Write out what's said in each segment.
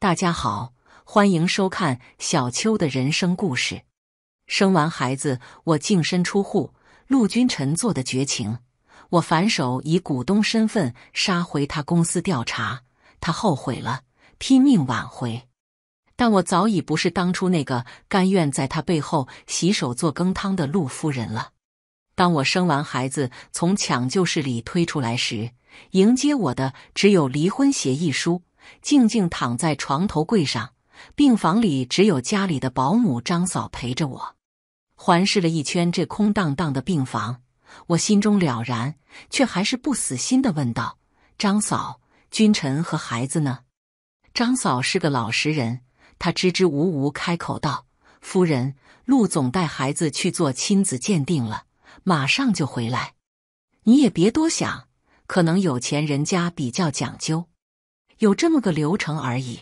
大家好，欢迎收看小秋的人生故事。生完孩子，我净身出户。陆君臣做的绝情，我反手以股东身份杀回他公司调查，他后悔了，拼命挽回，但我早已不是当初那个甘愿在他背后洗手做羹汤的陆夫人了。当我生完孩子从抢救室里推出来时，迎接我的只有离婚协议书。静静躺在床头柜上，病房里只有家里的保姆张嫂陪着我。环视了一圈这空荡荡的病房，我心中了然，却还是不死心的问道：“张嫂，君臣和孩子呢？”张嫂是个老实人，她支支吾吾开口道：“夫人，陆总带孩子去做亲子鉴定了，马上就回来。你也别多想，可能有钱人家比较讲究。”有这么个流程而已，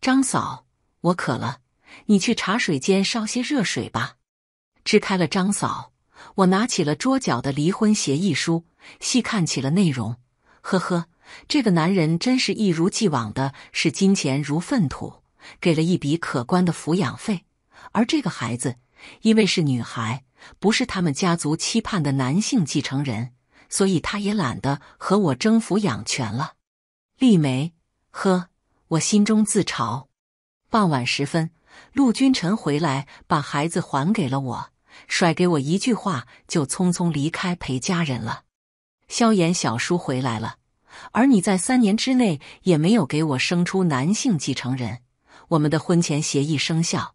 张嫂，我渴了，你去茶水间烧些热水吧。支开了张嫂，我拿起了桌角的离婚协议书，细看起了内容。呵呵，这个男人真是一如既往的视金钱如粪土，给了一笔可观的抚养费。而这个孩子，因为是女孩，不是他们家族期盼的男性继承人，所以他也懒得和我争抚养权了。丽梅。呵，我心中自嘲。傍晚时分，陆君臣回来，把孩子还给了我，甩给我一句话，就匆匆离开，陪家人了。萧炎小叔回来了，而你在三年之内也没有给我生出男性继承人，我们的婚前协议生效。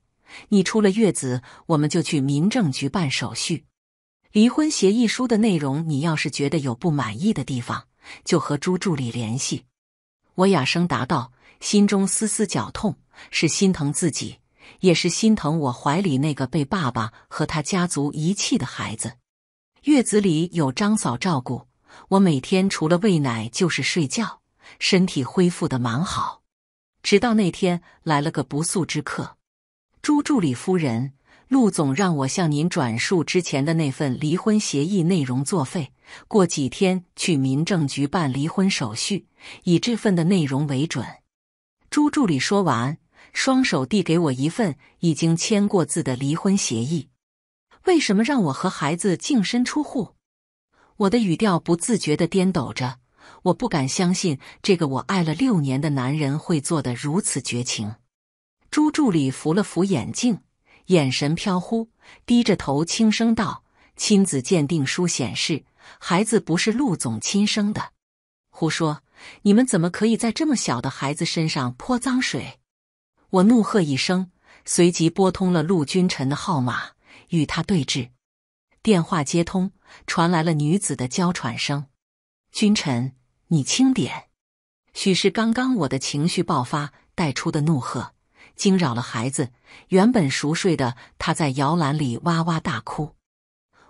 你出了月子，我们就去民政局办手续。离婚协议书的内容，你要是觉得有不满意的地方，就和朱助理联系。我哑声答道，心中丝丝绞痛，是心疼自己，也是心疼我怀里那个被爸爸和他家族遗弃的孩子。月子里有张嫂照顾我，每天除了喂奶就是睡觉，身体恢复的蛮好。直到那天来了个不速之客，朱助理夫人，陆总让我向您转述之前的那份离婚协议内容作废。过几天去民政局办离婚手续，以这份的内容为准。朱助理说完，双手递给我一份已经签过字的离婚协议。为什么让我和孩子净身出户？我的语调不自觉地颠抖着，我不敢相信这个我爱了六年的男人会做得如此绝情。朱助理扶了扶眼镜，眼神飘忽，低着头轻声道：“亲子鉴定书显示。”孩子不是陆总亲生的，胡说！你们怎么可以在这么小的孩子身上泼脏水？我怒喝一声，随即拨通了陆君臣的号码，与他对峙。电话接通，传来了女子的娇喘声。君臣，你轻点。许是刚刚我的情绪爆发带出的怒喝惊扰了孩子，原本熟睡的他在摇篮里哇哇大哭。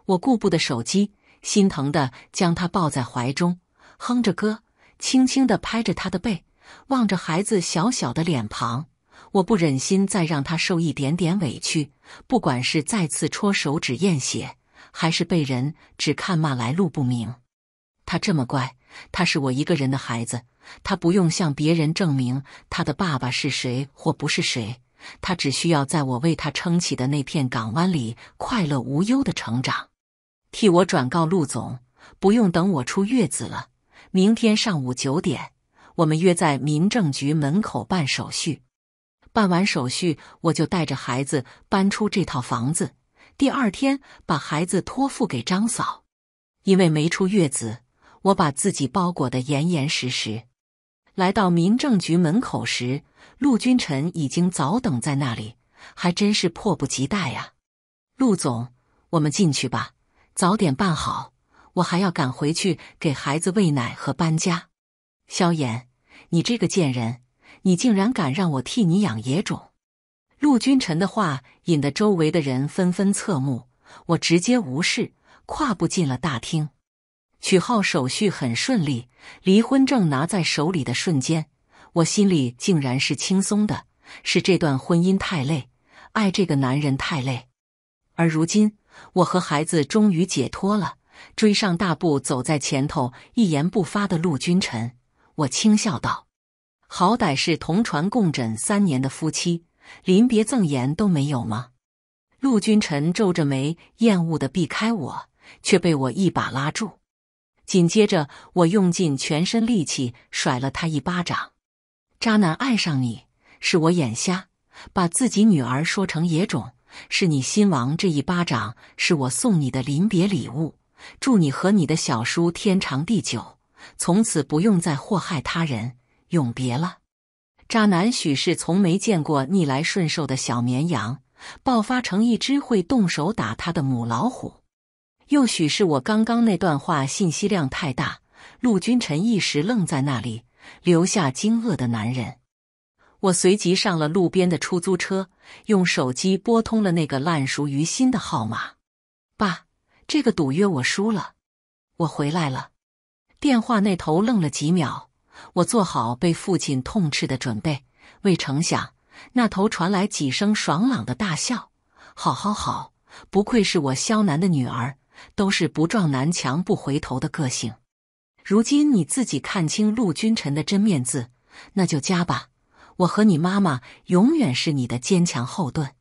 我顾不得手机。心疼的将他抱在怀中，哼着歌，轻轻的拍着他的背，望着孩子小小的脸庞，我不忍心再让他受一点点委屈。不管是再次戳手指验血，还是被人指看骂来路不明，他这么乖，他是我一个人的孩子，他不用向别人证明他的爸爸是谁或不是谁，他只需要在我为他撑起的那片港湾里快乐无忧的成长。替我转告陆总，不用等我出月子了。明天上午九点，我们约在民政局门口办手续。办完手续，我就带着孩子搬出这套房子。第二天把孩子托付给张嫂。因为没出月子，我把自己包裹得严严实实。来到民政局门口时，陆君臣已经早等在那里，还真是迫不及待啊！陆总，我们进去吧。早点办好，我还要赶回去给孩子喂奶和搬家。萧炎，你这个贱人，你竟然敢让我替你养野种！陆君臣的话引得周围的人纷纷侧目，我直接无视，跨步进了大厅。取号手续很顺利，离婚证拿在手里的瞬间，我心里竟然是轻松的。是这段婚姻太累，爱这个男人太累，而如今。我和孩子终于解脱了，追上大步走在前头，一言不发的陆君臣，我轻笑道：“好歹是同床共枕三年的夫妻，临别赠言都没有吗？”陆君臣皱着眉，厌恶的避开我，却被我一把拉住。紧接着，我用尽全身力气甩了他一巴掌：“渣男爱上你，是我眼瞎，把自己女儿说成野种。”是你新王这一巴掌是我送你的临别礼物，祝你和你的小叔天长地久，从此不用再祸害他人，永别了。渣男许是从没见过逆来顺受的小绵羊，爆发成一只会动手打他的母老虎，又许是我刚刚那段话信息量太大，陆君臣一时愣在那里，留下惊愕的男人。我随即上了路边的出租车，用手机拨通了那个烂熟于心的号码。爸，这个赌约我输了，我回来了。电话那头愣了几秒，我做好被父亲痛斥的准备，未成想那头传来几声爽朗的大笑。好好好，不愧是我萧楠的女儿，都是不撞南墙不回头的个性。如今你自己看清陆君臣的真面子，那就加吧。我和你妈妈永远是你的坚强后盾。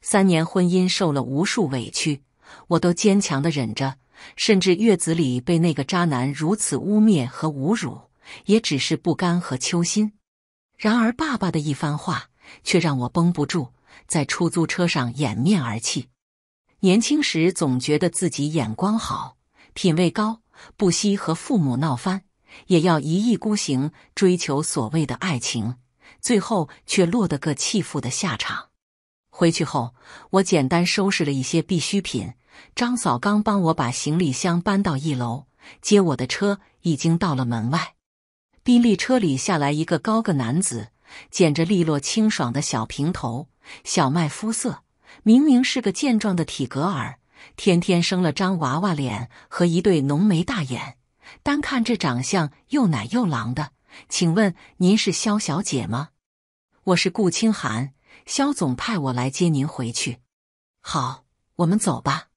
三年婚姻受了无数委屈，我都坚强的忍着，甚至月子里被那个渣男如此污蔑和侮辱，也只是不甘和揪心。然而，爸爸的一番话却让我绷不住，在出租车上掩面而泣。年轻时总觉得自己眼光好，品味高，不惜和父母闹翻，也要一意孤行追求所谓的爱情。最后却落得个弃妇的下场。回去后，我简单收拾了一些必需品。张嫂刚帮我把行李箱搬到一楼，接我的车已经到了门外。宾利车里下来一个高个男子，剪着利落清爽的小平头，小麦肤色，明明是个健壮的体格儿，天天生了张娃娃脸和一对浓眉大眼，单看这长相又奶又狼的。请问您是萧小姐吗？我是顾清寒，萧总派我来接您回去。好，我们走吧。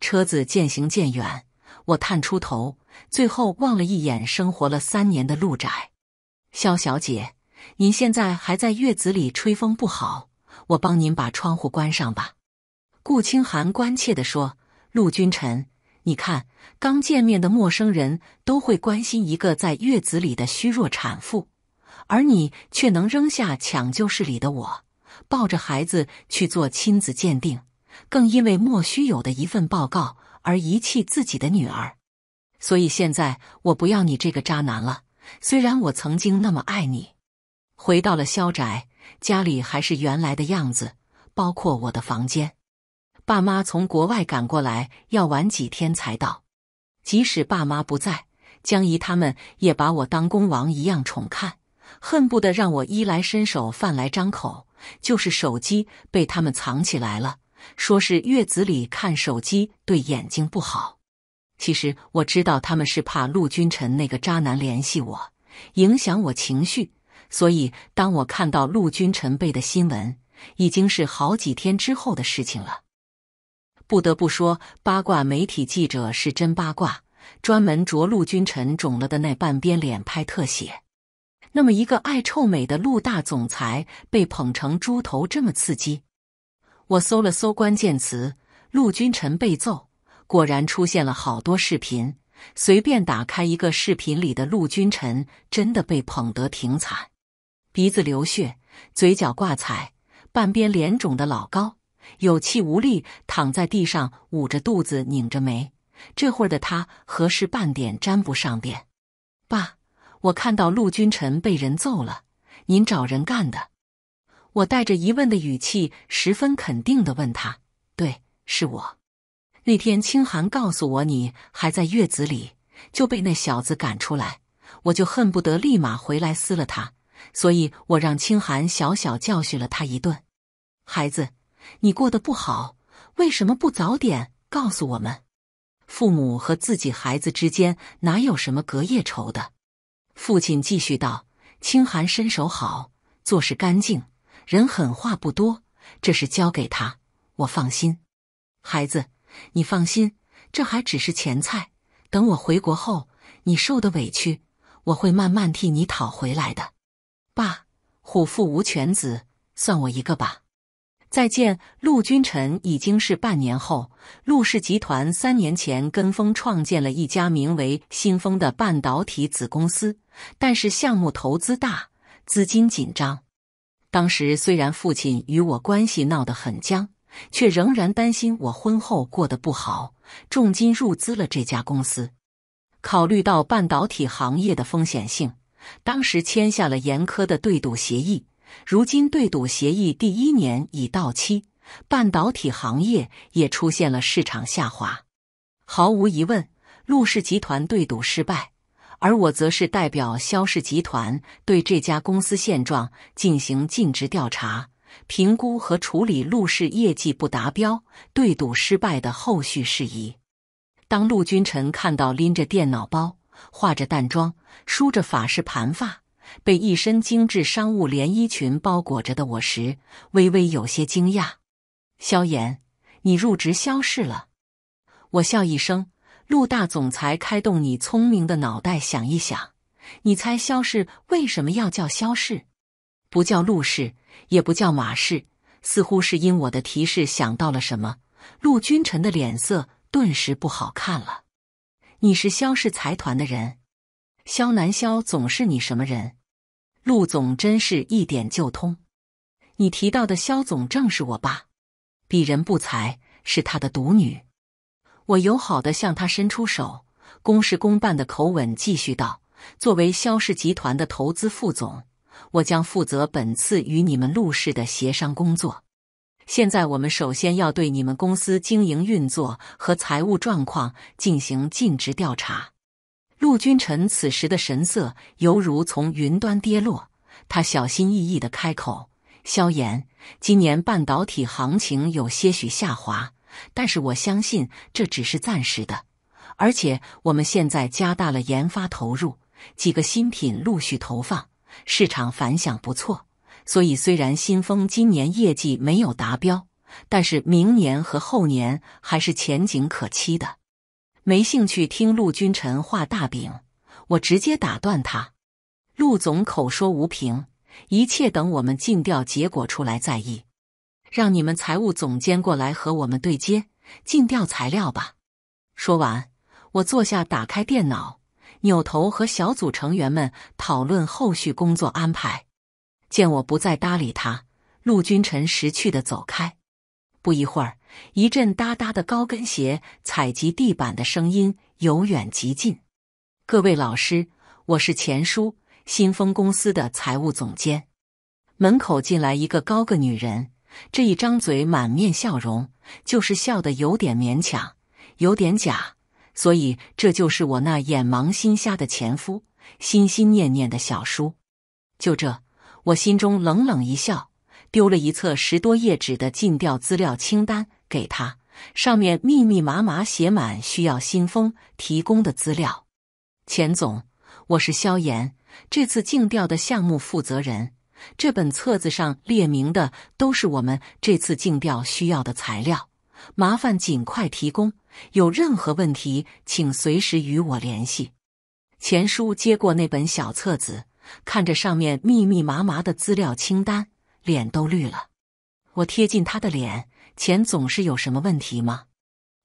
车子渐行渐远，我探出头，最后望了一眼生活了三年的路宅。萧小姐，您现在还在月子里，吹风不好，我帮您把窗户关上吧。顾清寒关切地说：“陆君臣。”你看，刚见面的陌生人都会关心一个在月子里的虚弱产妇，而你却能扔下抢救室里的我，抱着孩子去做亲子鉴定，更因为莫须有的一份报告而遗弃自己的女儿。所以现在我不要你这个渣男了。虽然我曾经那么爱你。回到了肖宅，家里还是原来的样子，包括我的房间。爸妈从国外赶过来，要晚几天才到。即使爸妈不在，江姨他们也把我当公王一样宠看，恨不得让我衣来伸手、饭来张口。就是手机被他们藏起来了，说是月子里看手机对眼睛不好。其实我知道他们是怕陆君臣那个渣男联系我，影响我情绪。所以当我看到陆君臣被的新闻，已经是好几天之后的事情了。不得不说，八卦媒体记者是真八卦，专门着陆君臣肿了的那半边脸拍特写。那么一个爱臭美的陆大总裁被捧成猪头，这么刺激！我搜了搜关键词“陆君臣被揍”，果然出现了好多视频。随便打开一个视频里的陆君臣，真的被捧得挺惨，鼻子流血，嘴角挂彩，半边脸肿的老高。有气无力躺在地上，捂着肚子，拧着眉。这会儿的他，何时半点沾不上边？爸，我看到陆君臣被人揍了，您找人干的？我带着疑问的语气，十分肯定的问他：“对，是我。那天清寒告诉我你还在月子里，就被那小子赶出来，我就恨不得立马回来撕了他，所以我让清寒小小教训了他一顿，孩子。”你过得不好，为什么不早点告诉我们？父母和自己孩子之间哪有什么隔夜仇的？父亲继续道：“清寒身手好，做事干净，人狠话不多，这事交给他，我放心。孩子，你放心，这还只是前菜。等我回国后，你受的委屈，我会慢慢替你讨回来的。”爸，虎父无犬子，算我一个吧。再见，陆君臣已经是半年后。陆氏集团三年前跟风创建了一家名为新风”的半导体子公司，但是项目投资大，资金紧张。当时虽然父亲与我关系闹得很僵，却仍然担心我婚后过得不好，重金入资了这家公司。考虑到半导体行业的风险性，当时签下了严苛的对赌协议。如今对赌协议第一年已到期，半导体行业也出现了市场下滑。毫无疑问，陆氏集团对赌失败，而我则是代表肖氏集团对这家公司现状进行尽职调查、评估和处理陆氏业绩不达标、对赌失败的后续事宜。当陆君臣看到拎着电脑包、化着淡妆、梳着法式盘发。被一身精致商务连衣裙包裹着的我时，微微有些惊讶。萧炎，你入职萧氏了？我笑一声，陆大总裁，开动你聪明的脑袋想一想，你猜萧氏为什么要叫萧氏，不叫陆氏，也不叫马氏？似乎是因我的提示想到了什么，陆君臣的脸色顿时不好看了。你是萧氏财团的人，萧南萧总是你什么人？陆总真是一点就通，你提到的肖总正是我爸。鄙人不才，是他的独女。我友好的向他伸出手，公事公办的口吻继续道：“作为肖氏集团的投资副总，我将负责本次与你们陆氏的协商工作。现在，我们首先要对你们公司经营运作和财务状况进行尽职调查。”陆君臣此时的神色犹如从云端跌落，他小心翼翼的开口：“萧炎，今年半导体行情有些许下滑，但是我相信这只是暂时的。而且我们现在加大了研发投入，几个新品陆续投放，市场反响不错。所以虽然新风今年业绩没有达标，但是明年和后年还是前景可期的。”没兴趣听陆君臣画大饼，我直接打断他。陆总口说无凭，一切等我们尽调结果出来再议。让你们财务总监过来和我们对接尽调材料吧。说完，我坐下，打开电脑，扭头和小组成员们讨论后续工作安排。见我不再搭理他，陆君臣识趣的走开。不一会儿。一阵哒哒的高跟鞋踩及地板的声音由远及近。各位老师，我是钱叔新丰公司的财务总监。门口进来一个高个女人，这一张嘴满面笑容，就是笑得有点勉强，有点假。所以这就是我那眼盲心瞎的前夫，心心念念的小叔。就这，我心中冷冷一笑，丢了一册十多页纸的尽调资料清单。给他，上面密密麻麻写满需要新风提供的资料。钱总，我是萧炎，这次竞调的项目负责人。这本册子上列明的都是我们这次竞调需要的材料，麻烦尽快提供。有任何问题，请随时与我联系。钱叔接过那本小册子，看着上面密密麻麻的资料清单，脸都绿了。我贴近他的脸。钱总是有什么问题吗？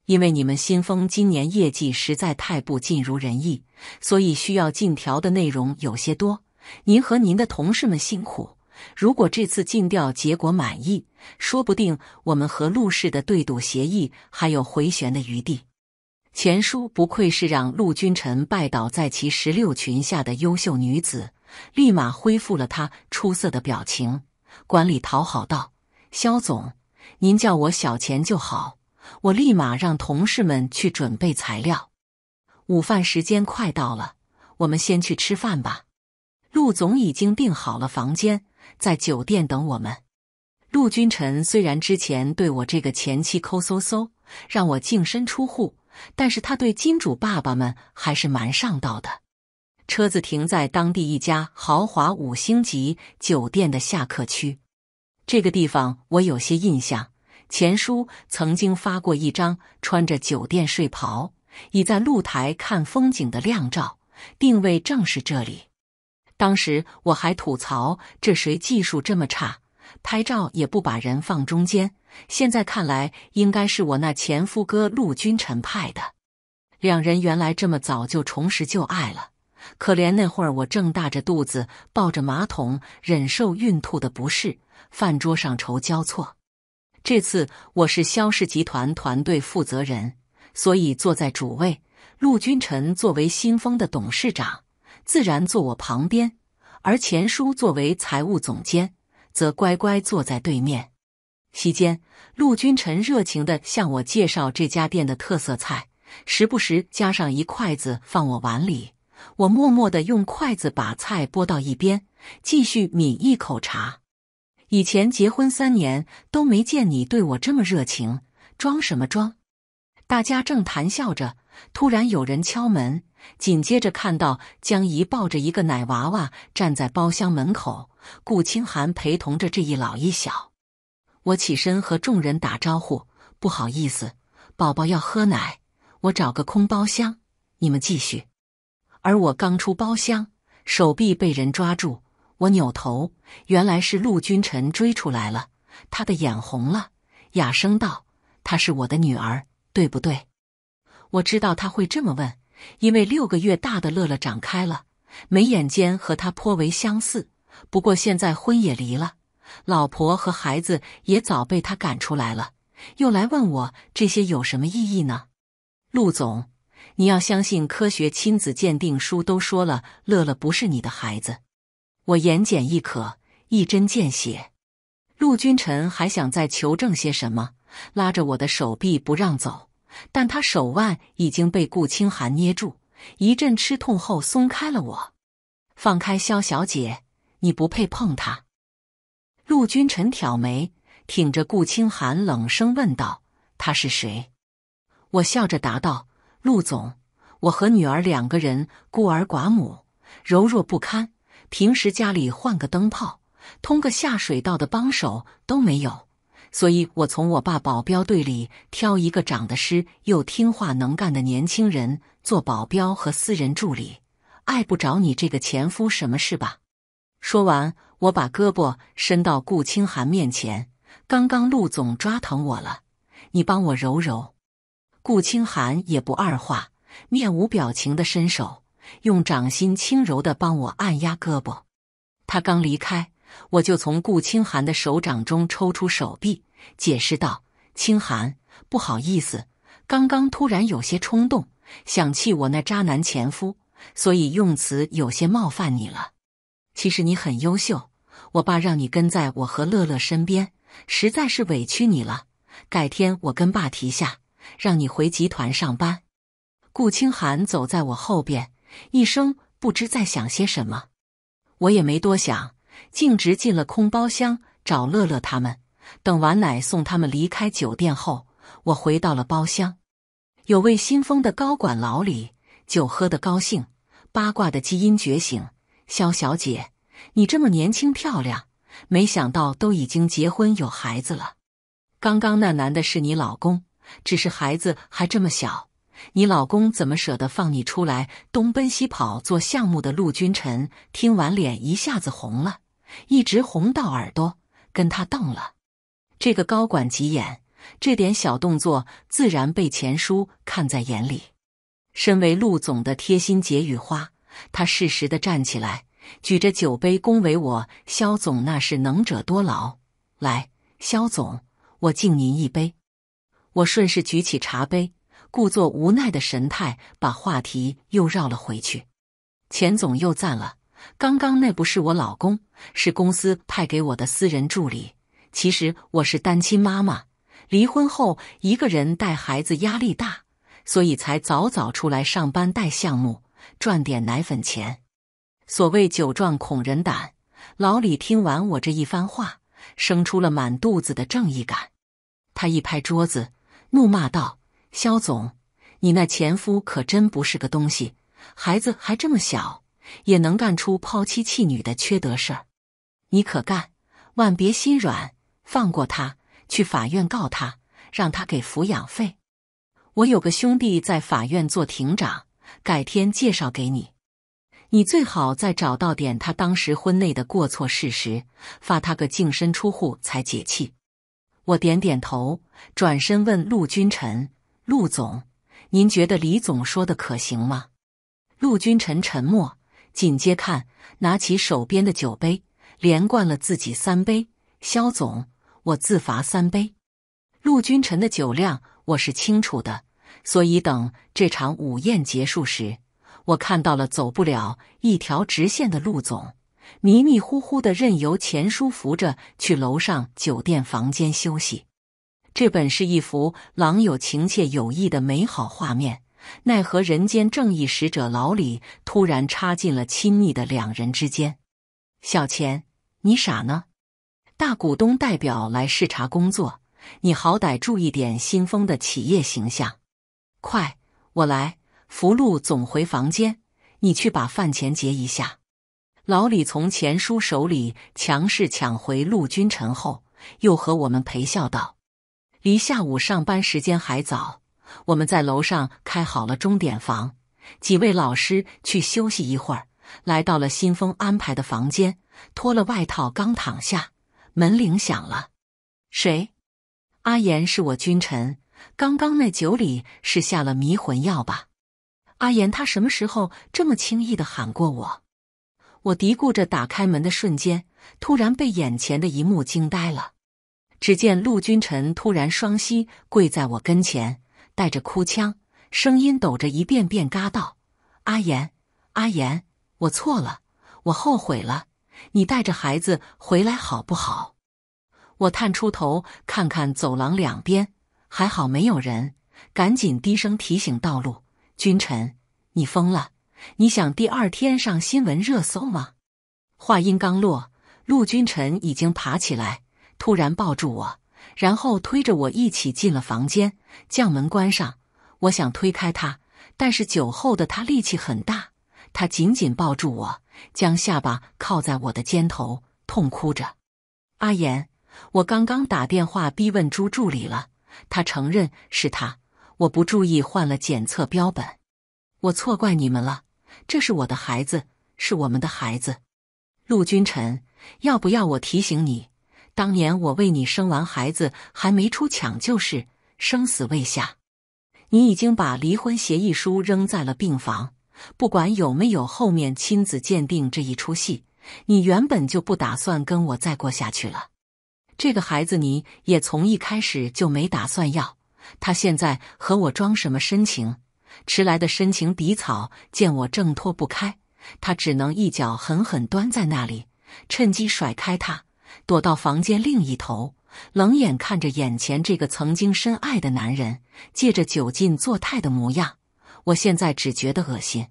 因为你们新风今年业绩实在太不尽如人意，所以需要进调的内容有些多。您和您的同事们辛苦。如果这次尽调结果满意，说不定我们和陆氏的对赌协议还有回旋的余地。钱叔不愧是让陆君臣拜倒在其石榴裙下的优秀女子，立马恢复了她出色的表情，管理讨好道：“肖总。”您叫我小钱就好，我立马让同事们去准备材料。午饭时间快到了，我们先去吃饭吧。陆总已经订好了房间，在酒店等我们。陆君臣虽然之前对我这个前妻抠搜搜，让我净身出户，但是他对金主爸爸们还是蛮上道的。车子停在当地一家豪华五星级酒店的下客区，这个地方我有些印象。前叔曾经发过一张穿着酒店睡袍、倚在露台看风景的靓照，定位正是这里。当时我还吐槽这谁技术这么差，拍照也不把人放中间。现在看来，应该是我那前夫哥陆君臣拍的。两人原来这么早就重拾旧爱了，可怜那会儿我正大着肚子，抱着马桶忍受孕吐的不适，饭桌上愁交错。这次我是肖氏集团团队负责人，所以坐在主位。陆君臣作为新丰的董事长，自然坐我旁边，而钱叔作为财务总监，则乖乖坐在对面。席间，陆君臣热情地向我介绍这家店的特色菜，时不时加上一筷子放我碗里。我默默地用筷子把菜拨到一边，继续抿一口茶。以前结婚三年都没见你对我这么热情，装什么装？大家正谈笑着，突然有人敲门，紧接着看到江姨抱着一个奶娃娃站在包厢门口，顾清寒陪同着这一老一小。我起身和众人打招呼，不好意思，宝宝要喝奶，我找个空包厢，你们继续。而我刚出包厢，手臂被人抓住。我扭头，原来是陆君臣追出来了。他的眼红了，哑声道：“她是我的女儿，对不对？”我知道他会这么问，因为六个月大的乐乐长开了，眉眼间和他颇为相似。不过现在婚也离了，老婆和孩子也早被他赶出来了，又来问我这些有什么意义呢？陆总，你要相信科学，亲子鉴定书都说了，乐乐不是你的孩子。我言简意赅，一针见血。陆君臣还想再求证些什么，拉着我的手臂不让走，但他手腕已经被顾清寒捏住，一阵吃痛后松开了我。放开萧小姐，你不配碰她。陆君臣挑眉，挺着顾清寒冷声问道：“他是谁？”我笑着答道：“陆总，我和女儿两个人，孤儿寡母，柔弱不堪。”平时家里换个灯泡、通个下水道的帮手都没有，所以我从我爸保镖队里挑一个长得湿又听话能干的年轻人做保镖和私人助理，碍不着你这个前夫什么事吧？说完，我把胳膊伸到顾清寒面前，刚刚陆总抓疼我了，你帮我揉揉。顾清寒也不二话，面无表情的伸手。用掌心轻柔地帮我按压胳膊。他刚离开，我就从顾清寒的手掌中抽出手臂，解释道：“清寒，不好意思，刚刚突然有些冲动，想气我那渣男前夫，所以用词有些冒犯你了。其实你很优秀，我爸让你跟在我和乐乐身边，实在是委屈你了。改天我跟爸提下，让你回集团上班。”顾清寒走在我后边。一声不知在想些什么，我也没多想，径直进了空包厢找乐乐他们。等完奶送他们离开酒店后，我回到了包厢。有位新封的高管老李，酒喝得高兴，八卦的基因觉醒：“肖小姐，你这么年轻漂亮，没想到都已经结婚有孩子了。刚刚那男的是你老公，只是孩子还这么小。”你老公怎么舍得放你出来东奔西跑做项目？的陆君臣听完，脸一下子红了，一直红到耳朵，跟他瞪了这个高管急眼。这点小动作自然被钱叔看在眼里。身为陆总的贴心解语花，他适时的站起来，举着酒杯恭维我：“肖总，那是能者多劳。”来，肖总，我敬您一杯。我顺势举起茶杯。故作无奈的神态，把话题又绕了回去。钱总又赞了，刚刚那不是我老公，是公司派给我的私人助理。其实我是单亲妈妈，离婚后一个人带孩子压力大，所以才早早出来上班带项目，赚点奶粉钱。所谓酒壮孔人胆，老李听完我这一番话，生出了满肚子的正义感。他一拍桌子，怒骂道。肖总，你那前夫可真不是个东西，孩子还这么小，也能干出抛妻弃女的缺德事儿。你可干，万别心软，放过他，去法院告他，让他给抚养费。我有个兄弟在法院做庭长，改天介绍给你。你最好再找到点他当时婚内的过错事实，发他个净身出户才解气。我点点头，转身问陆君臣。陆总，您觉得李总说的可行吗？陆君臣沉默，紧接看拿起手边的酒杯，连灌了自己三杯。肖总，我自罚三杯。陆君臣的酒量我是清楚的，所以等这场午宴结束时，我看到了走不了一条直线的陆总，迷迷糊糊的任由钱叔扶着去楼上酒店房间休息。这本是一幅郎有情妾有意的美好画面，奈何人间正义使者老李突然插进了亲密的两人之间。小钱，你傻呢？大股东代表来视察工作，你好歹注意点新风的企业形象。快，我来。福禄总回房间，你去把饭钱结一下。老李从前叔手里强势抢回陆君臣后，又和我们陪笑道。离下午上班时间还早，我们在楼上开好了钟点房，几位老师去休息一会儿，来到了新风安排的房间，脱了外套刚躺下，门铃响了。谁？阿言是我君臣，刚刚那酒里是下了迷魂药吧？阿言他什么时候这么轻易的喊过我？我嘀咕着打开门的瞬间，突然被眼前的一幕惊呆了。只见陆君臣突然双膝跪在我跟前，带着哭腔，声音抖着一遍遍嘎道：“阿言，阿言，我错了，我后悔了，你带着孩子回来好不好？”我探出头看看走廊两边，还好没有人，赶紧低声提醒：“道路君臣，你疯了？你想第二天上新闻热搜吗？”话音刚落，陆君臣已经爬起来。突然抱住我，然后推着我一起进了房间，将门关上。我想推开他，但是酒后的他力气很大，他紧紧抱住我，将下巴靠在我的肩头，痛哭着：“阿言，我刚刚打电话逼问朱助理了，他承认是他。我不注意换了检测标本，我错怪你们了。这是我的孩子，是我们的孩子。陆君臣，要不要我提醒你？”当年我为你生完孩子还没出抢救室，生死未下，你已经把离婚协议书扔在了病房。不管有没有后面亲子鉴定这一出戏，你原本就不打算跟我再过下去了。这个孩子你也从一开始就没打算要，他现在和我装什么深情？迟来的深情底草见我挣脱不开，他只能一脚狠狠端在那里，趁机甩开他。躲到房间另一头，冷眼看着眼前这个曾经深爱的男人借着酒劲作态的模样，我现在只觉得恶心。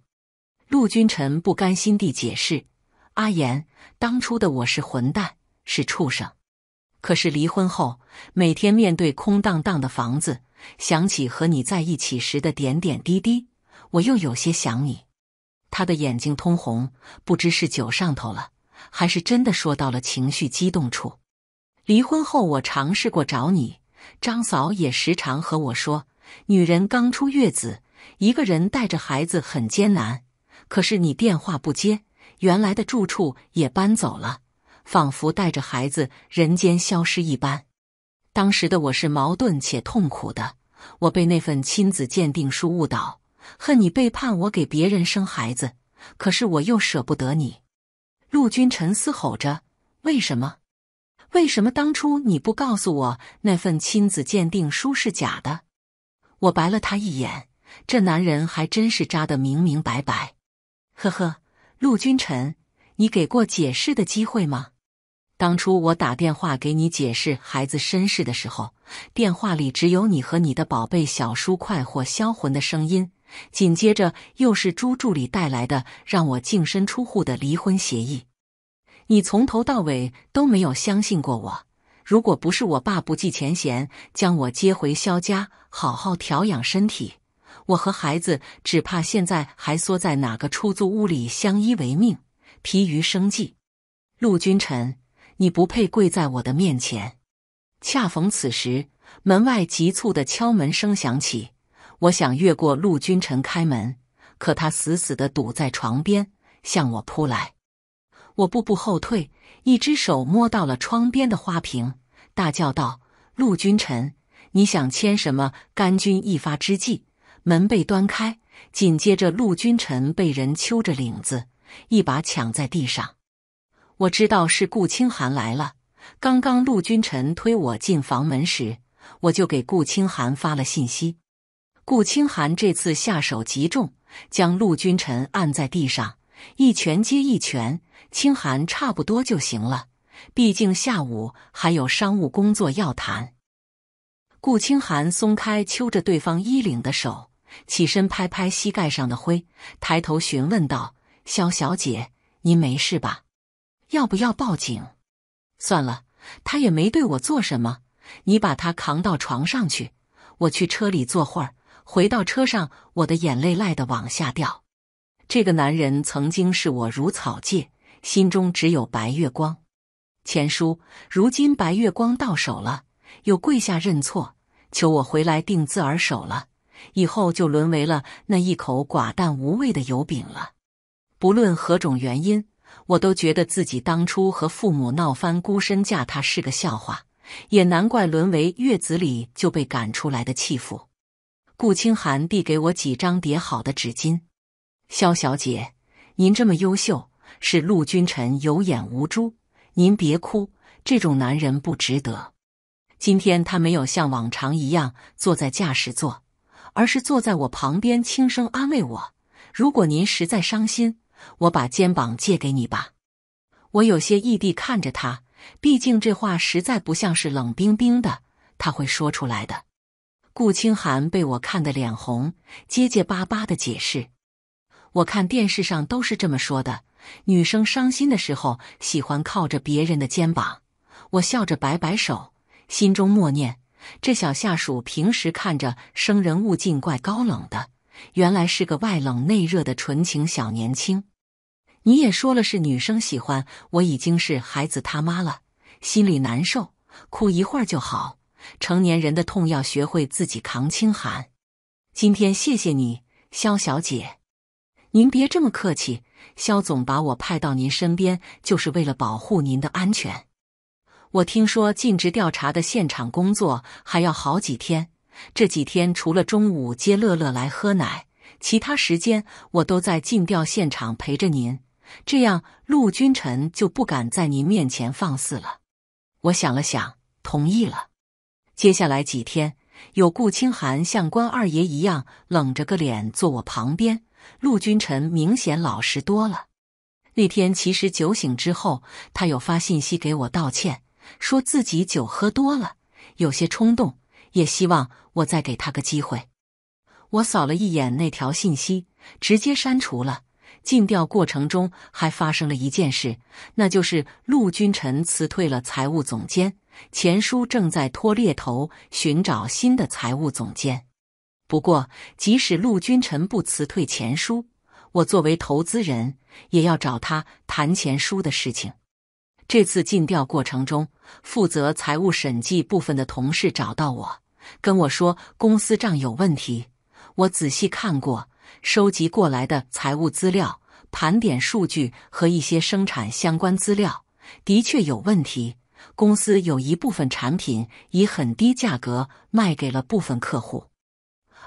陆君臣不甘心地解释：“阿言，当初的我是混蛋，是畜生。可是离婚后，每天面对空荡荡的房子，想起和你在一起时的点点滴滴，我又有些想你。”他的眼睛通红，不知是酒上头了。还是真的说到了情绪激动处。离婚后，我尝试过找你，张嫂也时常和我说，女人刚出月子，一个人带着孩子很艰难。可是你电话不接，原来的住处也搬走了，仿佛带着孩子人间消失一般。当时的我是矛盾且痛苦的，我被那份亲子鉴定书误导，恨你背叛我给别人生孩子，可是我又舍不得你。陆君臣嘶吼着：“为什么？为什么当初你不告诉我那份亲子鉴定书是假的？”我白了他一眼，这男人还真是扎得明明白白。呵呵，陆君臣，你给过解释的机会吗？当初我打电话给你解释孩子身世的时候，电话里只有你和你的宝贝小叔快活销魂的声音。紧接着又是朱助理带来的让我净身出户的离婚协议。你从头到尾都没有相信过我。如果不是我爸不计前嫌将我接回肖家好好调养身体，我和孩子只怕现在还缩在哪个出租屋里相依为命，疲于生计。陆君臣，你不配跪在我的面前。恰逢此时，门外急促的敲门声响起。我想越过陆君臣开门，可他死死的堵在床边，向我扑来。我步步后退，一只手摸到了窗边的花瓶，大叫道：“陆君臣，你想签什么干钧一发之际，门被端开，紧接着陆君臣被人揪着领子，一把抢在地上。我知道是顾清寒来了。刚刚陆君臣推我进房门时，我就给顾清寒发了信息。”顾清寒这次下手极重，将陆君臣按在地上，一拳接一拳。清寒差不多就行了，毕竟下午还有商务工作要谈。顾清寒松开揪着对方衣领的手，起身拍拍膝盖上的灰，抬头询问道：“肖小姐，您没事吧？要不要报警？算了，他也没对我做什么。你把他扛到床上去，我去车里坐会儿。”回到车上，我的眼泪赖的往下掉。这个男人曾经视我如草芥，心中只有白月光。钱叔，如今白月光到手了，又跪下认错，求我回来定字儿手了，以后就沦为了那一口寡淡无味的油饼了。不论何种原因，我都觉得自己当初和父母闹翻，孤身嫁他是个笑话，也难怪沦为月子里就被赶出来的弃妇。顾清寒递给我几张叠好的纸巾。肖小姐，您这么优秀，是陆君臣有眼无珠。您别哭，这种男人不值得。今天他没有像往常一样坐在驾驶座，而是坐在我旁边，轻声安慰我：“如果您实在伤心，我把肩膀借给你吧。”我有些异地看着他，毕竟这话实在不像是冷冰冰的，他会说出来的。顾清寒被我看得脸红，结结巴巴的解释：“我看电视上都是这么说的，女生伤心的时候喜欢靠着别人的肩膀。”我笑着摆摆手，心中默念：“这小下属平时看着生人勿近，怪高冷的，原来是个外冷内热的纯情小年轻。”你也说了是女生喜欢我，已经是孩子他妈了，心里难受，哭一会儿就好。成年人的痛要学会自己扛。清寒，今天谢谢你，肖小姐。您别这么客气。肖总把我派到您身边，就是为了保护您的安全。我听说尽职调查的现场工作还要好几天，这几天除了中午接乐乐来喝奶，其他时间我都在尽调现场陪着您。这样，陆君臣就不敢在您面前放肆了。我想了想，同意了。接下来几天，有顾清寒像关二爷一样冷着个脸坐我旁边，陆君臣明显老实多了。那天其实酒醒之后，他有发信息给我道歉，说自己酒喝多了，有些冲动，也希望我再给他个机会。我扫了一眼那条信息，直接删除了。禁调过程中还发生了一件事，那就是陆君臣辞退了财务总监。钱叔正在托猎头寻找新的财务总监。不过，即使陆君臣不辞退钱叔，我作为投资人也要找他谈钱叔的事情。这次尽调过程中，负责财务审计部分的同事找到我，跟我说公司账有问题。我仔细看过收集过来的财务资料、盘点数据和一些生产相关资料，的确有问题。公司有一部分产品以很低价格卖给了部分客户，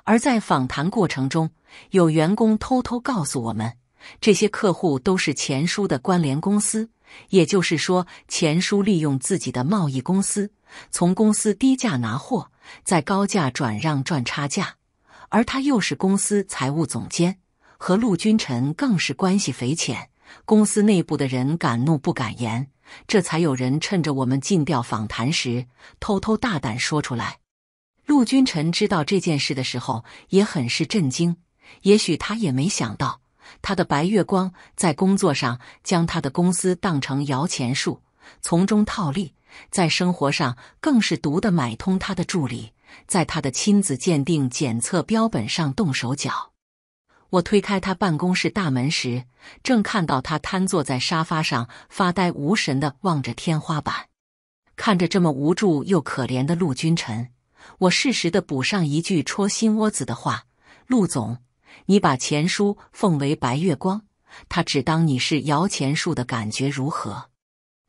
而在访谈过程中，有员工偷偷告诉我们，这些客户都是钱叔的关联公司。也就是说，钱叔利用自己的贸易公司从公司低价拿货，再高价转让赚差价，而他又是公司财务总监，和陆君臣更是关系匪浅。公司内部的人敢怒不敢言。这才有人趁着我们禁掉访谈时，偷偷大胆说出来。陆君臣知道这件事的时候，也很是震惊。也许他也没想到，他的白月光在工作上将他的公司当成摇钱树，从中套利；在生活上更是毒得买通他的助理，在他的亲子鉴定检测标本上动手脚。我推开他办公室大门时，正看到他瘫坐在沙发上发呆，无神的望着天花板。看着这么无助又可怜的陆君臣，我适时的补上一句戳心窝子的话：“陆总，你把钱叔奉为白月光，他只当你是摇钱树的感觉如何？”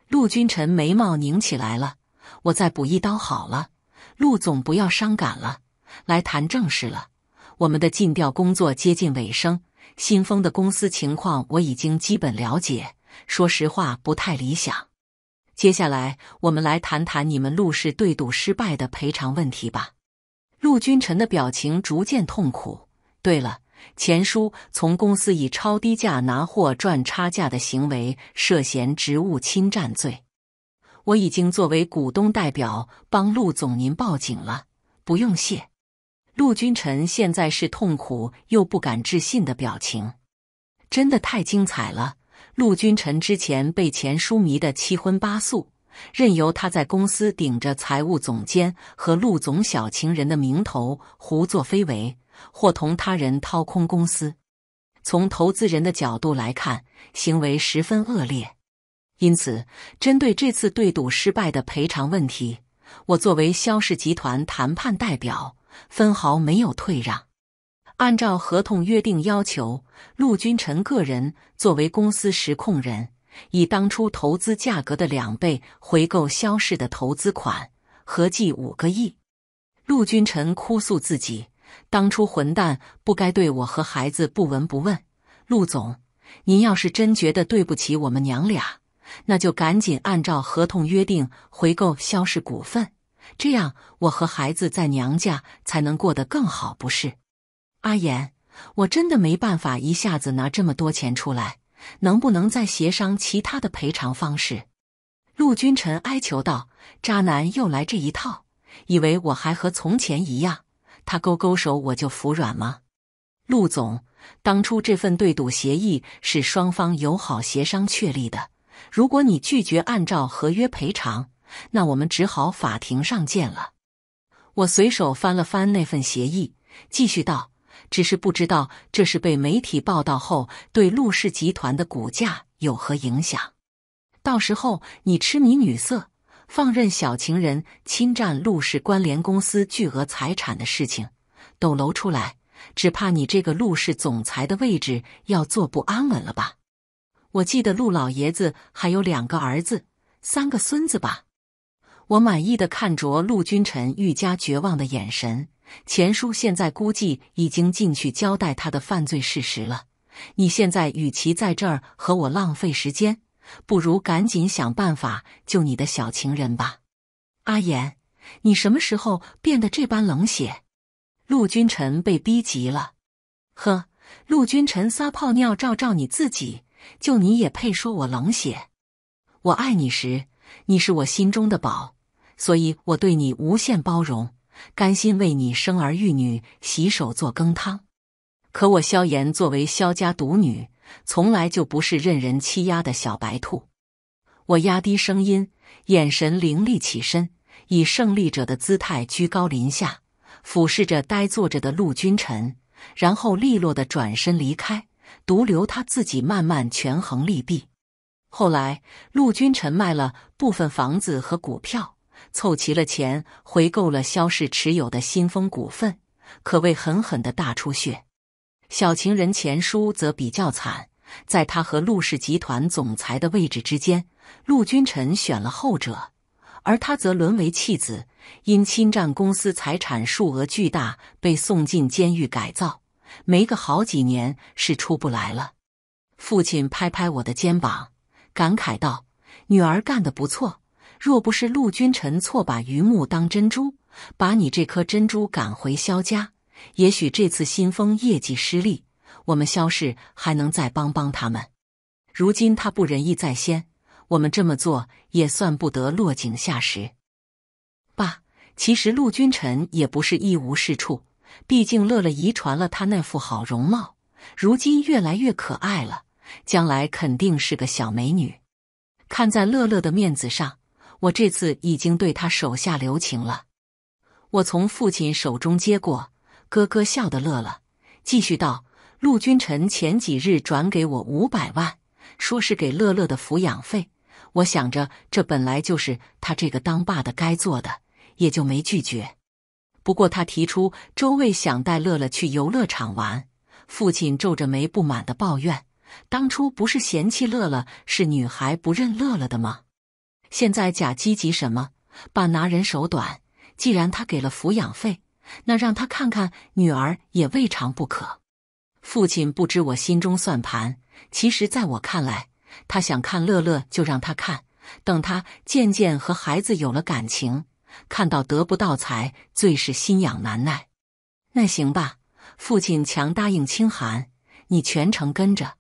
陆君臣眉毛拧起来了。我再补一刀好了。陆总，不要伤感了，来谈正事了。我们的尽调工作接近尾声，新封的公司情况我已经基本了解。说实话，不太理想。接下来，我们来谈谈你们陆氏对赌失败的赔偿问题吧。陆君臣的表情逐渐痛苦。对了，钱叔从公司以超低价拿货赚差价的行为涉嫌职务侵占罪，我已经作为股东代表帮陆总您报警了。不用谢。陆君臣现在是痛苦又不敢置信的表情，真的太精彩了。陆君臣之前被钱书迷的七荤八素，任由他在公司顶着财务总监和陆总小情人的名头胡作非为，或同他人掏空公司。从投资人的角度来看，行为十分恶劣。因此，针对这次对赌失败的赔偿问题，我作为肖氏集团谈判代表。分毫没有退让。按照合同约定要求，陆君臣个人作为公司实控人，以当初投资价格的两倍回购肖氏的投资款，合计五个亿。陆君臣哭诉自己当初混蛋，不该对我和孩子不闻不问。陆总，您要是真觉得对不起我们娘俩，那就赶紧按照合同约定回购肖氏股份。这样，我和孩子在娘家才能过得更好，不是？阿言，我真的没办法一下子拿这么多钱出来，能不能再协商其他的赔偿方式？陆君臣哀求道：“渣男又来这一套，以为我还和从前一样？他勾勾手，我就服软吗？”陆总，当初这份对赌协议是双方友好协商确立的，如果你拒绝按照合约赔偿，那我们只好法庭上见了。我随手翻了翻那份协议，继续道：“只是不知道这是被媒体报道后，对陆氏集团的股价有何影响。到时候你痴迷女色，放任小情人侵占陆氏关联公司巨额财产的事情抖搂出来，只怕你这个陆氏总裁的位置要坐不安稳了吧？我记得陆老爷子还有两个儿子，三个孙子吧。”我满意的看着陆君臣愈加绝望的眼神，钱叔现在估计已经进去交代他的犯罪事实了。你现在与其在这儿和我浪费时间，不如赶紧想办法救你的小情人吧。阿言，你什么时候变得这般冷血？陆君臣被逼急了，呵，陆君臣撒泡尿照照你自己，就你也配说我冷血？我爱你时，你是我心中的宝。所以我对你无限包容，甘心为你生儿育女、洗手做羹汤。可我萧炎作为萧家独女，从来就不是任人欺压的小白兔。我压低声音，眼神凌厉，起身以胜利者的姿态居高临下俯视着呆坐着的陆君臣，然后利落的转身离开，独留他自己慢慢权衡利弊。后来，陆君臣卖了部分房子和股票。凑齐了钱，回购了肖氏持有的新风股份，可谓狠狠的大出血。小情人钱叔则比较惨，在他和陆氏集团总裁的位置之间，陆君臣选了后者，而他则沦为弃子，因侵占公司财产数额巨大，被送进监狱改造，没个好几年是出不来了。父亲拍拍我的肩膀，感慨道：“女儿干得不错。”若不是陆君臣错把榆木当珍珠，把你这颗珍珠赶回萧家，也许这次新封业绩失利，我们萧氏还能再帮帮他们。如今他不仁义在先，我们这么做也算不得落井下石。爸，其实陆君臣也不是一无是处，毕竟乐乐遗传了他那副好容貌，如今越来越可爱了，将来肯定是个小美女。看在乐乐的面子上。我这次已经对他手下留情了。我从父亲手中接过，咯咯笑的乐了，继续道：“陆君臣前几日转给我五百万，说是给乐乐的抚养费。我想着这本来就是他这个当爸的该做的，也就没拒绝。不过他提出周卫想带乐乐去游乐场玩，父亲皱着眉不满的抱怨：‘当初不是嫌弃乐乐是女孩不认乐乐的吗？’”现在假积极什么？爸拿人手短。既然他给了抚养费，那让他看看女儿也未尝不可。父亲不知我心中算盘，其实在我看来，他想看乐乐就让他看。等他渐渐和孩子有了感情，看到得不到财，最是心痒难耐。那行吧，父亲强答应。清寒，你全程跟着。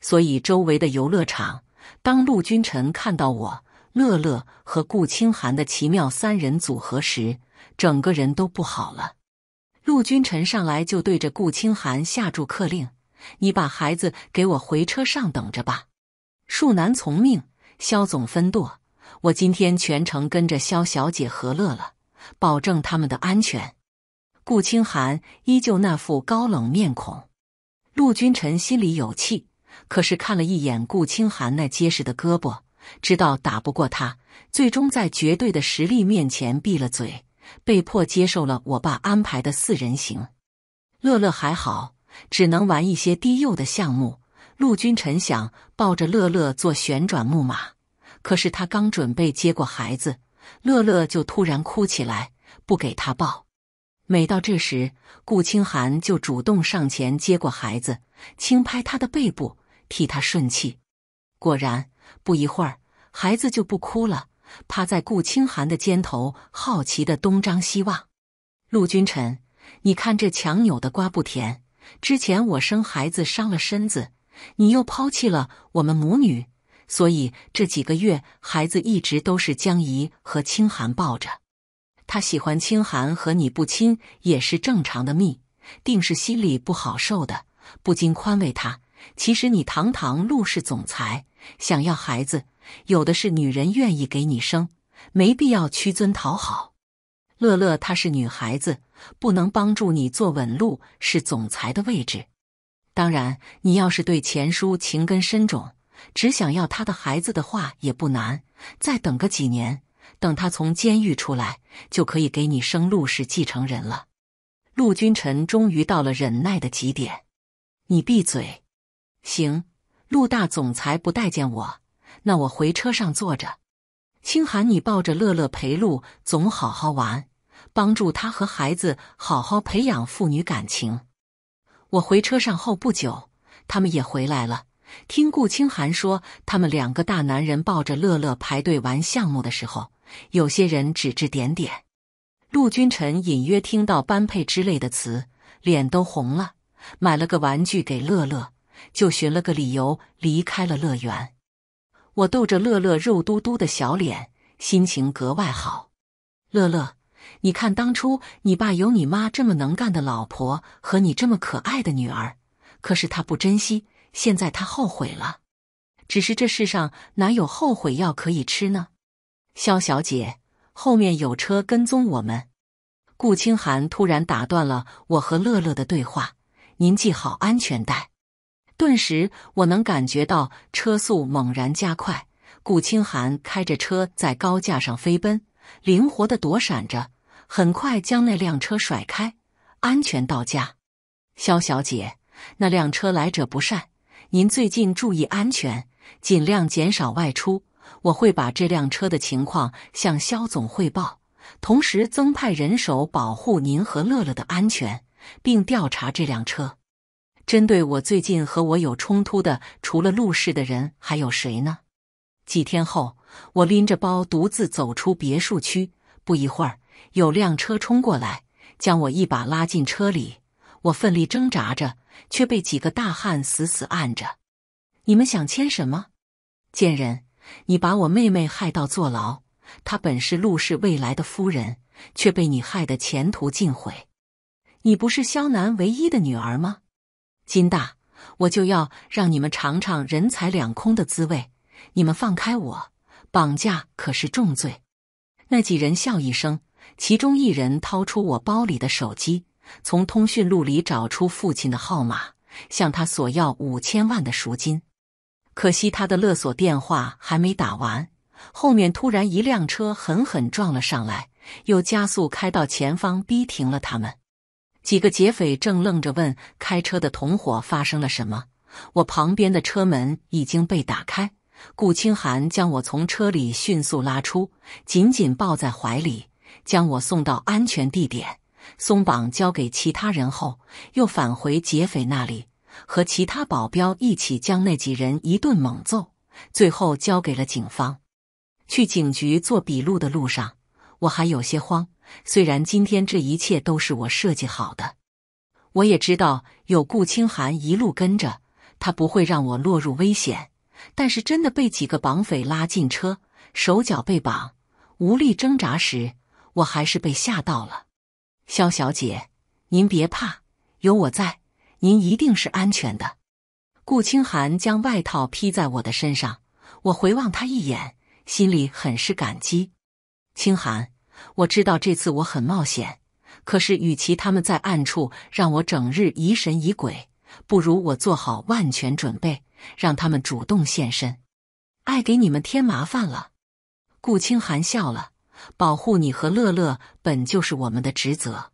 所以周围的游乐场，当陆君臣看到我。乐乐和顾清寒的奇妙三人组合时，整个人都不好了。陆君臣上来就对着顾清寒下注客令：“你把孩子给我回车上等着吧。”“恕难从命，肖总分舵，我今天全程跟着肖小姐和乐乐，保证他们的安全。”顾清寒依旧那副高冷面孔。陆君臣心里有气，可是看了一眼顾清寒那结实的胳膊。知道打不过他，最终在绝对的实力面前闭了嘴，被迫接受了我爸安排的四人行。乐乐还好，只能玩一些低幼的项目。陆君臣想抱着乐乐坐旋转木马，可是他刚准备接过孩子，乐乐就突然哭起来，不给他抱。每到这时，顾清寒就主动上前接过孩子，轻拍他的背部，替他顺气。果然。不一会儿，孩子就不哭了，趴在顾清寒的肩头，好奇的东张西望。陆君臣，你看这强扭的瓜不甜。之前我生孩子伤了身子，你又抛弃了我们母女，所以这几个月孩子一直都是江姨和清寒抱着。他喜欢清寒和你不亲也是正常的，命定是心里不好受的，不禁宽慰他。其实你堂堂陆氏总裁。想要孩子，有的是女人愿意给你生，没必要屈尊讨好。乐乐她是女孩子，不能帮助你坐稳陆氏总裁的位置。当然，你要是对钱叔情根深种，只想要他的孩子的话，也不难。再等个几年，等他从监狱出来，就可以给你生陆氏继承人了。陆君臣终于到了忍耐的极点，你闭嘴！行。陆大总裁不待见我，那我回车上坐着。清寒，你抱着乐乐陪陆总好好玩，帮助他和孩子好好培养父女感情。我回车上后不久，他们也回来了。听顾清寒说，他们两个大男人抱着乐乐排队玩项目的时候，有些人指指点点。陆君臣隐约听到“般配”之类的词，脸都红了，买了个玩具给乐乐。就寻了个理由离开了乐园。我逗着乐乐肉嘟嘟的小脸，心情格外好。乐乐，你看，当初你爸有你妈这么能干的老婆和你这么可爱的女儿，可是他不珍惜，现在他后悔了。只是这世上哪有后悔药可以吃呢？肖小姐，后面有车跟踪我们。顾清寒突然打断了我和乐乐的对话：“您系好安全带。”顿时，我能感觉到车速猛然加快。顾清寒开着车在高架上飞奔，灵活的躲闪着，很快将那辆车甩开，安全到家。肖小姐，那辆车来者不善，您最近注意安全，尽量减少外出。我会把这辆车的情况向肖总汇报，同时增派人手保护您和乐乐的安全，并调查这辆车。针对我最近和我有冲突的，除了陆氏的人，还有谁呢？几天后，我拎着包独自走出别墅区，不一会儿，有辆车冲过来，将我一把拉进车里。我奋力挣扎着，却被几个大汉死死按着。你们想签什么？贱人，你把我妹妹害到坐牢，她本是陆氏未来的夫人，却被你害得前途尽毁。你不是萧南唯一的女儿吗？金大，我就要让你们尝尝人财两空的滋味！你们放开我，绑架可是重罪！那几人笑一声，其中一人掏出我包里的手机，从通讯录里找出父亲的号码，向他索要五千万的赎金。可惜他的勒索电话还没打完，后面突然一辆车狠狠撞了上来，又加速开到前方，逼停了他们。几个劫匪正愣着，问开车的同伙发生了什么。我旁边的车门已经被打开，顾清寒将我从车里迅速拉出，紧紧抱在怀里，将我送到安全地点，松绑交给其他人后，又返回劫匪那里，和其他保镖一起将那几人一顿猛揍，最后交给了警方。去警局做笔录的路上，我还有些慌。虽然今天这一切都是我设计好的，我也知道有顾清寒一路跟着，他不会让我落入危险。但是真的被几个绑匪拉进车，手脚被绑，无力挣扎时，我还是被吓到了。肖小姐，您别怕，有我在，您一定是安全的。顾清寒将外套披在我的身上，我回望他一眼，心里很是感激。清寒。我知道这次我很冒险，可是与其他们在暗处让我整日疑神疑鬼，不如我做好万全准备，让他们主动现身。爱给你们添麻烦了。顾清寒笑了，保护你和乐乐本就是我们的职责。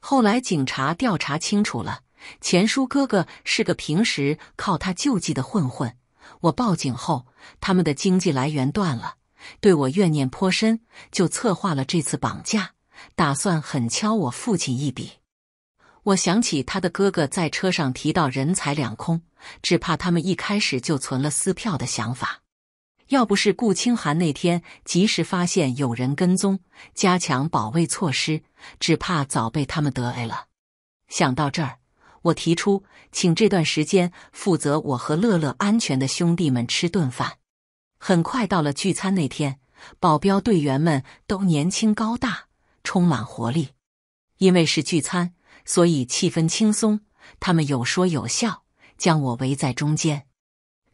后来警察调查清楚了，钱叔哥哥是个平时靠他救济的混混。我报警后，他们的经济来源断了。对我怨念颇深，就策划了这次绑架，打算狠敲我父亲一笔。我想起他的哥哥在车上提到人财两空，只怕他们一开始就存了撕票的想法。要不是顾清寒那天及时发现有人跟踪，加强保卫措施，只怕早被他们得 A 了。想到这儿，我提出请这段时间负责我和乐乐安全的兄弟们吃顿饭。很快到了聚餐那天，保镖队员们都年轻高大，充满活力。因为是聚餐，所以气氛轻松，他们有说有笑，将我围在中间。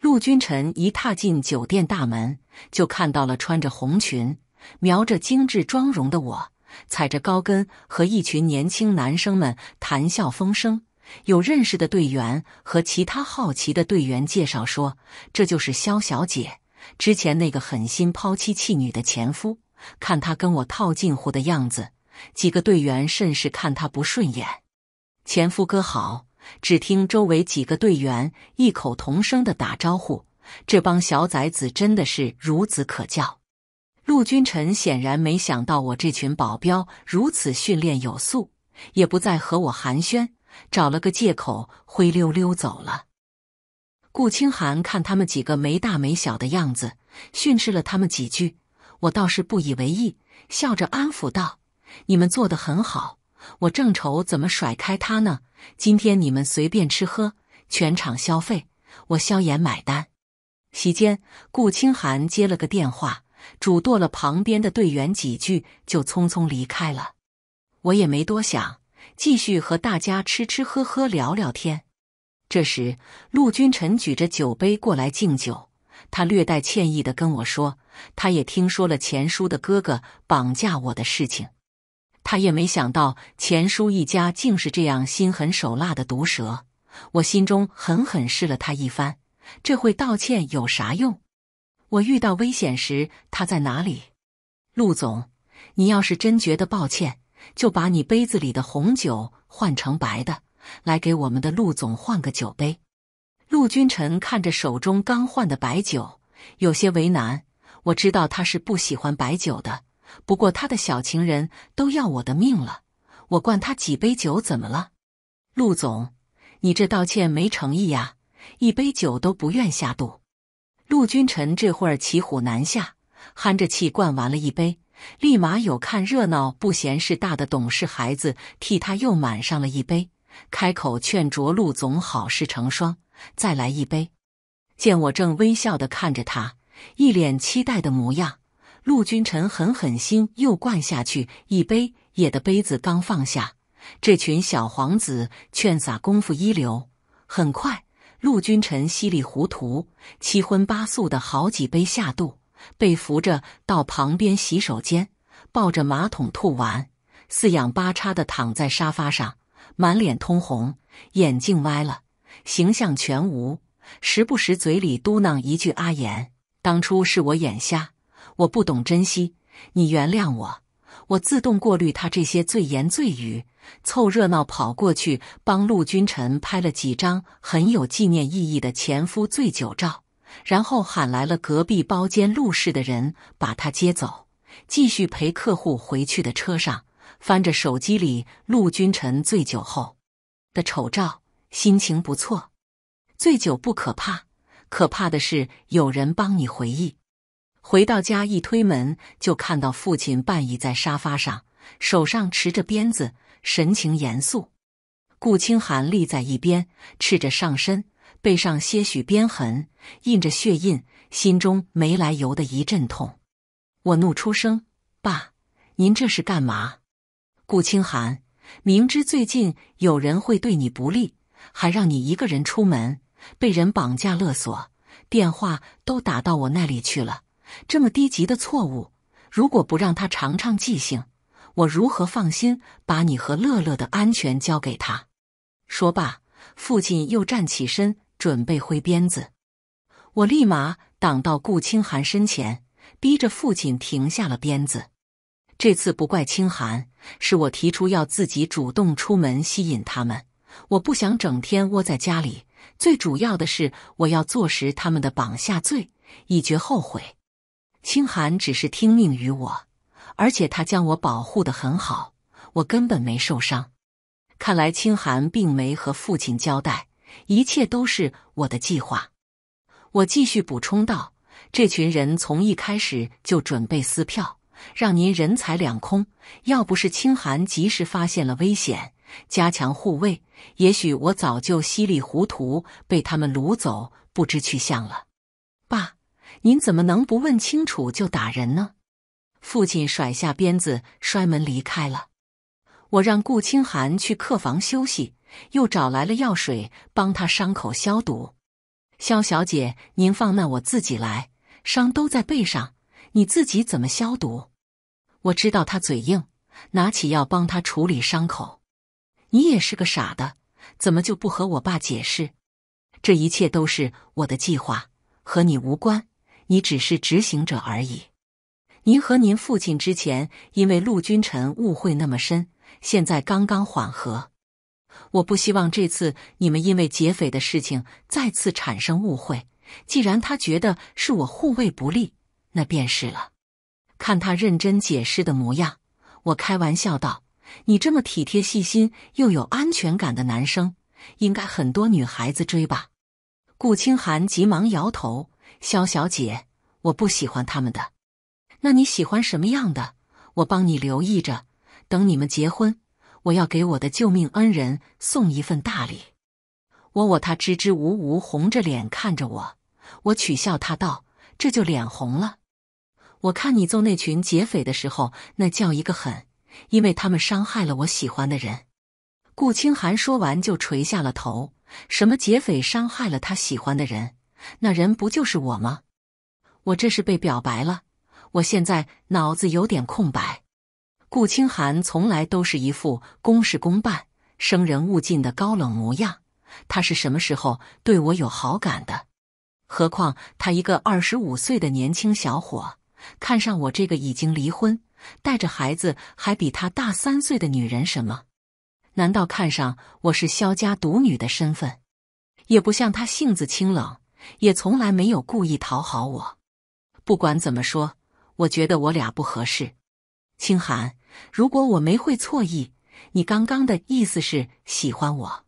陆君臣一踏进酒店大门，就看到了穿着红裙、描着精致妆容的我，踩着高跟，和一群年轻男生们谈笑风生。有认识的队员和其他好奇的队员介绍说：“这就是肖小姐。”之前那个狠心抛妻弃女的前夫，看他跟我套近乎的样子，几个队员甚是看他不顺眼。前夫哥好！只听周围几个队员异口同声的打招呼，这帮小崽子真的是孺子可教。陆君臣显然没想到我这群保镖如此训练有素，也不再和我寒暄，找了个借口灰溜溜走了。顾清寒看他们几个没大没小的样子，训斥了他们几句。我倒是不以为意，笑着安抚道：“你们做得很好，我正愁怎么甩开他呢。今天你们随便吃喝，全场消费，我萧炎买单。”席间，顾清寒接了个电话，嘱咐了旁边的队员几句，就匆匆离开了。我也没多想，继续和大家吃吃喝喝，聊聊天。这时，陆君臣举着酒杯过来敬酒，他略带歉意的跟我说：“他也听说了钱叔的哥哥绑架我的事情，他也没想到钱叔一家竟是这样心狠手辣的毒蛇。”我心中狠狠试了他一番：“这会道歉有啥用？我遇到危险时他在哪里？”陆总，你要是真觉得抱歉，就把你杯子里的红酒换成白的。来给我们的陆总换个酒杯。陆君臣看着手中刚换的白酒，有些为难。我知道他是不喜欢白酒的，不过他的小情人都要我的命了，我灌他几杯酒怎么了？陆总，你这道歉没诚意呀，一杯酒都不愿下肚。陆君臣这会儿骑虎难下，憨着气灌完了一杯，立马有看热闹不嫌事大的懂事孩子替他又满上了一杯。开口劝着陆总好事成双，再来一杯。见我正微笑的看着他，一脸期待的模样，陆君臣狠狠心又灌下去一杯。也的杯子刚放下，这群小皇子劝洒功夫一流，很快陆君臣稀里糊涂、七荤八素的好几杯下肚，被扶着到旁边洗手间，抱着马桶吐完，四仰八叉的躺在沙发上。满脸通红，眼镜歪了，形象全无。时不时嘴里嘟囔一句：“阿言，当初是我眼瞎，我不懂珍惜，你原谅我。”我自动过滤他这些醉言醉语，凑热闹跑过去帮陆君臣拍了几张很有纪念意义的前夫醉酒照，然后喊来了隔壁包间陆氏的人把他接走，继续陪客户回去的车上。翻着手机里陆君臣醉酒后的丑照，心情不错。醉酒不可怕，可怕的是有人帮你回忆。回到家，一推门就看到父亲半倚在沙发上，手上持着鞭子，神情严肃。顾清寒立在一边，赤着上身，背上些许鞭痕，印着血印，心中没来由的一阵痛。我怒出声：“爸，您这是干嘛？”顾清寒，明知最近有人会对你不利，还让你一个人出门，被人绑架勒索，电话都打到我那里去了。这么低级的错误，如果不让他尝尝记性，我如何放心把你和乐乐的安全交给他？说罢，父亲又站起身准备挥鞭子，我立马挡到顾清寒身前，逼着父亲停下了鞭子。这次不怪清寒，是我提出要自己主动出门吸引他们。我不想整天窝在家里，最主要的是我要坐实他们的绑架罪，以绝后悔。清寒只是听命于我，而且他将我保护的很好，我根本没受伤。看来清寒并没和父亲交代，一切都是我的计划。我继续补充道：“这群人从一开始就准备撕票。”让您人财两空。要不是清寒及时发现了危险，加强护卫，也许我早就稀里糊涂被他们掳走，不知去向了。爸，您怎么能不问清楚就打人呢？父亲甩下鞭子，摔门离开了。我让顾清寒去客房休息，又找来了药水，帮他伤口消毒。肖小姐，您放那，我自己来。伤都在背上，你自己怎么消毒？我知道他嘴硬，拿起药帮他处理伤口。你也是个傻的，怎么就不和我爸解释？这一切都是我的计划，和你无关，你只是执行者而已。您和您父亲之前因为陆君臣误会那么深，现在刚刚缓和，我不希望这次你们因为劫匪的事情再次产生误会。既然他觉得是我护卫不力，那便是了。看他认真解释的模样，我开玩笑道：“你这么体贴细心又有安全感的男生，应该很多女孩子追吧？”顾清寒急忙摇头：“肖小姐，我不喜欢他们的。”“那你喜欢什么样的？我帮你留意着，等你们结婚，我要给我的救命恩人送一份大礼。”我我他支支吾吾，红着脸看着我，我取笑他道：“这就脸红了。”我看你揍那群劫匪的时候，那叫一个狠，因为他们伤害了我喜欢的人。顾清寒说完就垂下了头。什么劫匪伤害了他喜欢的人？那人不就是我吗？我这是被表白了。我现在脑子有点空白。顾清寒从来都是一副公事公办、生人勿近的高冷模样。他是什么时候对我有好感的？何况他一个二十五岁的年轻小伙。看上我这个已经离婚、带着孩子还比他大三岁的女人，什么？难道看上我是肖家独女的身份？也不像他性子清冷，也从来没有故意讨好我。不管怎么说，我觉得我俩不合适。清寒，如果我没会错意，你刚刚的意思是喜欢我？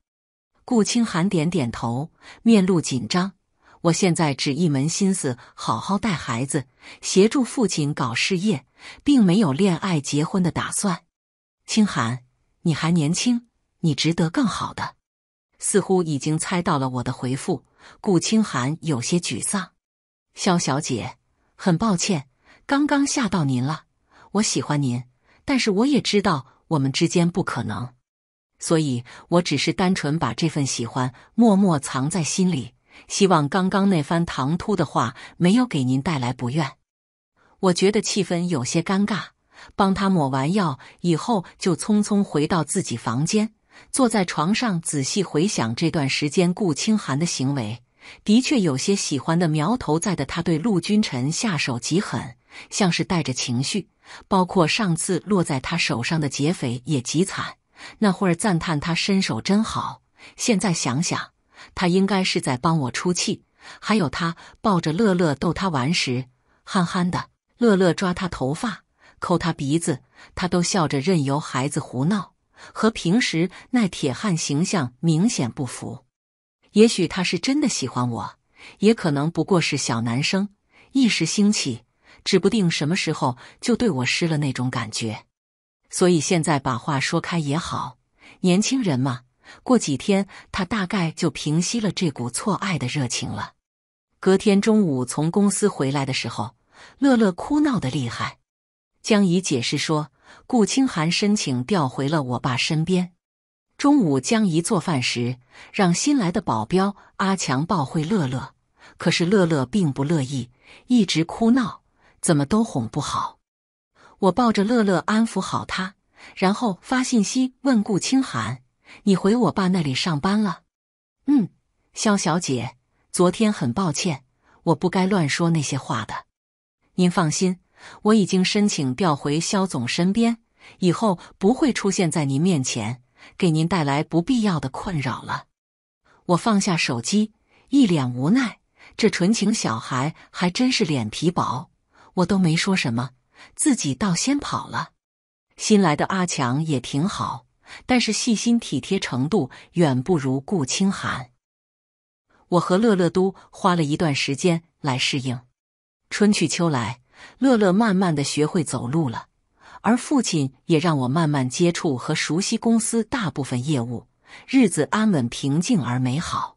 顾清寒点点头，面露紧张。我现在只一门心思好好带孩子，协助父亲搞事业，并没有恋爱结婚的打算。清寒，你还年轻，你值得更好的。似乎已经猜到了我的回复，顾清寒有些沮丧。肖小姐，很抱歉刚刚吓到您了。我喜欢您，但是我也知道我们之间不可能，所以我只是单纯把这份喜欢默默藏在心里。希望刚刚那番唐突的话没有给您带来不愿。我觉得气氛有些尴尬。帮他抹完药以后，就匆匆回到自己房间，坐在床上仔细回想这段时间顾清寒的行为，的确有些喜欢的苗头在的。他对陆君臣下手极狠，像是带着情绪，包括上次落在他手上的劫匪也极惨。那会儿赞叹他身手真好，现在想想。他应该是在帮我出气。还有他抱着乐乐逗他玩时，憨憨的，乐乐抓他头发、抠他鼻子，他都笑着任由孩子胡闹，和平时那铁汉形象明显不符。也许他是真的喜欢我，也可能不过是小男生一时兴起，指不定什么时候就对我失了那种感觉。所以现在把话说开也好，年轻人嘛。过几天，他大概就平息了这股错爱的热情了。隔天中午从公司回来的时候，乐乐哭闹得厉害。江怡解释说，顾清寒申请调回了我爸身边。中午江怡做饭时，让新来的保镖阿强抱会乐乐，可是乐乐并不乐意，一直哭闹，怎么都哄不好。我抱着乐乐安抚好他，然后发信息问顾清寒。你回我爸那里上班了？嗯，肖小姐，昨天很抱歉，我不该乱说那些话的。您放心，我已经申请调回肖总身边，以后不会出现在您面前，给您带来不必要的困扰了。我放下手机，一脸无奈。这纯情小孩还真是脸皮薄，我都没说什么，自己倒先跑了。新来的阿强也挺好。但是细心体贴程度远不如顾清寒。我和乐乐都花了一段时间来适应。春去秋来，乐乐慢慢的学会走路了，而父亲也让我慢慢接触和熟悉公司大部分业务。日子安稳平静而美好。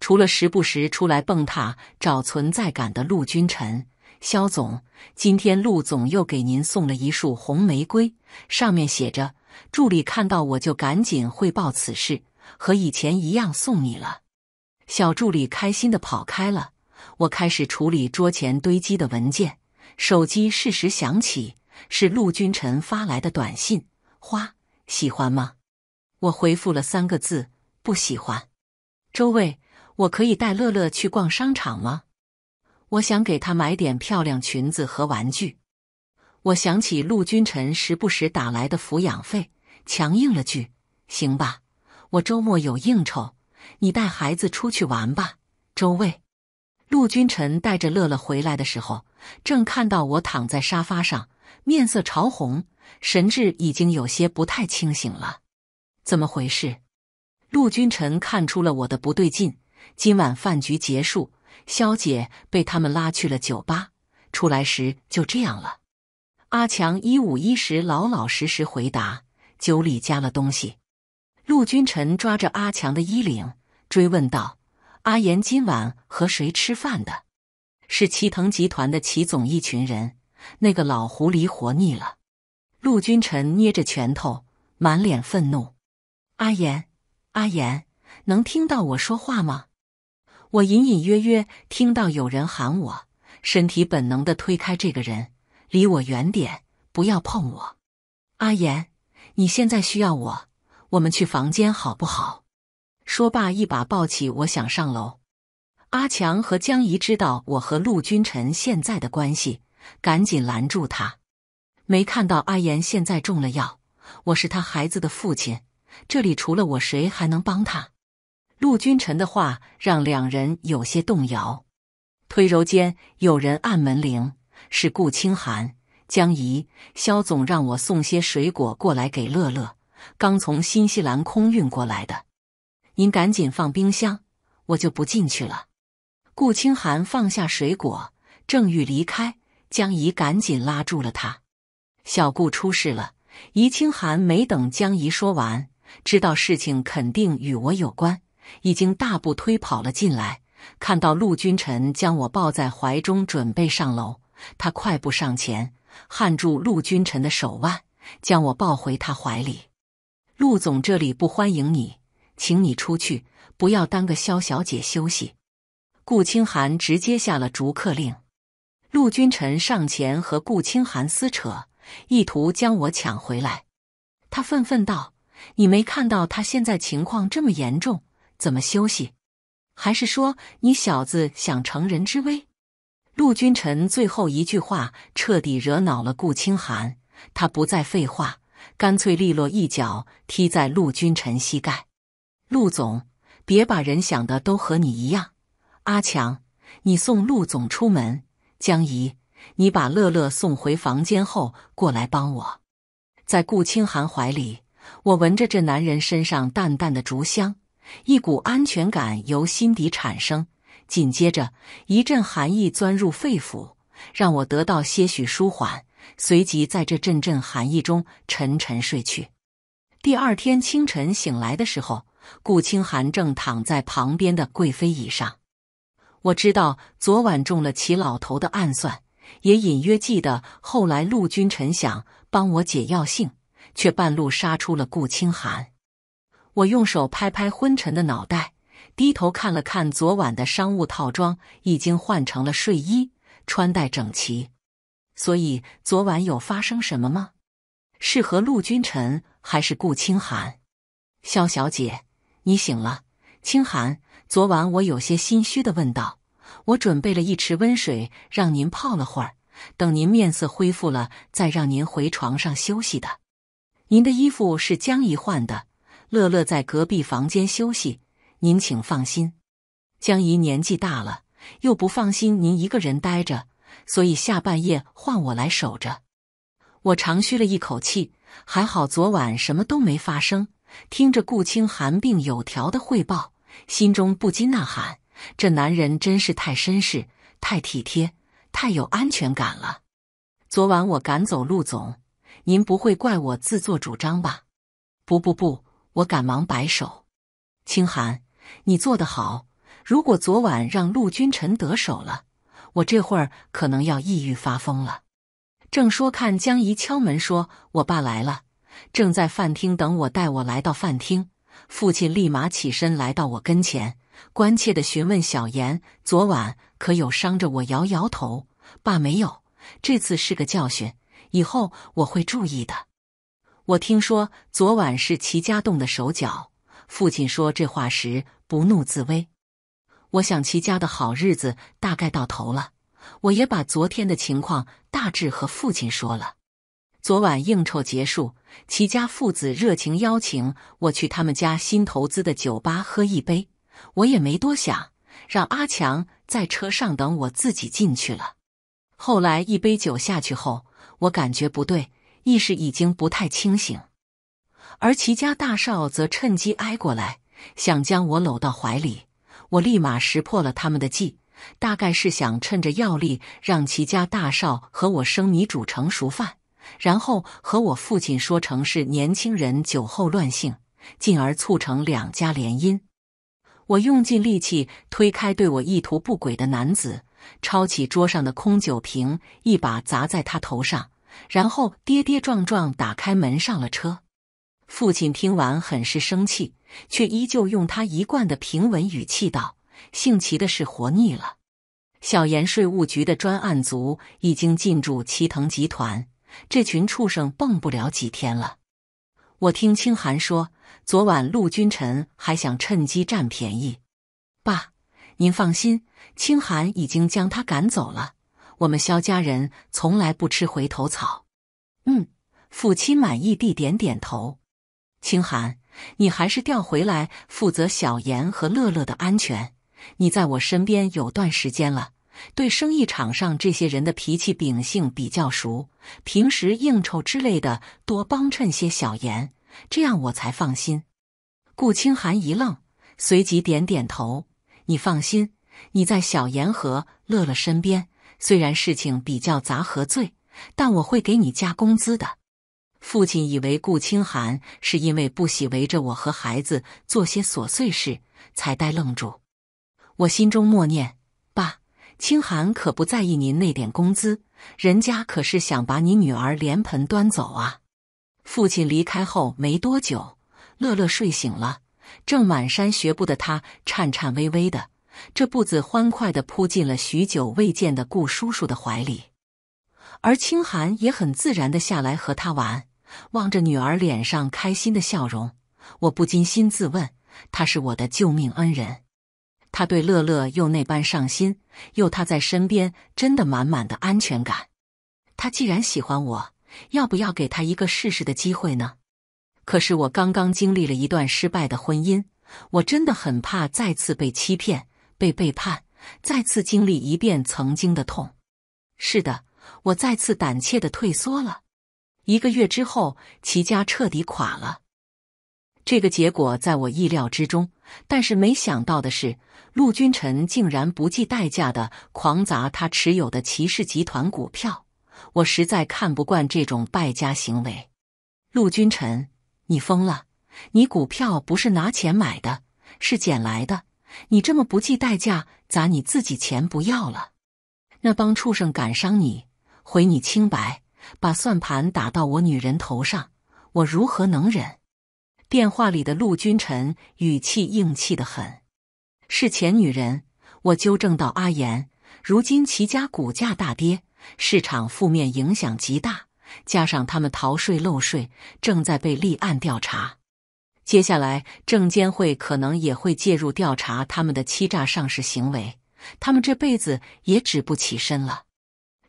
除了时不时出来蹦跶找存在感的陆君臣，肖总，今天陆总又给您送了一束红玫瑰，上面写着。助理看到我就赶紧汇报此事，和以前一样送你了。小助理开心的跑开了。我开始处理桌前堆积的文件，手机适时响起，是陆君臣发来的短信：花喜欢吗？我回复了三个字：不喜欢。周卫，我可以带乐乐去逛商场吗？我想给她买点漂亮裙子和玩具。我想起陆君臣时不时打来的抚养费，强硬了句：“行吧，我周末有应酬，你带孩子出去玩吧。”周卫，陆君臣带着乐乐回来的时候，正看到我躺在沙发上，面色潮红，神志已经有些不太清醒了。怎么回事？陆君臣看出了我的不对劲。今晚饭局结束，肖姐被他们拉去了酒吧，出来时就这样了。阿强一五一十、老老实实回答：“酒里加了东西。”陆君臣抓着阿强的衣领，追问道：“阿言今晚和谁吃饭的？是齐腾集团的齐总一群人。那个老狐狸活腻了。”陆君臣捏着拳头，满脸愤怒：“阿言，阿言，能听到我说话吗？”我隐隐约约听到有人喊我，身体本能的推开这个人。离我远点，不要碰我。阿言，你现在需要我，我们去房间好不好？说罢，一把抱起我，想上楼。阿强和江怡知道我和陆君臣现在的关系，赶紧拦住他。没看到阿言现在中了药，我是他孩子的父亲，这里除了我，谁还能帮他？陆君臣的话让两人有些动摇。推揉间，有人按门铃。是顾清寒，江姨，肖总让我送些水果过来给乐乐，刚从新西兰空运过来的，您赶紧放冰箱，我就不进去了。顾清寒放下水果，正欲离开，江怡赶紧拉住了他。小顾出事了，怡清寒没等江怡说完，知道事情肯定与我有关，已经大步推跑了进来，看到陆君臣将我抱在怀中，准备上楼。他快步上前，撼住陆君臣的手腕，将我抱回他怀里。陆总这里不欢迎你，请你出去，不要当个萧小姐休息。顾清寒直接下了逐客令。陆君臣上前和顾清寒撕扯，意图将我抢回来。他愤愤道：“你没看到他现在情况这么严重，怎么休息？还是说你小子想乘人之危？”陆君臣最后一句话彻底惹恼了顾清寒，他不再废话，干脆利落一脚踢在陆君臣膝盖。陆总，别把人想的都和你一样。阿强，你送陆总出门。江怡，你把乐乐送回房间后过来帮我。在顾清寒怀里，我闻着这男人身上淡淡的竹香，一股安全感由心底产生。紧接着一阵寒意钻入肺腑，让我得到些许舒缓。随即在这阵阵寒意中沉沉睡去。第二天清晨醒来的时候，顾清寒正躺在旁边的贵妃椅上。我知道昨晚中了齐老头的暗算，也隐约记得后来陆君臣想帮我解药性，却半路杀出了顾清寒。我用手拍拍昏沉的脑袋。低头看了看昨晚的商务套装，已经换成了睡衣，穿戴整齐。所以昨晚有发生什么吗？是和陆君臣，还是顾清寒？肖小姐，你醒了。清寒，昨晚我有些心虚的问道。我准备了一池温水，让您泡了会儿，等您面色恢复了，再让您回床上休息的。您的衣服是江姨换的，乐乐在隔壁房间休息。您请放心，江姨年纪大了，又不放心您一个人待着，所以下半夜换我来守着。我长吁了一口气，还好昨晚什么都没发生。听着顾清寒病有条的汇报，心中不禁呐喊：这男人真是太绅士、太体贴、太有安全感了。昨晚我赶走陆总，您不会怪我自作主张吧？不不不，我赶忙摆手，清寒。你做得好！如果昨晚让陆君臣得手了，我这会儿可能要抑郁发疯了。正说，看江姨敲门说：“我爸来了，正在饭厅等我。”带我来到饭厅，父亲立马起身来到我跟前，关切地询问：“小妍：“昨晚可有伤着？”我摇摇头：“爸，没有。这次是个教训，以后我会注意的。”我听说昨晚是齐家动的手脚。父亲说这话时不怒自威，我想齐家的好日子大概到头了。我也把昨天的情况大致和父亲说了。昨晚应酬结束，齐家父子热情邀请我去他们家新投资的酒吧喝一杯，我也没多想，让阿强在车上等，我自己进去了。后来一杯酒下去后，我感觉不对，意识已经不太清醒。而齐家大少则趁机挨过来，想将我搂到怀里。我立马识破了他们的计，大概是想趁着药力，让齐家大少和我生米煮成熟饭，然后和我父亲说成是年轻人酒后乱性，进而促成两家联姻。我用尽力气推开对我意图不轨的男子，抄起桌上的空酒瓶，一把砸在他头上，然后跌跌撞撞打开门上了车。父亲听完很是生气，却依旧用他一贯的平稳语气道：“姓齐的是活腻了。小严税务局的专案组已经进驻齐藤集团，这群畜生蹦不了几天了。我听清寒说，昨晚陆君臣还想趁机占便宜。爸，您放心，清寒已经将他赶走了。我们萧家人从来不吃回头草。”嗯，父亲满意地点点头。清寒，你还是调回来负责小妍和乐乐的安全。你在我身边有段时间了，对生意场上这些人的脾气秉性比较熟。平时应酬之类的，多帮衬些小妍，这样我才放心。顾清寒一愣，随即点点头：“你放心，你在小妍和乐乐身边，虽然事情比较杂和罪，但我会给你加工资的。”父亲以为顾清寒是因为不喜围着我和孩子做些琐碎事，才呆愣住。我心中默念：“爸，清寒可不在意您那点工资，人家可是想把你女儿连盆端走啊。”父亲离开后没多久，乐乐睡醒了，正满山学步的他颤颤巍巍的，这步子欢快的扑进了许久未见的顾叔叔的怀里，而清寒也很自然的下来和他玩。望着女儿脸上开心的笑容，我不禁心自问：他是我的救命恩人，他对乐乐又那般上心，有他在身边真的满满的安全感。他既然喜欢我，要不要给他一个试试的机会呢？可是我刚刚经历了一段失败的婚姻，我真的很怕再次被欺骗、被背叛，再次经历一遍曾经的痛。是的，我再次胆怯的退缩了。一个月之后，齐家彻底垮了。这个结果在我意料之中，但是没想到的是，陆君臣竟然不计代价的狂砸他持有的齐氏集团股票。我实在看不惯这种败家行为。陆君臣，你疯了！你股票不是拿钱买的，是捡来的。你这么不计代价砸你自己钱不要了，那帮畜生敢伤你，毁你清白！把算盘打到我女人头上，我如何能忍？电话里的陆君臣语气硬气的很。是前女人，我纠正到阿言。如今齐家股价大跌，市场负面影响极大，加上他们逃税漏税，正在被立案调查。接下来证监会可能也会介入调查他们的欺诈上市行为，他们这辈子也止不起身了。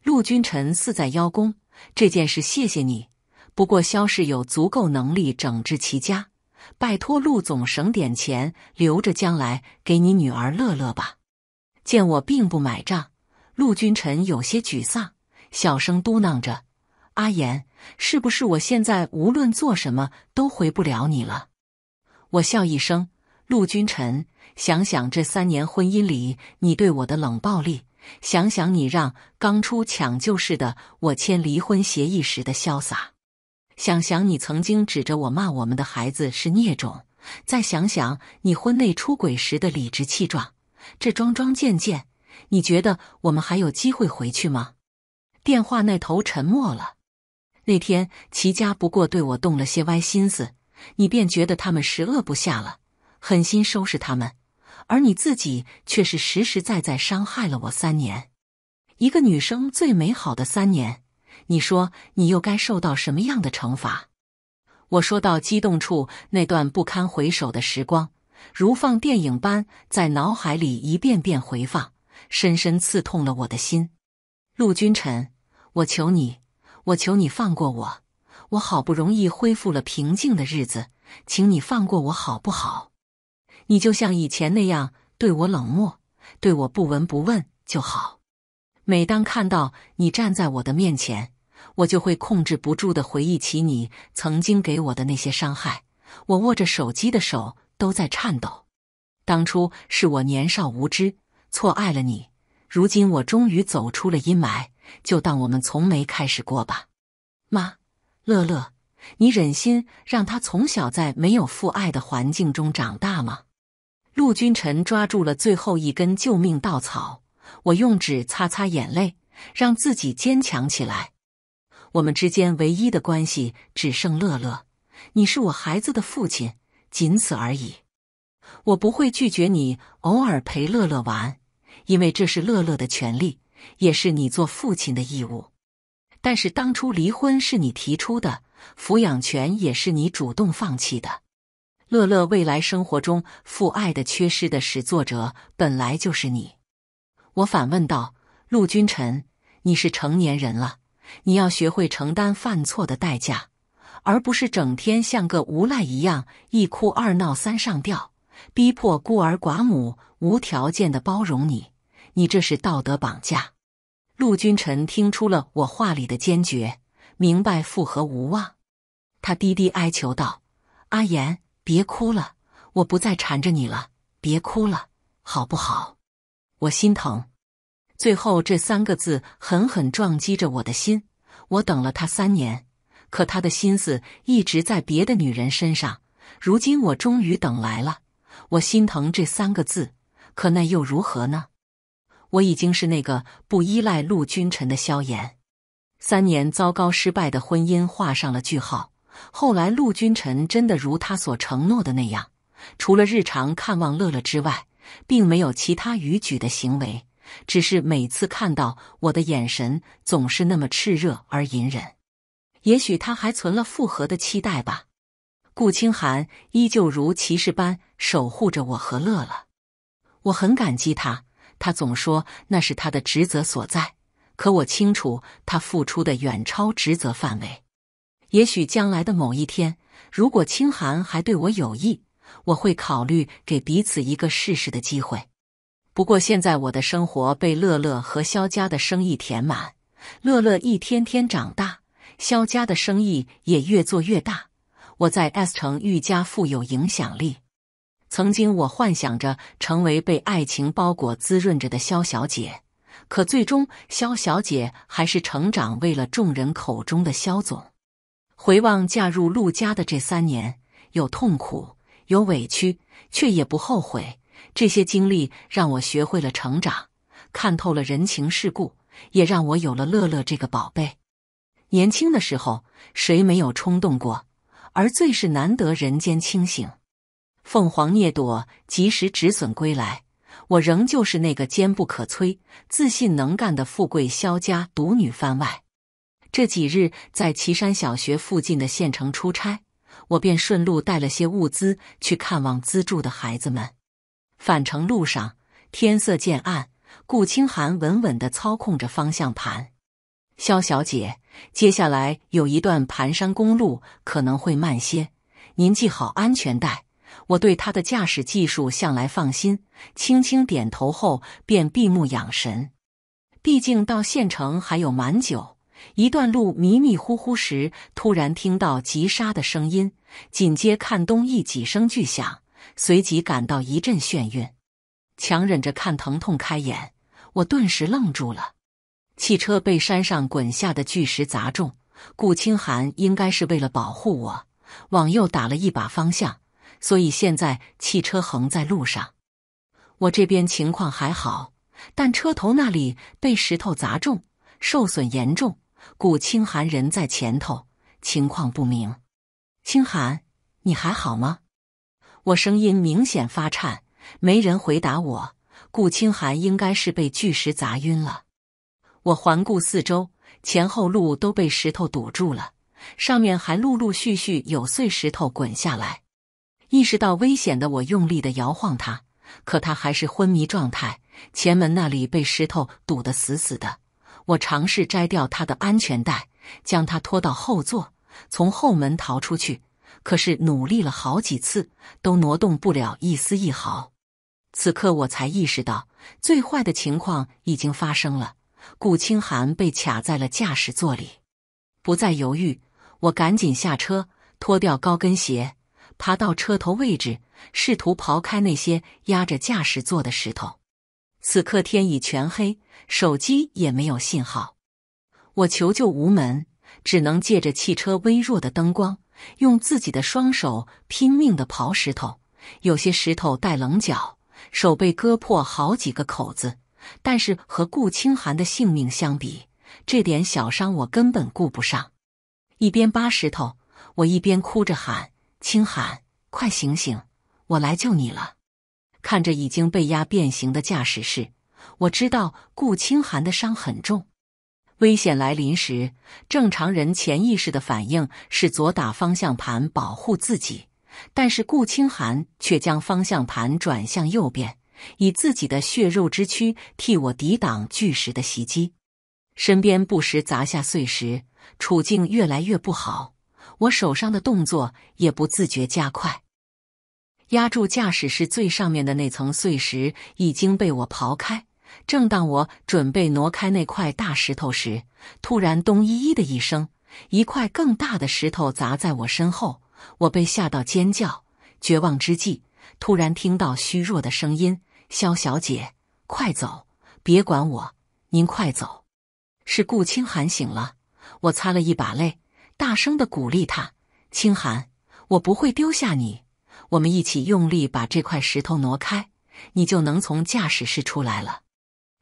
陆君臣似在邀功。这件事谢谢你，不过肖氏有足够能力整治齐家，拜托陆总省点钱，留着将来给你女儿乐乐吧。见我并不买账，陆君臣有些沮丧，小声嘟囔着：“阿言，是不是我现在无论做什么都回不了你了？”我笑一声，陆君臣，想想这三年婚姻里你对我的冷暴力。想想你让刚出抢救室的我签离婚协议时的潇洒，想想你曾经指着我骂我们的孩子是孽种，再想想你婚内出轨时的理直气壮，这桩桩件件，你觉得我们还有机会回去吗？电话那头沉默了。那天齐家不过对我动了些歪心思，你便觉得他们十恶不下了，狠心收拾他们。而你自己却是实实在在伤害了我三年，一个女生最美好的三年，你说你又该受到什么样的惩罚？我说到激动处，那段不堪回首的时光如放电影般在脑海里一遍遍回放，深深刺痛了我的心。陆君臣，我求你，我求你放过我，我好不容易恢复了平静的日子，请你放过我好不好？你就像以前那样对我冷漠，对我不闻不问就好。每当看到你站在我的面前，我就会控制不住的回忆起你曾经给我的那些伤害。我握着手机的手都在颤抖。当初是我年少无知，错爱了你。如今我终于走出了阴霾，就当我们从没开始过吧。妈，乐乐，你忍心让他从小在没有父爱的环境中长大吗？陆君臣抓住了最后一根救命稻草，我用纸擦擦眼泪，让自己坚强起来。我们之间唯一的关系只剩乐乐，你是我孩子的父亲，仅此而已。我不会拒绝你偶尔陪乐乐玩，因为这是乐乐的权利，也是你做父亲的义务。但是当初离婚是你提出的，抚养权也是你主动放弃的。乐乐未来生活中父爱的缺失的始作者本来就是你，我反问道：“陆君臣，你是成年人了，你要学会承担犯错的代价，而不是整天像个无赖一样一哭二闹三上吊，逼迫孤儿寡母无条件的包容你。你这是道德绑架。”陆君臣听出了我话里的坚决，明白复合无望，他低低哀求道：“阿言。”别哭了，我不再缠着你了。别哭了，好不好？我心疼。最后这三个字狠狠撞击着我的心。我等了他三年，可他的心思一直在别的女人身上。如今我终于等来了，我心疼这三个字，可那又如何呢？我已经是那个不依赖陆君臣的萧炎。三年糟糕失败的婚姻画上了句号。后来，陆君臣真的如他所承诺的那样，除了日常看望乐乐之外，并没有其他逾矩的行为。只是每次看到我的眼神，总是那么炽热而隐忍。也许他还存了复合的期待吧。顾清寒依旧如骑士般守护着我和乐乐，我很感激他。他总说那是他的职责所在，可我清楚他付出的远超职责范围。也许将来的某一天，如果清寒还对我有意，我会考虑给彼此一个试试的机会。不过现在我的生活被乐乐和肖家的生意填满，乐乐一天天长大，肖家的生意也越做越大，我在 S 城愈加富有影响力。曾经我幻想着成为被爱情包裹滋润着的肖小姐，可最终肖小姐还是成长为了众人口中的肖总。回望嫁入陆家的这三年，有痛苦，有委屈，却也不后悔。这些经历让我学会了成长，看透了人情世故，也让我有了乐乐这个宝贝。年轻的时候，谁没有冲动过？而最是难得人间清醒。凤凰涅朵及时止损归来，我仍旧是那个坚不可摧、自信能干的富贵萧家独女番外。这几日在岐山小学附近的县城出差，我便顺路带了些物资去看望资助的孩子们。返程路上，天色渐暗，顾清寒稳稳的操控着方向盘。肖小姐，接下来有一段盘山公路，可能会慢些，您系好安全带。我对他的驾驶技术向来放心。轻轻点头后，便闭目养神。毕竟到县城还有蛮久。一段路迷迷糊糊时，突然听到急刹的声音，紧接看东翼几声巨响，随即感到一阵眩晕，强忍着看疼痛开眼，我顿时愣住了。汽车被山上滚下的巨石砸中，顾清寒应该是为了保护我，往右打了一把方向，所以现在汽车横在路上。我这边情况还好，但车头那里被石头砸中，受损严重。顾清寒人在前头，情况不明。清寒，你还好吗？我声音明显发颤，没人回答我。顾清寒应该是被巨石砸晕了。我环顾四周，前后路都被石头堵住了，上面还陆陆续续有碎石头滚下来。意识到危险的我，用力的摇晃他，可他还是昏迷状态。前门那里被石头堵得死死的。我尝试摘掉他的安全带，将他拖到后座，从后门逃出去。可是努力了好几次，都挪动不了一丝一毫。此刻我才意识到，最坏的情况已经发生了：顾清寒被卡在了驾驶座里。不再犹豫，我赶紧下车，脱掉高跟鞋，爬到车头位置，试图刨开那些压着驾驶座的石头。此刻天已全黑，手机也没有信号，我求救无门，只能借着汽车微弱的灯光，用自己的双手拼命的刨石头。有些石头带棱角，手被割破好几个口子。但是和顾清寒的性命相比，这点小伤我根本顾不上。一边扒石头，我一边哭着喊：“清寒，快醒醒，我来救你了。”看着已经被压变形的驾驶室，我知道顾清寒的伤很重。危险来临时，正常人潜意识的反应是左打方向盘保护自己，但是顾清寒却将方向盘转向右边，以自己的血肉之躯替我抵挡巨石的袭击。身边不时砸下碎石，处境越来越不好，我手上的动作也不自觉加快。压住驾驶室最上面的那层碎石已经被我刨开。正当我准备挪开那块大石头时，突然“咚”一一”的一声，一块更大的石头砸在我身后，我被吓到尖叫。绝望之际，突然听到虚弱的声音：“肖小姐，快走，别管我，您快走。”是顾清寒醒了。我擦了一把泪，大声地鼓励他：“清寒，我不会丢下你。”我们一起用力把这块石头挪开，你就能从驾驶室出来了。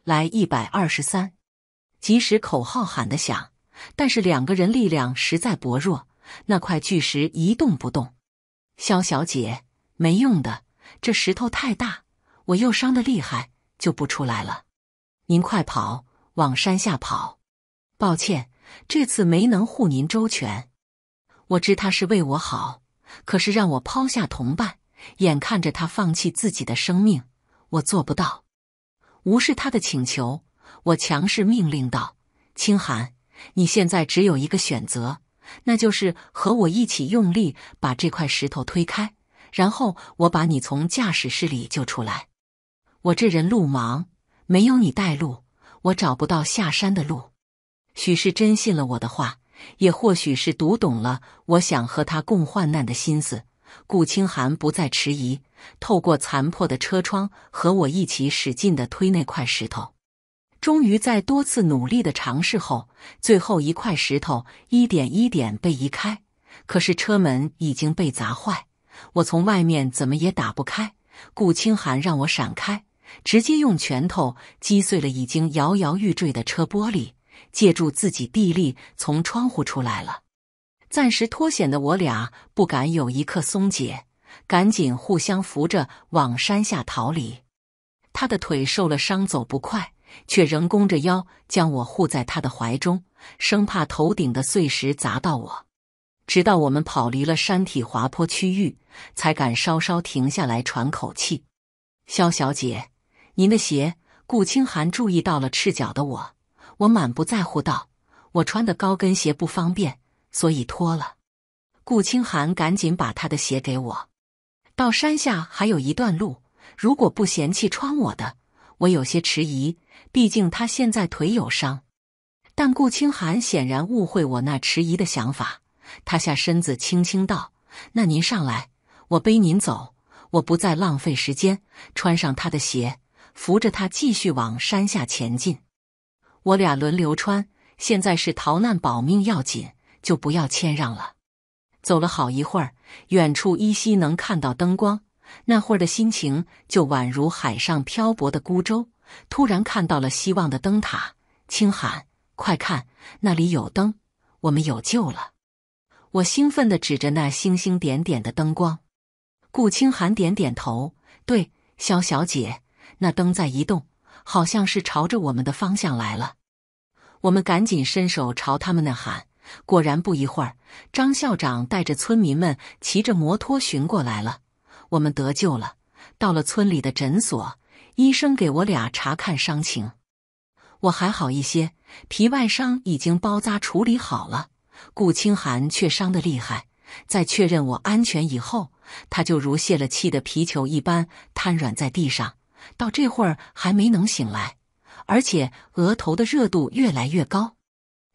来一百二十三，即使口号喊得响，但是两个人力量实在薄弱，那块巨石一动不动。肖小姐，没用的，这石头太大，我又伤得厉害，就不出来了。您快跑，往山下跑。抱歉，这次没能护您周全。我知他是为我好。可是让我抛下同伴，眼看着他放弃自己的生命，我做不到。无视他的请求，我强势命令道：“清寒，你现在只有一个选择，那就是和我一起用力把这块石头推开，然后我把你从驾驶室里救出来。我这人路盲，没有你带路，我找不到下山的路。”许是真信了我的话。也或许是读懂了我想和他共患难的心思，顾清寒不再迟疑，透过残破的车窗和我一起使劲地推那块石头。终于在多次努力的尝试后，最后一块石头一点一点被移开。可是车门已经被砸坏，我从外面怎么也打不开。顾清寒让我闪开，直接用拳头击碎了已经摇摇欲坠的车玻璃。借助自己臂力从窗户出来了，暂时脱险的我俩不敢有一刻松懈，赶紧互相扶着往山下逃离。他的腿受了伤，走不快，却仍弓着腰将我护在他的怀中，生怕头顶的碎石砸到我。直到我们跑离了山体滑坡区域，才敢稍稍停下来喘口气。肖小姐，您的鞋。顾清寒注意到了赤脚的我。我满不在乎道：“我穿的高跟鞋不方便，所以脱了。”顾清寒赶紧把他的鞋给我。到山下还有一段路，如果不嫌弃穿我的，我有些迟疑，毕竟他现在腿有伤。但顾清寒显然误会我那迟疑的想法，他下身子轻轻道：“那您上来，我背您走。”我不再浪费时间，穿上他的鞋，扶着他继续往山下前进。我俩轮流穿，现在是逃难保命要紧，就不要谦让了。走了好一会儿，远处依稀能看到灯光。那会儿的心情就宛如海上漂泊的孤舟，突然看到了希望的灯塔。清寒，快看，那里有灯，我们有救了！我兴奋的指着那星星点点的灯光，顾清寒点点头，对肖小姐，那灯在移动。好像是朝着我们的方向来了，我们赶紧伸手朝他们那喊。果然，不一会儿，张校长带着村民们骑着摩托寻过来了。我们得救了。到了村里的诊所，医生给我俩查看伤情。我还好一些，皮外伤已经包扎处理好了。顾清寒却伤得厉害，在确认我安全以后，他就如泄了气的皮球一般瘫软在地上。到这会儿还没能醒来，而且额头的热度越来越高。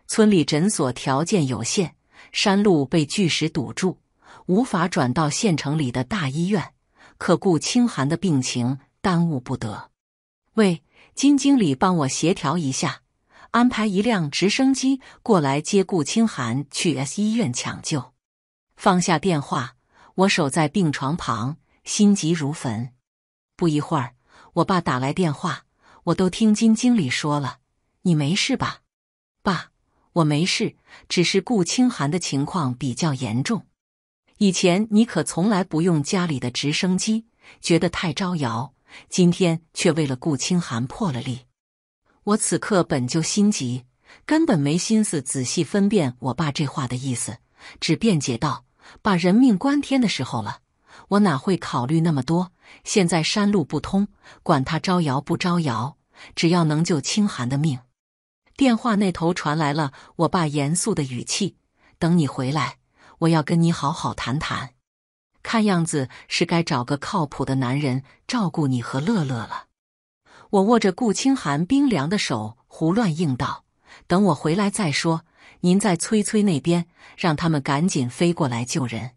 村里诊所条件有限，山路被巨石堵住，无法转到县城里的大医院。可顾清寒的病情耽误不得。喂，金经理，帮我协调一下，安排一辆直升机过来接顾清寒去 S 医院抢救。放下电话，我守在病床旁，心急如焚。不一会儿。我爸打来电话，我都听金经理说了，你没事吧？爸，我没事，只是顾清寒的情况比较严重。以前你可从来不用家里的直升机，觉得太招摇，今天却为了顾清寒破了例。我此刻本就心急，根本没心思仔细分辨我爸这话的意思，只辩解道：“把人命关天的时候了。”我哪会考虑那么多？现在山路不通，管他招摇不招摇，只要能救清寒的命。电话那头传来了我爸严肃的语气：“等你回来，我要跟你好好谈谈。看样子是该找个靠谱的男人照顾你和乐乐了。”我握着顾清寒冰凉的手，胡乱应道：“等我回来再说。您在崔崔那边，让他们赶紧飞过来救人。”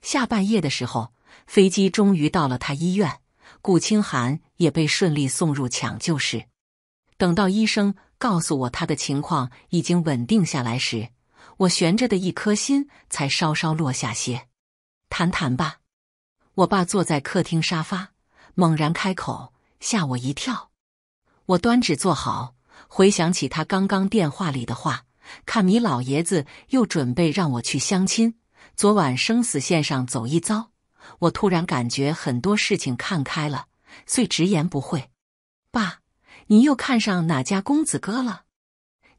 下半夜的时候。飞机终于到了他医院，顾清寒也被顺利送入抢救室。等到医生告诉我他的情况已经稳定下来时，我悬着的一颗心才稍稍落下些。谈谈吧，我爸坐在客厅沙发，猛然开口，吓我一跳。我端纸坐好，回想起他刚刚电话里的话，看米老爷子又准备让我去相亲，昨晚生死线上走一遭。我突然感觉很多事情看开了，遂直言不讳：“爸，您又看上哪家公子哥了？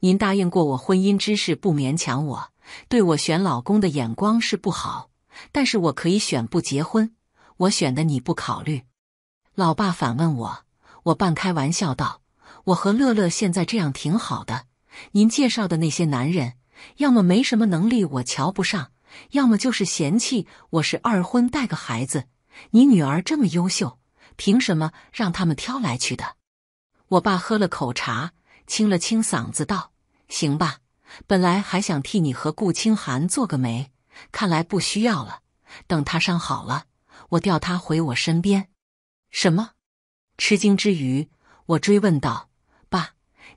您答应过我，婚姻之事不勉强我。对我选老公的眼光是不好，但是我可以选不结婚。我选的你不考虑。”老爸反问我，我半开玩笑道：“我和乐乐现在这样挺好的。您介绍的那些男人，要么没什么能力，我瞧不上。”要么就是嫌弃我是二婚带个孩子，你女儿这么优秀，凭什么让他们挑来去的？我爸喝了口茶，清了清嗓子道：“行吧，本来还想替你和顾清寒做个媒，看来不需要了。等他伤好了，我调他回我身边。”什么？吃惊之余，我追问道。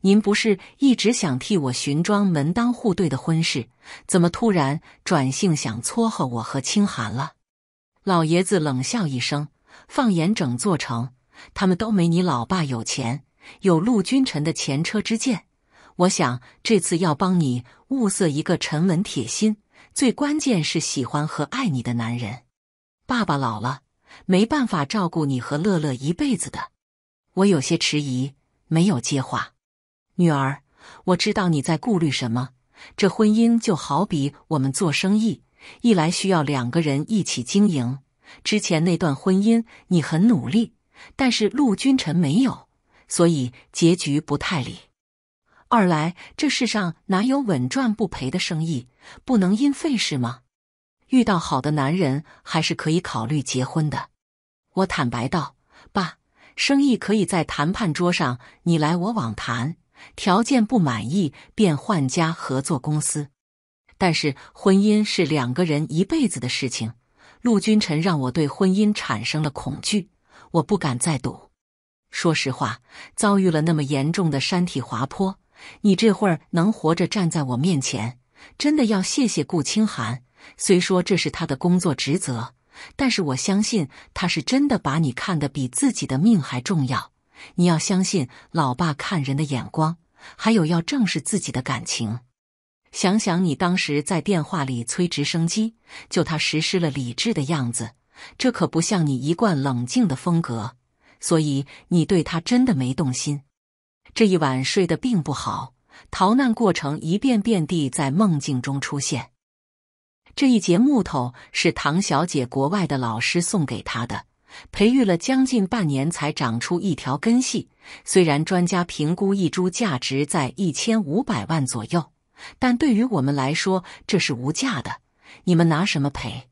您不是一直想替我寻桩门当户对的婚事，怎么突然转性想撮合我和清寒了？老爷子冷笑一声，放眼整座城，他们都没你老爸有钱。有陆君臣的前车之鉴，我想这次要帮你物色一个沉稳、铁心，最关键是喜欢和爱你的男人。爸爸老了，没办法照顾你和乐乐一辈子的。我有些迟疑，没有接话。女儿，我知道你在顾虑什么。这婚姻就好比我们做生意，一来需要两个人一起经营。之前那段婚姻，你很努力，但是陆君臣没有，所以结局不太理二来，这世上哪有稳赚不赔的生意？不能因费事吗？遇到好的男人，还是可以考虑结婚的。我坦白道：“爸，生意可以在谈判桌上你来我往谈。”条件不满意便换家合作公司，但是婚姻是两个人一辈子的事情。陆君臣让我对婚姻产生了恐惧，我不敢再赌。说实话，遭遇了那么严重的山体滑坡，你这会儿能活着站在我面前，真的要谢谢顾清寒。虽说这是他的工作职责，但是我相信他是真的把你看得比自己的命还重要。你要相信老爸看人的眼光，还有要正视自己的感情。想想你当时在电话里催直升机，就他实施了理智的样子，这可不像你一贯冷静的风格。所以你对他真的没动心。这一晚睡得并不好，逃难过程一遍遍地在梦境中出现。这一节木头是唐小姐国外的老师送给她的。培育了将近半年才长出一条根系，虽然专家评估一株价值在一千五百万左右，但对于我们来说这是无价的。你们拿什么赔？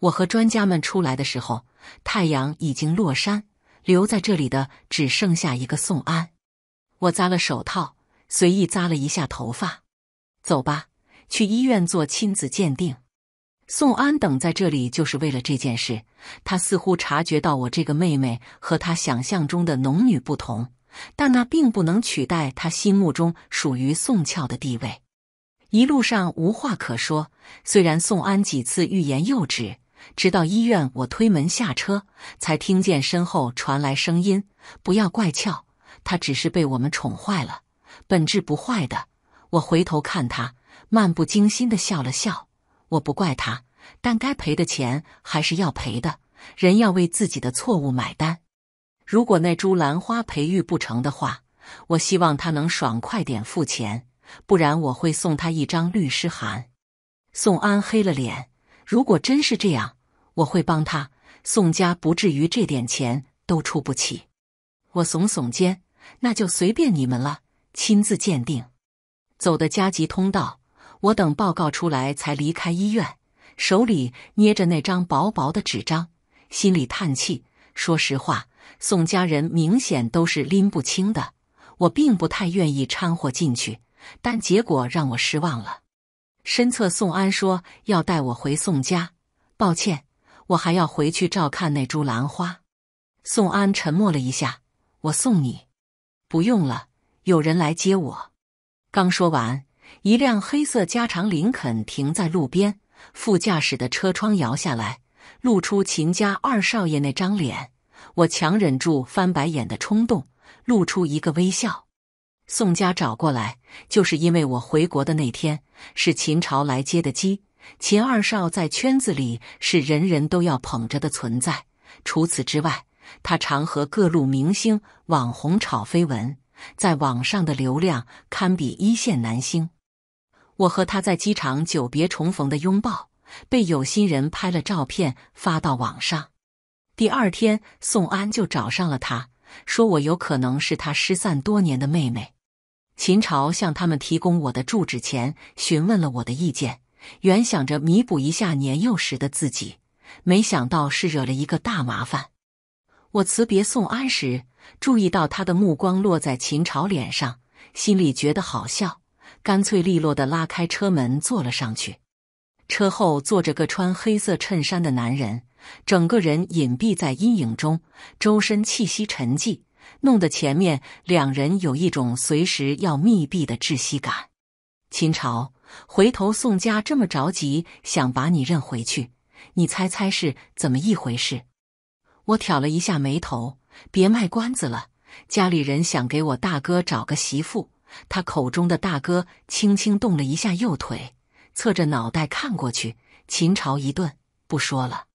我和专家们出来的时候，太阳已经落山，留在这里的只剩下一个宋安。我扎了手套，随意扎了一下头发，走吧，去医院做亲子鉴定。宋安等在这里就是为了这件事。他似乎察觉到我这个妹妹和他想象中的农女不同，但那并不能取代他心目中属于宋俏的地位。一路上无话可说，虽然宋安几次欲言又止，直到医院，我推门下车，才听见身后传来声音：“不要怪俏，她只是被我们宠坏了，本质不坏的。”我回头看他，漫不经心的笑了笑。我不怪他，但该赔的钱还是要赔的。人要为自己的错误买单。如果那株兰花培育不成的话，我希望他能爽快点付钱，不然我会送他一张律师函。宋安黑了脸。如果真是这样，我会帮他。宋家不至于这点钱都出不起。我耸耸肩，那就随便你们了。亲自鉴定，走的加急通道。我等报告出来才离开医院，手里捏着那张薄薄的纸张，心里叹气。说实话，宋家人明显都是拎不清的，我并不太愿意掺和进去，但结果让我失望了。身侧宋安说要带我回宋家，抱歉，我还要回去照看那株兰花。宋安沉默了一下，我送你。不用了，有人来接我。刚说完。一辆黑色加长林肯停在路边，副驾驶的车窗摇下来，露出秦家二少爷那张脸。我强忍住翻白眼的冲动，露出一个微笑。宋家找过来，就是因为我回国的那天是秦朝来接的机。秦二少在圈子里是人人都要捧着的存在。除此之外，他常和各路明星、网红炒绯闻，在网上的流量堪比一线男星。我和他在机场久别重逢的拥抱被有心人拍了照片发到网上。第二天，宋安就找上了他，说我有可能是他失散多年的妹妹。秦朝向他们提供我的住址前，询问了我的意见，原想着弥补一下年幼时的自己，没想到是惹了一个大麻烦。我辞别宋安时，注意到他的目光落在秦朝脸上，心里觉得好笑。干脆利落地拉开车门坐了上去，车后坐着个穿黑色衬衫的男人，整个人隐蔽在阴影中，周身气息沉寂，弄得前面两人有一种随时要密闭的窒息感。秦朝，回头宋家这么着急想把你认回去，你猜猜是怎么一回事？我挑了一下眉头，别卖关子了，家里人想给我大哥找个媳妇。他口中的大哥轻轻动了一下右腿，侧着脑袋看过去。秦朝一顿，不说了。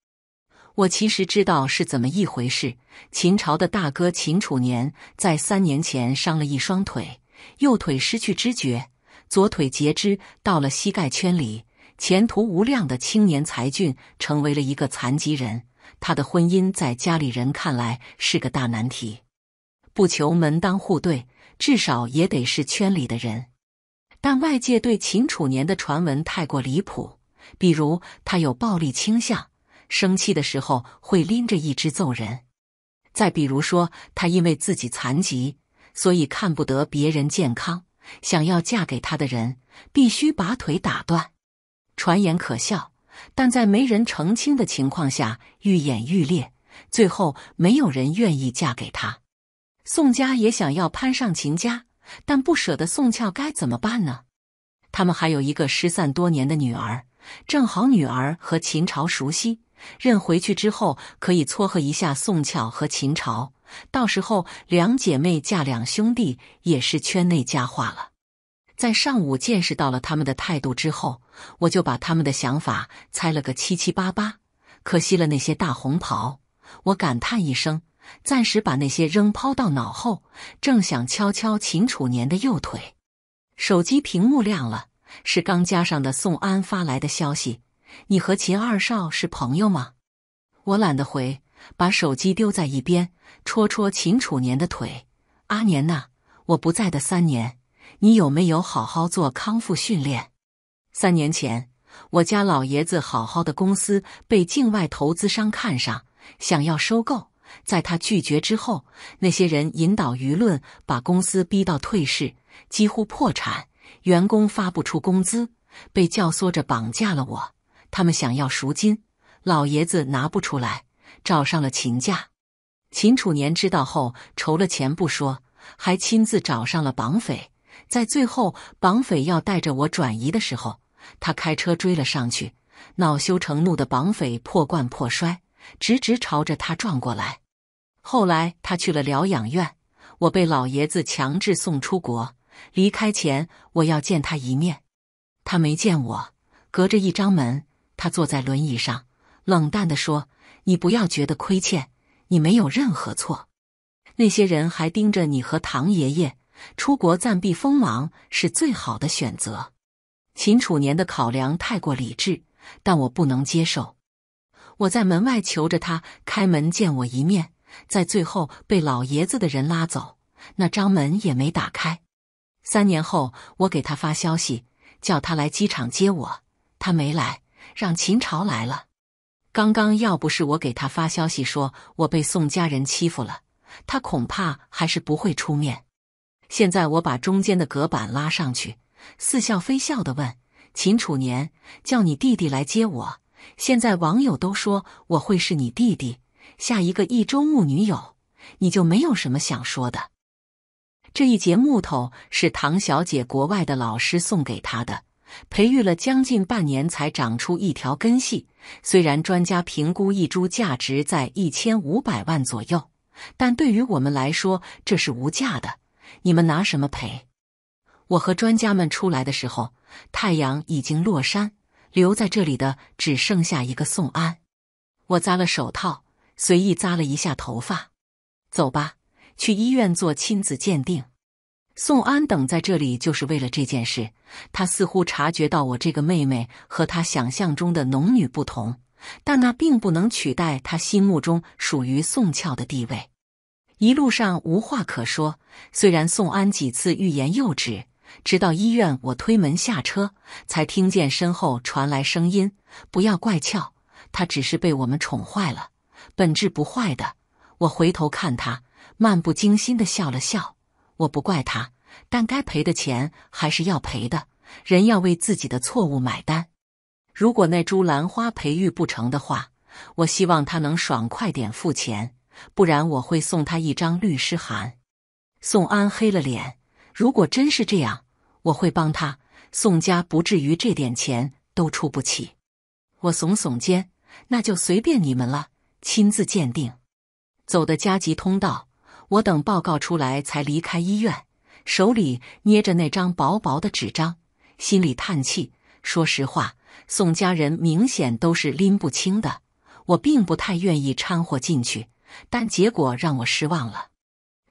我其实知道是怎么一回事。秦朝的大哥秦楚年在三年前伤了一双腿，右腿失去知觉，左腿截肢，到了膝盖圈里，前途无量的青年才俊成为了一个残疾人。他的婚姻在家里人看来是个大难题，不求门当户对。至少也得是圈里的人，但外界对秦楚年的传闻太过离谱，比如他有暴力倾向，生气的时候会拎着一只揍人；再比如说他因为自己残疾，所以看不得别人健康，想要嫁给他的人必须把腿打断。传言可笑，但在没人澄清的情况下愈演愈烈，最后没有人愿意嫁给他。宋家也想要攀上秦家，但不舍得宋俏，该怎么办呢？他们还有一个失散多年的女儿，正好女儿和秦朝熟悉，认回去之后可以撮合一下宋俏和秦朝，到时候两姐妹嫁两兄弟，也是圈内佳话了。在上午见识到了他们的态度之后，我就把他们的想法猜了个七七八八，可惜了那些大红袍，我感叹一声。暂时把那些扔抛到脑后，正想敲敲秦楚年的右腿，手机屏幕亮了，是刚加上的宋安发来的消息：“你和秦二少是朋友吗？”我懒得回，把手机丢在一边，戳戳秦楚年的腿：“阿年呐，我不在的三年，你有没有好好做康复训练？”三年前，我家老爷子好好的公司被境外投资商看上，想要收购。在他拒绝之后，那些人引导舆论，把公司逼到退市，几乎破产，员工发不出工资，被教唆着绑架了我。他们想要赎金，老爷子拿不出来，找上了秦家。秦楚年知道后，筹了钱不说，还亲自找上了绑匪。在最后，绑匪要带着我转移的时候，他开车追了上去。恼羞成怒的绑匪破罐破摔。直直朝着他撞过来。后来他去了疗养院，我被老爷子强制送出国。离开前，我要见他一面。他没见我，隔着一张门。他坐在轮椅上，冷淡的说：“你不要觉得亏欠，你没有任何错。那些人还盯着你和唐爷爷，出国暂避锋芒是最好的选择。”秦楚年的考量太过理智，但我不能接受。我在门外求着他开门见我一面，在最后被老爷子的人拉走，那张门也没打开。三年后，我给他发消息，叫他来机场接我，他没来，让秦朝来了。刚刚要不是我给他发消息说我被宋家人欺负了，他恐怕还是不会出面。现在我把中间的隔板拉上去，似笑非笑的问秦楚年：“叫你弟弟来接我。”现在网友都说我会是你弟弟，下一个一周目女友，你就没有什么想说的？这一节木头是唐小姐国外的老师送给她的，培育了将近半年才长出一条根系。虽然专家评估一株价值在一千五百万左右，但对于我们来说这是无价的。你们拿什么赔？我和专家们出来的时候，太阳已经落山。留在这里的只剩下一个宋安，我扎了手套，随意扎了一下头发，走吧，去医院做亲子鉴定。宋安等在这里就是为了这件事，他似乎察觉到我这个妹妹和他想象中的农女不同，但那并不能取代他心目中属于宋俏的地位。一路上无话可说，虽然宋安几次欲言又止。直到医院，我推门下车，才听见身后传来声音：“不要怪俏，他只是被我们宠坏了，本质不坏的。”我回头看他，漫不经心的笑了笑：“我不怪他，但该赔的钱还是要赔的，人要为自己的错误买单。如果那株兰花培育不成的话，我希望他能爽快点付钱，不然我会送他一张律师函。”宋安黑了脸。如果真是这样，我会帮他。宋家不至于这点钱都出不起。我耸耸肩，那就随便你们了。亲自鉴定，走的加急通道。我等报告出来才离开医院，手里捏着那张薄薄的纸张，心里叹气。说实话，宋家人明显都是拎不清的。我并不太愿意掺和进去，但结果让我失望了。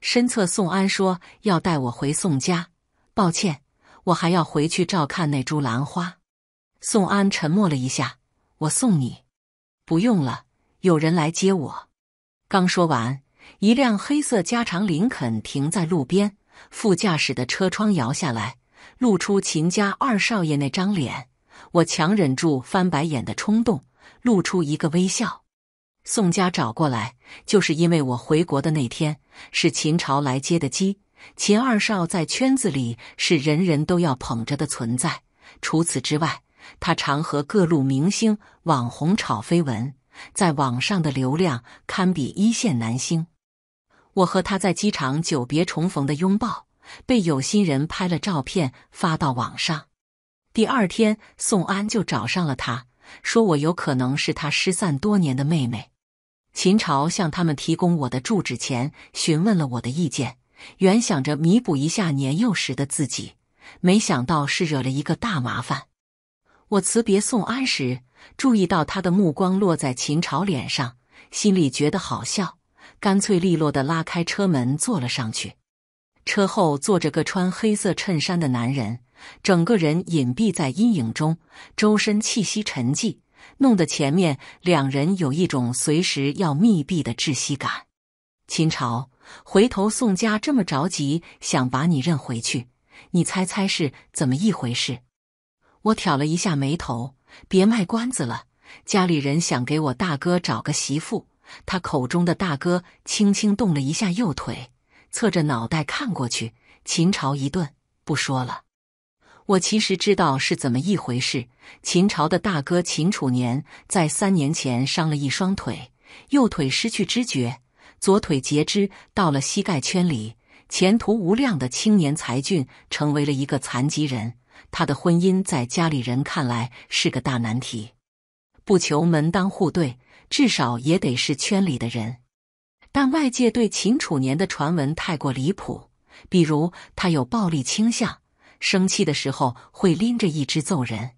身侧，宋安说要带我回宋家。抱歉，我还要回去照看那株兰花。宋安沉默了一下，我送你。不用了，有人来接我。刚说完，一辆黑色加长林肯停在路边，副驾驶的车窗摇下来，露出秦家二少爷那张脸。我强忍住翻白眼的冲动，露出一个微笑。宋家找过来，就是因为我回国的那天是秦朝来接的机。秦二少在圈子里是人人都要捧着的存在。除此之外，他常和各路明星、网红炒绯闻，在网上的流量堪比一线男星。我和他在机场久别重逢的拥抱，被有心人拍了照片发到网上。第二天，宋安就找上了他，说我有可能是他失散多年的妹妹。秦朝向他们提供我的住址前，询问了我的意见，原想着弥补一下年幼时的自己，没想到是惹了一个大麻烦。我辞别宋安时，注意到他的目光落在秦朝脸上，心里觉得好笑，干脆利落地拉开车门坐了上去。车后坐着个穿黑色衬衫的男人，整个人隐蔽在阴影中，周身气息沉寂。弄得前面两人有一种随时要密闭的窒息感。秦朝，回头宋家这么着急想把你认回去，你猜猜是怎么一回事？我挑了一下眉头，别卖关子了。家里人想给我大哥找个媳妇，他口中的大哥轻轻动了一下右腿，侧着脑袋看过去。秦朝一顿，不说了。我其实知道是怎么一回事。秦朝的大哥秦楚年在三年前伤了一双腿，右腿失去知觉，左腿截肢，到了膝盖圈里，前途无量的青年才俊成为了一个残疾人。他的婚姻在家里人看来是个大难题，不求门当户对，至少也得是圈里的人。但外界对秦楚年的传闻太过离谱，比如他有暴力倾向。生气的时候会拎着一只揍人。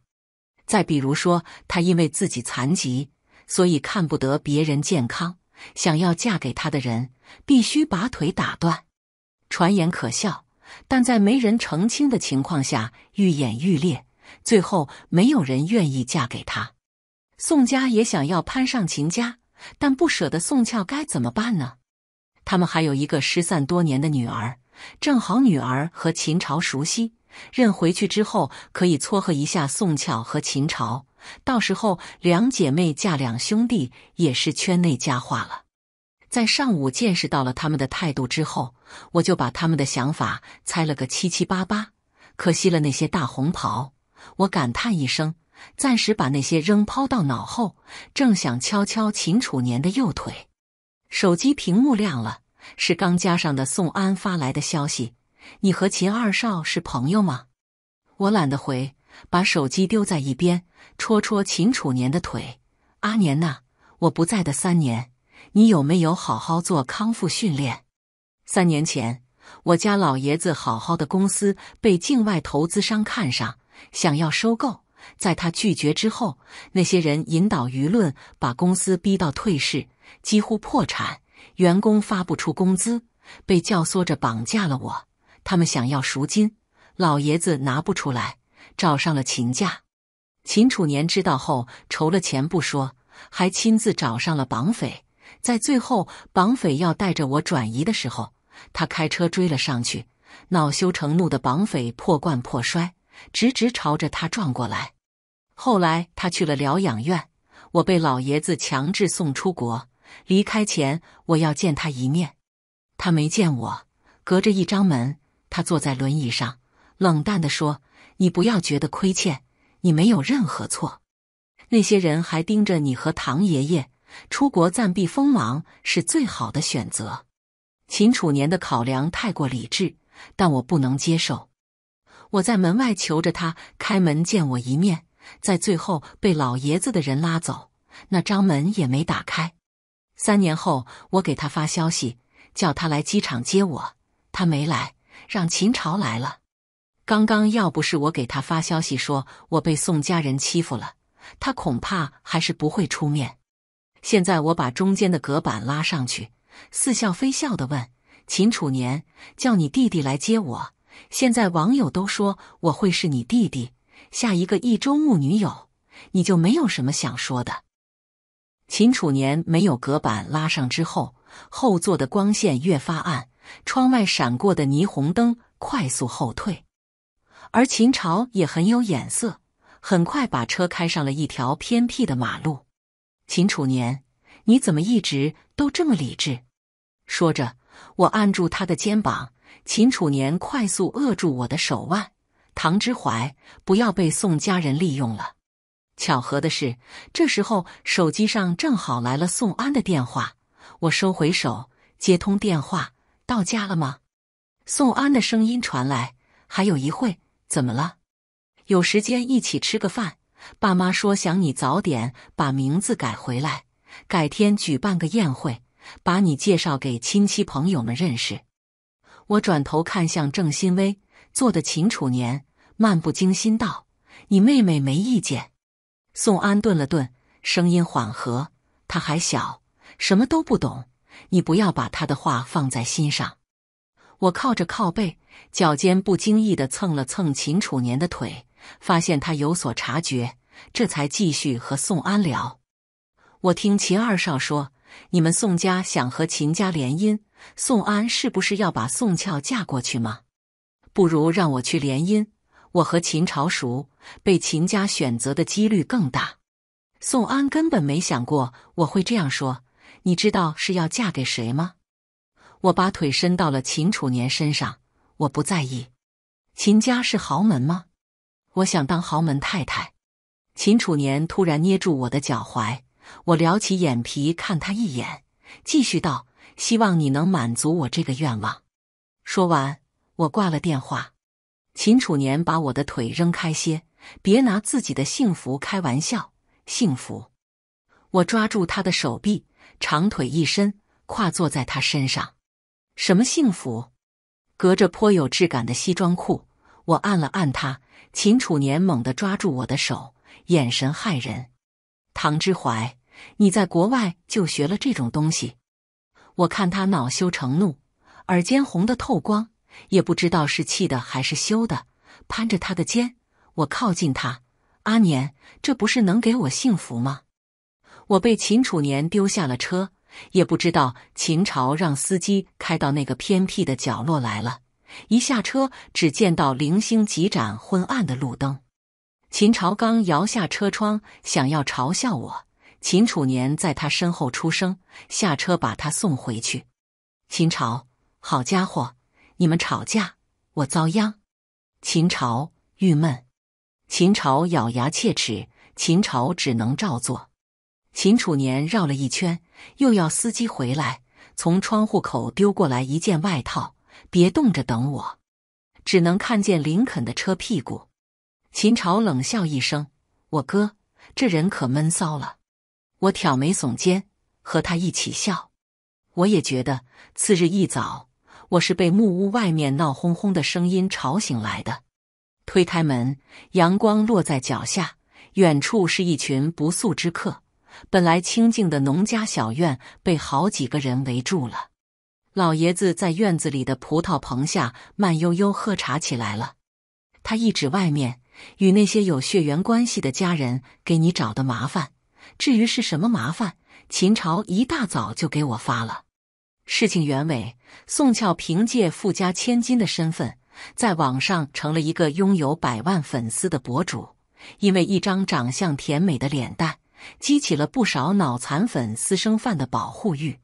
再比如说，他因为自己残疾，所以看不得别人健康，想要嫁给他的人必须把腿打断。传言可笑，但在没人澄清的情况下愈演愈烈，最后没有人愿意嫁给他。宋家也想要攀上秦家，但不舍得宋俏，该怎么办呢？他们还有一个失散多年的女儿，正好女儿和秦朝熟悉。认回去之后，可以撮合一下宋巧和秦朝，到时候两姐妹嫁两兄弟，也是圈内佳话了。在上午见识到了他们的态度之后，我就把他们的想法猜了个七七八八。可惜了那些大红袍，我感叹一声，暂时把那些扔抛到脑后，正想敲敲秦楚年的右腿，手机屏幕亮了，是刚加上的宋安发来的消息。你和秦二少是朋友吗？我懒得回，把手机丢在一边，戳戳秦楚年的腿。阿年呐，我不在的三年，你有没有好好做康复训练？三年前，我家老爷子好好的公司被境外投资商看上，想要收购，在他拒绝之后，那些人引导舆论，把公司逼到退市，几乎破产，员工发不出工资，被教唆着绑架了我。他们想要赎金，老爷子拿不出来，找上了秦家。秦楚年知道后，筹了钱不说，还亲自找上了绑匪。在最后，绑匪要带着我转移的时候，他开车追了上去。恼羞成怒的绑匪破罐破摔，直直朝着他撞过来。后来他去了疗养院，我被老爷子强制送出国。离开前，我要见他一面，他没见我，隔着一张门。他坐在轮椅上，冷淡地说：“你不要觉得亏欠，你没有任何错。那些人还盯着你和唐爷爷，出国暂避锋芒是最好的选择。”秦楚年的考量太过理智，但我不能接受。我在门外求着他开门见我一面，在最后被老爷子的人拉走，那张门也没打开。三年后，我给他发消息，叫他来机场接我，他没来。让秦朝来了，刚刚要不是我给他发消息说我被宋家人欺负了，他恐怕还是不会出面。现在我把中间的隔板拉上去，似笑非笑的问秦楚年：“叫你弟弟来接我。现在网友都说我会是你弟弟，下一个一周目女友，你就没有什么想说的？”秦楚年没有隔板拉上之后，后座的光线越发暗。窗外闪过的霓虹灯快速后退，而秦朝也很有眼色，很快把车开上了一条偏僻的马路。秦楚年，你怎么一直都这么理智？说着，我按住他的肩膀。秦楚年快速扼住我的手腕。唐之怀，不要被宋家人利用了。巧合的是，这时候手机上正好来了宋安的电话。我收回手，接通电话。到家了吗？宋安的声音传来。还有一会，怎么了？有时间一起吃个饭。爸妈说想你早点把名字改回来，改天举办个宴会，把你介绍给亲戚朋友们认识。我转头看向郑新微，坐的秦楚年漫不经心道：“你妹妹没意见。”宋安顿了顿，声音缓和：“她还小，什么都不懂。”你不要把他的话放在心上。我靠着靠背，脚尖不经意地蹭了蹭秦楚年的腿，发现他有所察觉，这才继续和宋安聊。我听秦二少说，你们宋家想和秦家联姻，宋安是不是要把宋俏嫁过去吗？不如让我去联姻，我和秦朝熟，被秦家选择的几率更大。宋安根本没想过我会这样说。你知道是要嫁给谁吗？我把腿伸到了秦楚年身上，我不在意。秦家是豪门吗？我想当豪门太太。秦楚年突然捏住我的脚踝，我撩起眼皮看他一眼，继续道：“希望你能满足我这个愿望。”说完，我挂了电话。秦楚年把我的腿扔开些，别拿自己的幸福开玩笑，幸福。我抓住他的手臂。长腿一伸，跨坐在他身上，什么幸福？隔着颇有质感的西装裤，我按了按他。秦楚年猛地抓住我的手，眼神骇人。唐之怀，你在国外就学了这种东西？我看他恼羞成怒，耳尖红的透光，也不知道是气的还是羞的。攀着他的肩，我靠近他，阿年，这不是能给我幸福吗？我被秦楚年丢下了车，也不知道秦朝让司机开到那个偏僻的角落来了。一下车，只见到零星几盏昏暗的路灯。秦朝刚摇下车窗，想要嘲笑我，秦楚年在他身后出声：“下车，把他送回去。”秦朝，好家伙，你们吵架，我遭殃。秦朝郁闷，秦朝咬牙切齿，秦朝只能照做。秦楚年绕了一圈，又要司机回来，从窗户口丢过来一件外套，别冻着，等我。只能看见林肯的车屁股。秦朝冷笑一声：“我哥这人可闷骚了。”我挑眉耸肩，和他一起笑。我也觉得，次日一早，我是被木屋外面闹哄哄的声音吵醒来的。推开门，阳光落在脚下，远处是一群不速之客。本来清静的农家小院被好几个人围住了。老爷子在院子里的葡萄棚下慢悠悠喝茶起来了。他一指外面，与那些有血缘关系的家人给你找的麻烦。至于是什么麻烦，秦朝一大早就给我发了事情原委。宋俏凭借富家千金的身份，在网上成了一个拥有百万粉丝的博主，因为一张长相甜美的脸蛋。激起了不少脑残粉、私生饭的保护欲。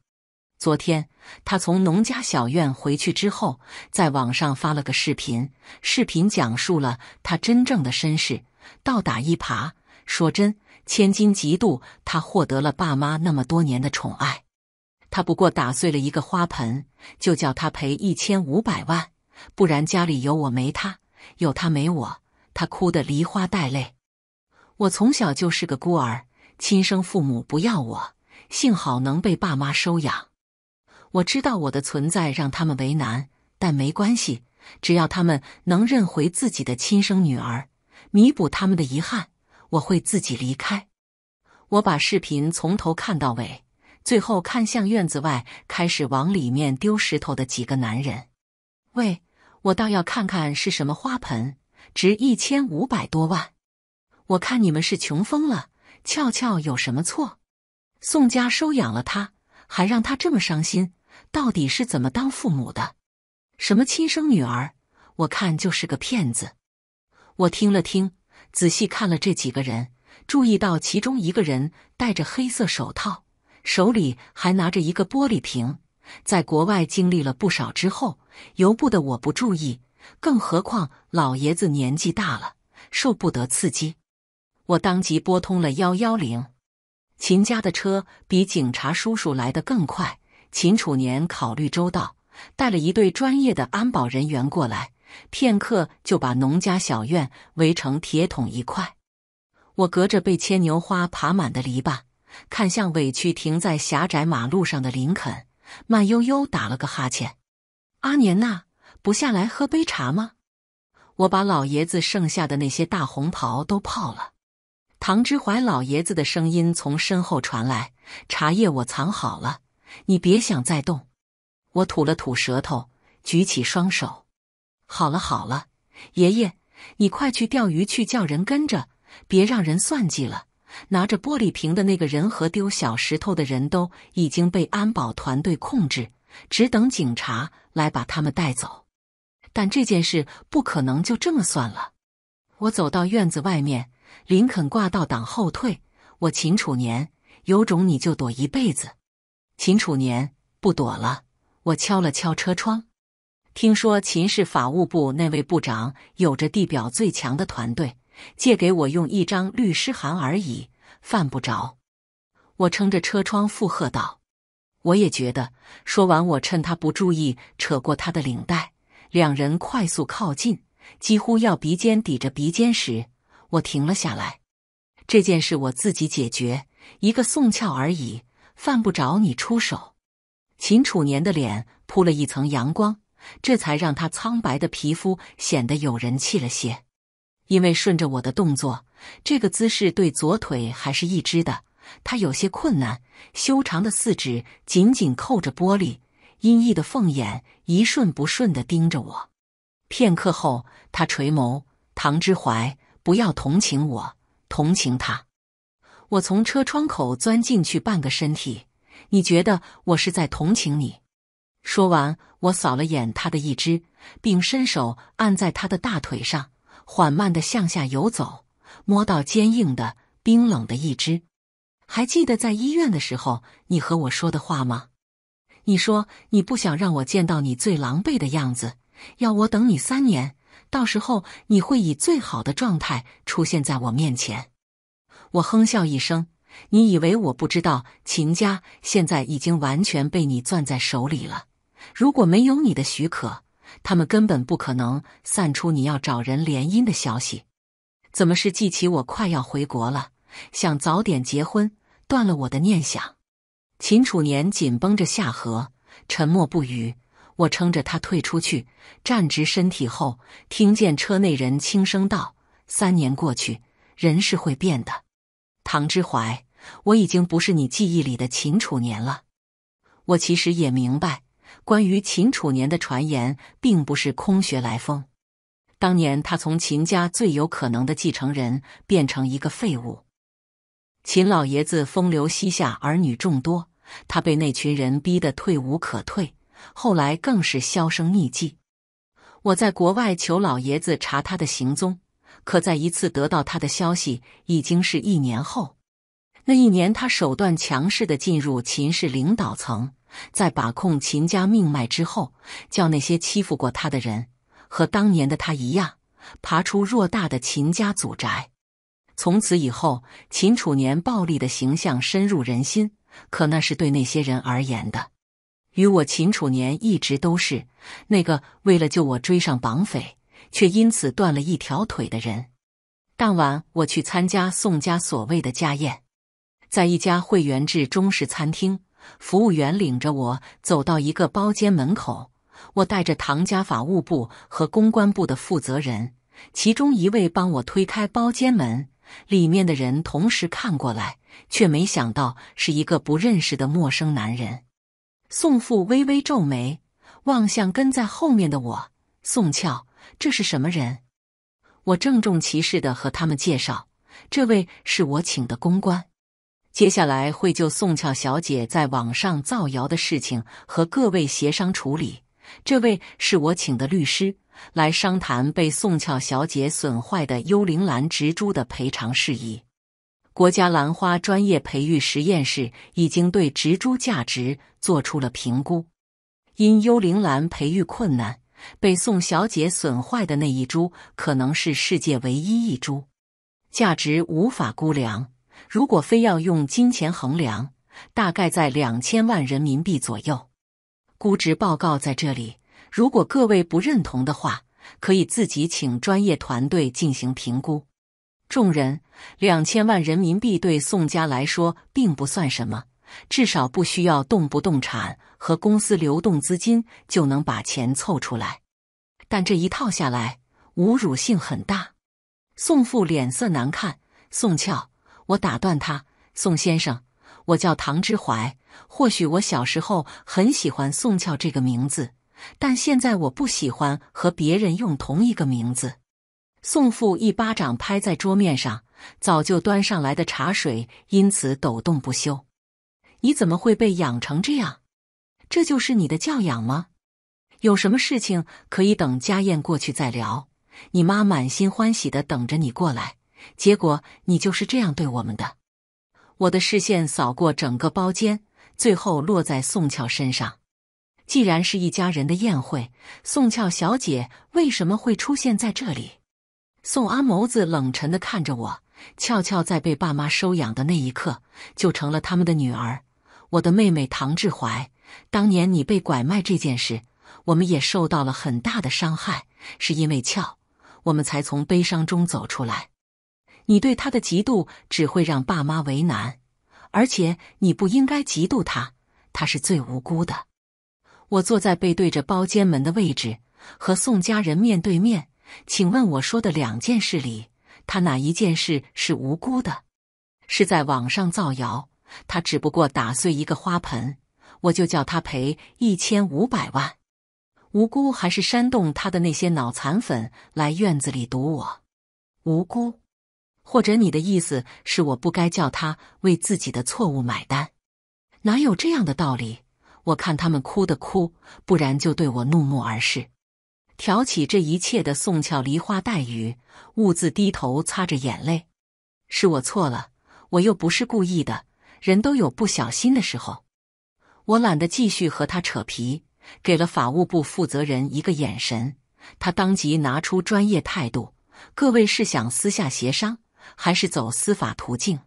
昨天，他从农家小院回去之后，在网上发了个视频。视频讲述了他真正的身世，倒打一耙。说真，千金嫉妒他获得了爸妈那么多年的宠爱。他不过打碎了一个花盆，就叫他赔一千五百万，不然家里有我没他，有他没我。他哭得梨花带泪。我从小就是个孤儿。亲生父母不要我，幸好能被爸妈收养。我知道我的存在让他们为难，但没关系，只要他们能认回自己的亲生女儿，弥补他们的遗憾，我会自己离开。我把视频从头看到尾，最后看向院子外，开始往里面丢石头的几个男人。喂，我倒要看看是什么花盆，值一千五百多万。我看你们是穷疯了。俏俏有什么错？宋家收养了他，还让他这么伤心，到底是怎么当父母的？什么亲生女儿？我看就是个骗子。我听了听，仔细看了这几个人，注意到其中一个人戴着黑色手套，手里还拿着一个玻璃瓶。在国外经历了不少之后，由不得我不注意，更何况老爷子年纪大了，受不得刺激。我当即拨通了幺幺零。秦家的车比警察叔叔来得更快。秦楚年考虑周到，带了一队专业的安保人员过来，片刻就把农家小院围成铁桶一块。我隔着被牵牛花爬满的篱笆，看向委屈停在狭窄马路上的林肯，慢悠悠打了个哈欠：“阿年呐，不下来喝杯茶吗？”我把老爷子剩下的那些大红袍都泡了。唐之怀老爷子的声音从身后传来：“茶叶我藏好了，你别想再动。”我吐了吐舌头，举起双手：“好了好了，爷爷，你快去钓鱼去，叫人跟着，别让人算计了。”拿着玻璃瓶的那个人和丢小石头的人都已经被安保团队控制，只等警察来把他们带走。但这件事不可能就这么算了。我走到院子外面。林肯挂倒挡后退，我秦楚年有种你就躲一辈子。秦楚年不躲了，我敲了敲车窗。听说秦氏法务部那位部长有着地表最强的团队，借给我用一张律师函而已，犯不着。我撑着车窗附和道：“我也觉得。”说完，我趁他不注意，扯过他的领带，两人快速靠近，几乎要鼻尖抵着鼻尖时。我停了下来，这件事我自己解决，一个送俏而已，犯不着你出手。秦楚年的脸铺了一层阳光，这才让他苍白的皮肤显得有人气了些。因为顺着我的动作，这个姿势对左腿还是一支的，他有些困难。修长的四指紧紧扣着玻璃，阴翳的凤眼一瞬不瞬的盯着我。片刻后，他垂眸，唐之怀。不要同情我，同情他。我从车窗口钻进去半个身体，你觉得我是在同情你？说完，我扫了眼他的一只，并伸手按在他的大腿上，缓慢的向下游走，摸到坚硬的、冰冷的一只。还记得在医院的时候，你和我说的话吗？你说你不想让我见到你最狼狈的样子，要我等你三年。到时候你会以最好的状态出现在我面前。我哼笑一声：“你以为我不知道？秦家现在已经完全被你攥在手里了。如果没有你的许可，他们根本不可能散出你要找人联姻的消息。怎么是记起我快要回国了，想早点结婚，断了我的念想？”秦楚年紧绷着下颌，沉默不语。我撑着他退出去，站直身体后，听见车内人轻声道：“三年过去，人是会变的。唐之怀，我已经不是你记忆里的秦楚年了。我其实也明白，关于秦楚年的传言并不是空穴来风。当年他从秦家最有可能的继承人，变成一个废物。秦老爷子风流西下儿女众多，他被那群人逼得退无可退。”后来更是销声匿迹。我在国外求老爷子查他的行踪，可再一次得到他的消息，已经是一年后。那一年，他手段强势的进入秦氏领导层，在把控秦家命脉之后，叫那些欺负过他的人，和当年的他一样，爬出偌大的秦家祖宅。从此以后，秦楚年暴力的形象深入人心。可那是对那些人而言的。与我秦楚年一直都是那个为了救我追上绑匪，却因此断了一条腿的人。当晚我去参加宋家所谓的家宴，在一家会员制中式餐厅，服务员领着我走到一个包间门口。我带着唐家法务部和公关部的负责人，其中一位帮我推开包间门，里面的人同时看过来，却没想到是一个不认识的陌生男人。宋父微微皱眉，望向跟在后面的我。宋俏，这是什么人？我郑重其事的和他们介绍，这位是我请的公关，接下来会就宋俏小姐在网上造谣的事情和各位协商处理。这位是我请的律师，来商谈被宋俏小姐损坏的幽灵兰植株的赔偿事宜。国家兰花专业培育实验室已经对植株价值做出了评估。因幽灵兰培育困难，被宋小姐损坏的那一株可能是世界唯一一株，价值无法估量。如果非要用金钱衡量，大概在两千万人民币左右。估值报告在这里，如果各位不认同的话，可以自己请专业团队进行评估。众人，两千万人民币对宋家来说并不算什么，至少不需要动不动产和公司流动资金就能把钱凑出来。但这一套下来，侮辱性很大。宋父脸色难看。宋俏，我打断他。宋先生，我叫唐之怀。或许我小时候很喜欢宋俏这个名字，但现在我不喜欢和别人用同一个名字。宋父一巴掌拍在桌面上，早就端上来的茶水因此抖动不休。你怎么会被养成这样？这就是你的教养吗？有什么事情可以等家宴过去再聊？你妈满心欢喜的等着你过来，结果你就是这样对我们的。我的视线扫过整个包间，最后落在宋俏身上。既然是一家人的宴会，宋俏小姐为什么会出现在这里？宋阿眸子冷沉的看着我。俏俏在被爸妈收养的那一刻，就成了他们的女儿，我的妹妹唐志怀。当年你被拐卖这件事，我们也受到了很大的伤害，是因为俏，我们才从悲伤中走出来。你对她的嫉妒只会让爸妈为难，而且你不应该嫉妒她，她是最无辜的。我坐在背对着包间门的位置，和宋家人面对面。请问我说的两件事里，他哪一件事是无辜的？是在网上造谣，他只不过打碎一个花盆，我就叫他赔一千五百万，无辜还是煽动他的那些脑残粉来院子里堵我，无辜？或者你的意思是我不该叫他为自己的错误买单？哪有这样的道理？我看他们哭的哭，不然就对我怒目而视。挑起这一切的宋俏梨花带雨，兀自低头擦着眼泪：“是我错了，我又不是故意的，人都有不小心的时候。”我懒得继续和他扯皮，给了法务部负责人一个眼神，他当即拿出专业态度：“各位是想私下协商，还是走司法途径？”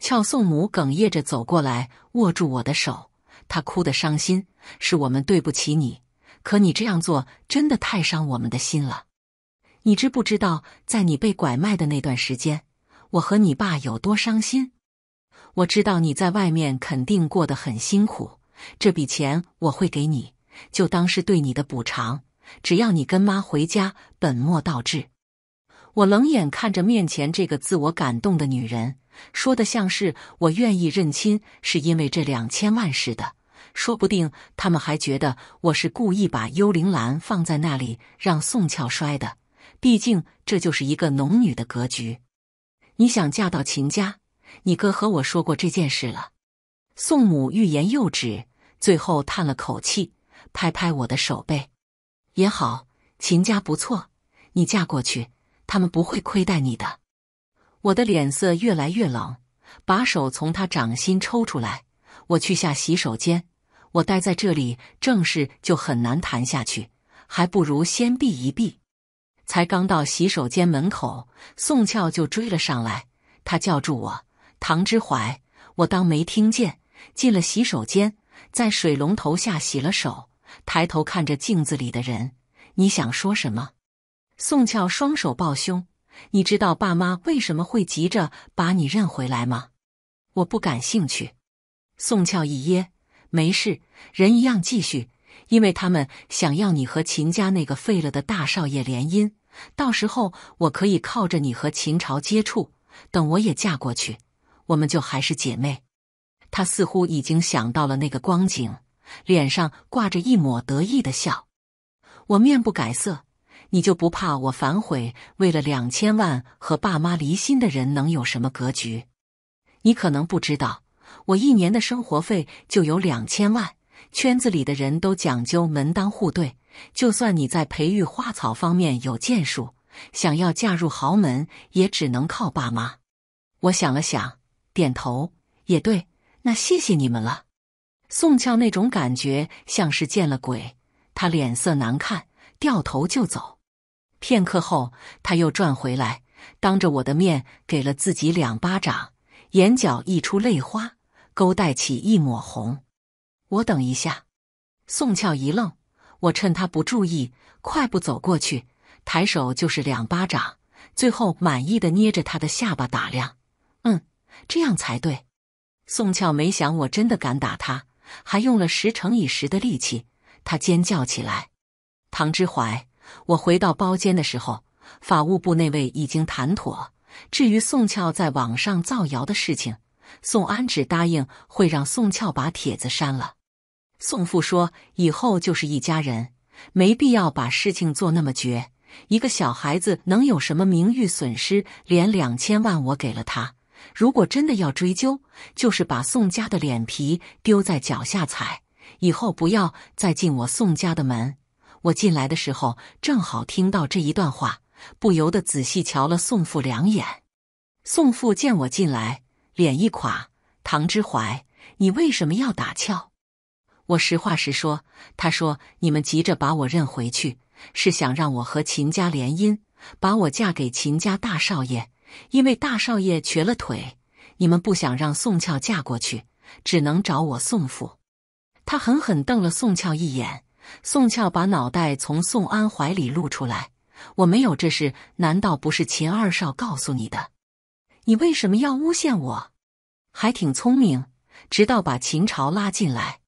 俏宋母哽咽着走过来，握住我的手，她哭得伤心：“是我们对不起你。”可你这样做真的太伤我们的心了，你知不知道，在你被拐卖的那段时间，我和你爸有多伤心？我知道你在外面肯定过得很辛苦，这笔钱我会给你，就当是对你的补偿。只要你跟妈回家，本末倒置。我冷眼看着面前这个自我感动的女人，说的像是我愿意认亲是因为这两千万似的。说不定他们还觉得我是故意把幽灵兰放在那里让宋俏摔的，毕竟这就是一个农女的格局。你想嫁到秦家？你哥和我说过这件事了。宋母欲言又止，最后叹了口气，拍拍我的手背。也好，秦家不错，你嫁过去，他们不会亏待你的。我的脸色越来越冷，把手从他掌心抽出来。我去下洗手间。我待在这里，正事就很难谈下去，还不如先避一避。才刚到洗手间门口，宋俏就追了上来。他叫住我：“唐之怀。”我当没听见。进了洗手间，在水龙头下洗了手，抬头看着镜子里的人：“你想说什么？”宋俏双手抱胸：“你知道爸妈为什么会急着把你认回来吗？”我不感兴趣。宋俏一噎。没事，人一样继续，因为他们想要你和秦家那个废了的大少爷联姻，到时候我可以靠着你和秦朝接触，等我也嫁过去，我们就还是姐妹。他似乎已经想到了那个光景，脸上挂着一抹得意的笑。我面不改色，你就不怕我反悔？为了两千万和爸妈离心的人能有什么格局？你可能不知道。我一年的生活费就有两千万，圈子里的人都讲究门当户对，就算你在培育花草方面有建树，想要嫁入豪门也只能靠爸妈。我想了想，点头，也对。那谢谢你们了。宋俏那种感觉像是见了鬼，她脸色难看，掉头就走。片刻后，他又转回来，当着我的面给了自己两巴掌，眼角溢出泪花。勾带起一抹红，我等一下。宋俏一愣，我趁他不注意，快步走过去，抬手就是两巴掌，最后满意的捏着他的下巴打量。嗯，这样才对。宋俏没想我真的敢打他，还用了十乘以十的力气，他尖叫起来。唐之怀，我回到包间的时候，法务部那位已经谈妥。至于宋俏在网上造谣的事情。宋安芷答应会让宋俏把帖子删了。宋父说：“以后就是一家人，没必要把事情做那么绝。一个小孩子能有什么名誉损失？连两千万我给了他。如果真的要追究，就是把宋家的脸皮丢在脚下踩。以后不要再进我宋家的门。我进来的时候正好听到这一段话，不由得仔细瞧了宋父两眼。宋父见我进来。”脸一垮，唐之怀，你为什么要打俏？”我实话实说。他说你们急着把我认回去，是想让我和秦家联姻，把我嫁给秦家大少爷，因为大少爷瘸了腿，你们不想让宋俏嫁过去，只能找我宋府。他狠狠瞪了宋俏一眼，宋俏把脑袋从宋安怀里露出来，我没有这事，难道不是秦二少告诉你的？你为什么要诬陷我？还挺聪明，直到把秦朝拉进来。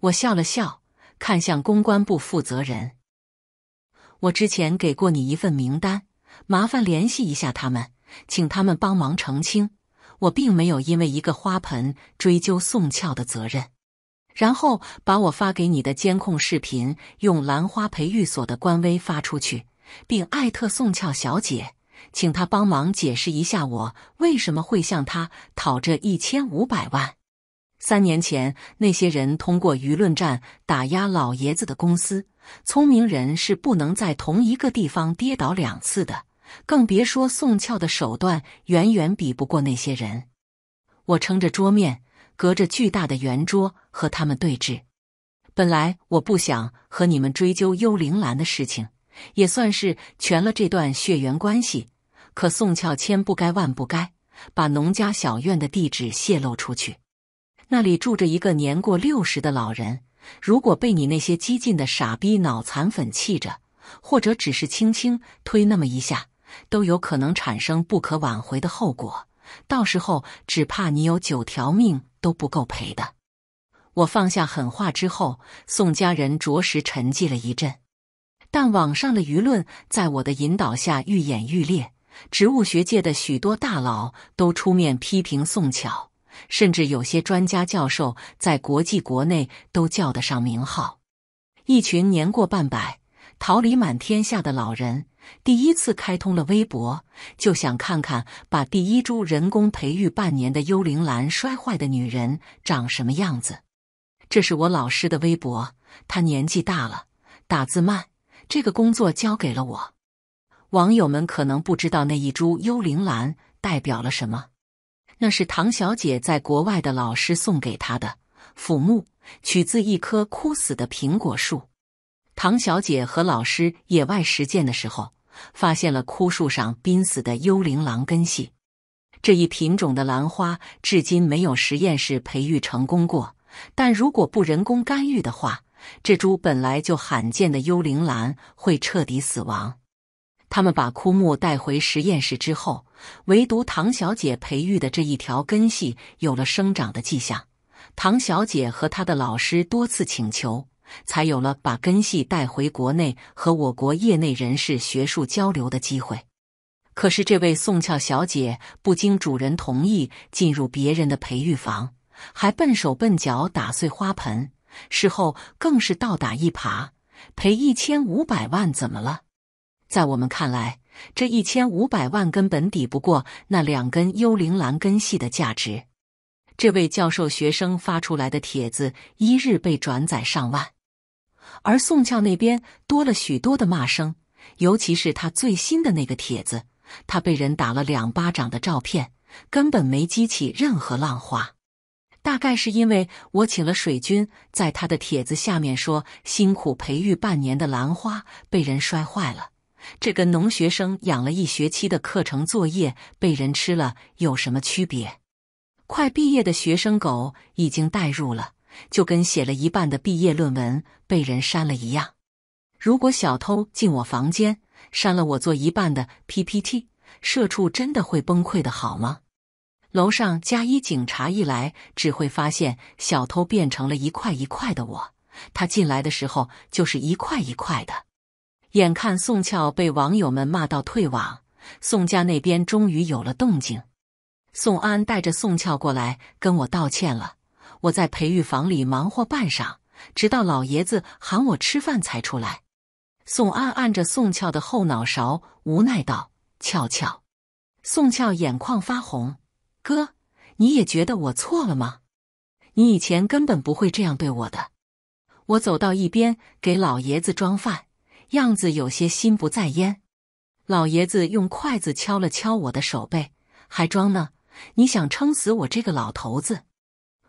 我笑了笑，看向公关部负责人。我之前给过你一份名单，麻烦联系一下他们，请他们帮忙澄清，我并没有因为一个花盆追究宋俏的责任。然后把我发给你的监控视频用兰花培育所的官微发出去，并艾特宋俏小姐。请他帮忙解释一下，我为什么会向他讨这一千五百万？三年前，那些人通过舆论战打压老爷子的公司。聪明人是不能在同一个地方跌倒两次的，更别说宋俏的手段远远比不过那些人。我撑着桌面，隔着巨大的圆桌和他们对峙。本来我不想和你们追究幽灵兰的事情。也算是全了这段血缘关系。可宋俏千不该万不该把农家小院的地址泄露出去。那里住着一个年过六十的老人。如果被你那些激进的傻逼脑残粉气着，或者只是轻轻推那么一下，都有可能产生不可挽回的后果。到时候只怕你有九条命都不够赔的。我放下狠话之后，宋家人着实沉寂了一阵。但网上的舆论在我的引导下愈演愈烈，植物学界的许多大佬都出面批评宋巧，甚至有些专家教授在国际国内都叫得上名号。一群年过半百、桃李满天下的老人，第一次开通了微博，就想看看把第一株人工培育半年的幽灵兰摔坏的女人长什么样子。这是我老师的微博，他年纪大了，打字慢。这个工作交给了我。网友们可能不知道那一株幽灵兰代表了什么，那是唐小姐在国外的老师送给她的。腐木取自一棵枯死的苹果树。唐小姐和老师野外实践的时候，发现了枯树上濒死的幽灵兰根系。这一品种的兰花至今没有实验室培育成功过，但如果不人工干预的话。这株本来就罕见的幽灵兰会彻底死亡。他们把枯木带回实验室之后，唯独唐小姐培育的这一条根系有了生长的迹象。唐小姐和她的老师多次请求，才有了把根系带回国内和我国业内人士学术交流的机会。可是这位宋俏小姐不经主人同意进入别人的培育房，还笨手笨脚打碎花盆。事后更是倒打一耙，赔一千五百万怎么了？在我们看来，这一千五百万根本抵不过那两根幽灵兰根系的价值。这位教授学生发出来的帖子，一日被转载上万，而宋俏那边多了许多的骂声，尤其是他最新的那个帖子，他被人打了两巴掌的照片，根本没激起任何浪花。大概是因为我请了水军，在他的帖子下面说辛苦培育半年的兰花被人摔坏了，这跟农学生养了一学期的课程作业被人吃了有什么区别？快毕业的学生狗已经代入了，就跟写了一半的毕业论文被人删了一样。如果小偷进我房间删了我做一半的 PPT，社畜真的会崩溃的好吗？楼上加一警察一来，只会发现小偷变成了一块一块的我。他进来的时候就是一块一块的。眼看宋俏被网友们骂到退网，宋家那边终于有了动静。宋安带着宋俏过来跟我道歉了。我在培育房里忙活半晌，直到老爷子喊我吃饭才出来。宋安按着宋俏的后脑勺，无奈道：“俏俏。”宋俏眼眶发红。哥，你也觉得我错了吗？你以前根本不会这样对我的。我走到一边给老爷子装饭，样子有些心不在焉。老爷子用筷子敲了敲我的手背，还装呢？你想撑死我这个老头子？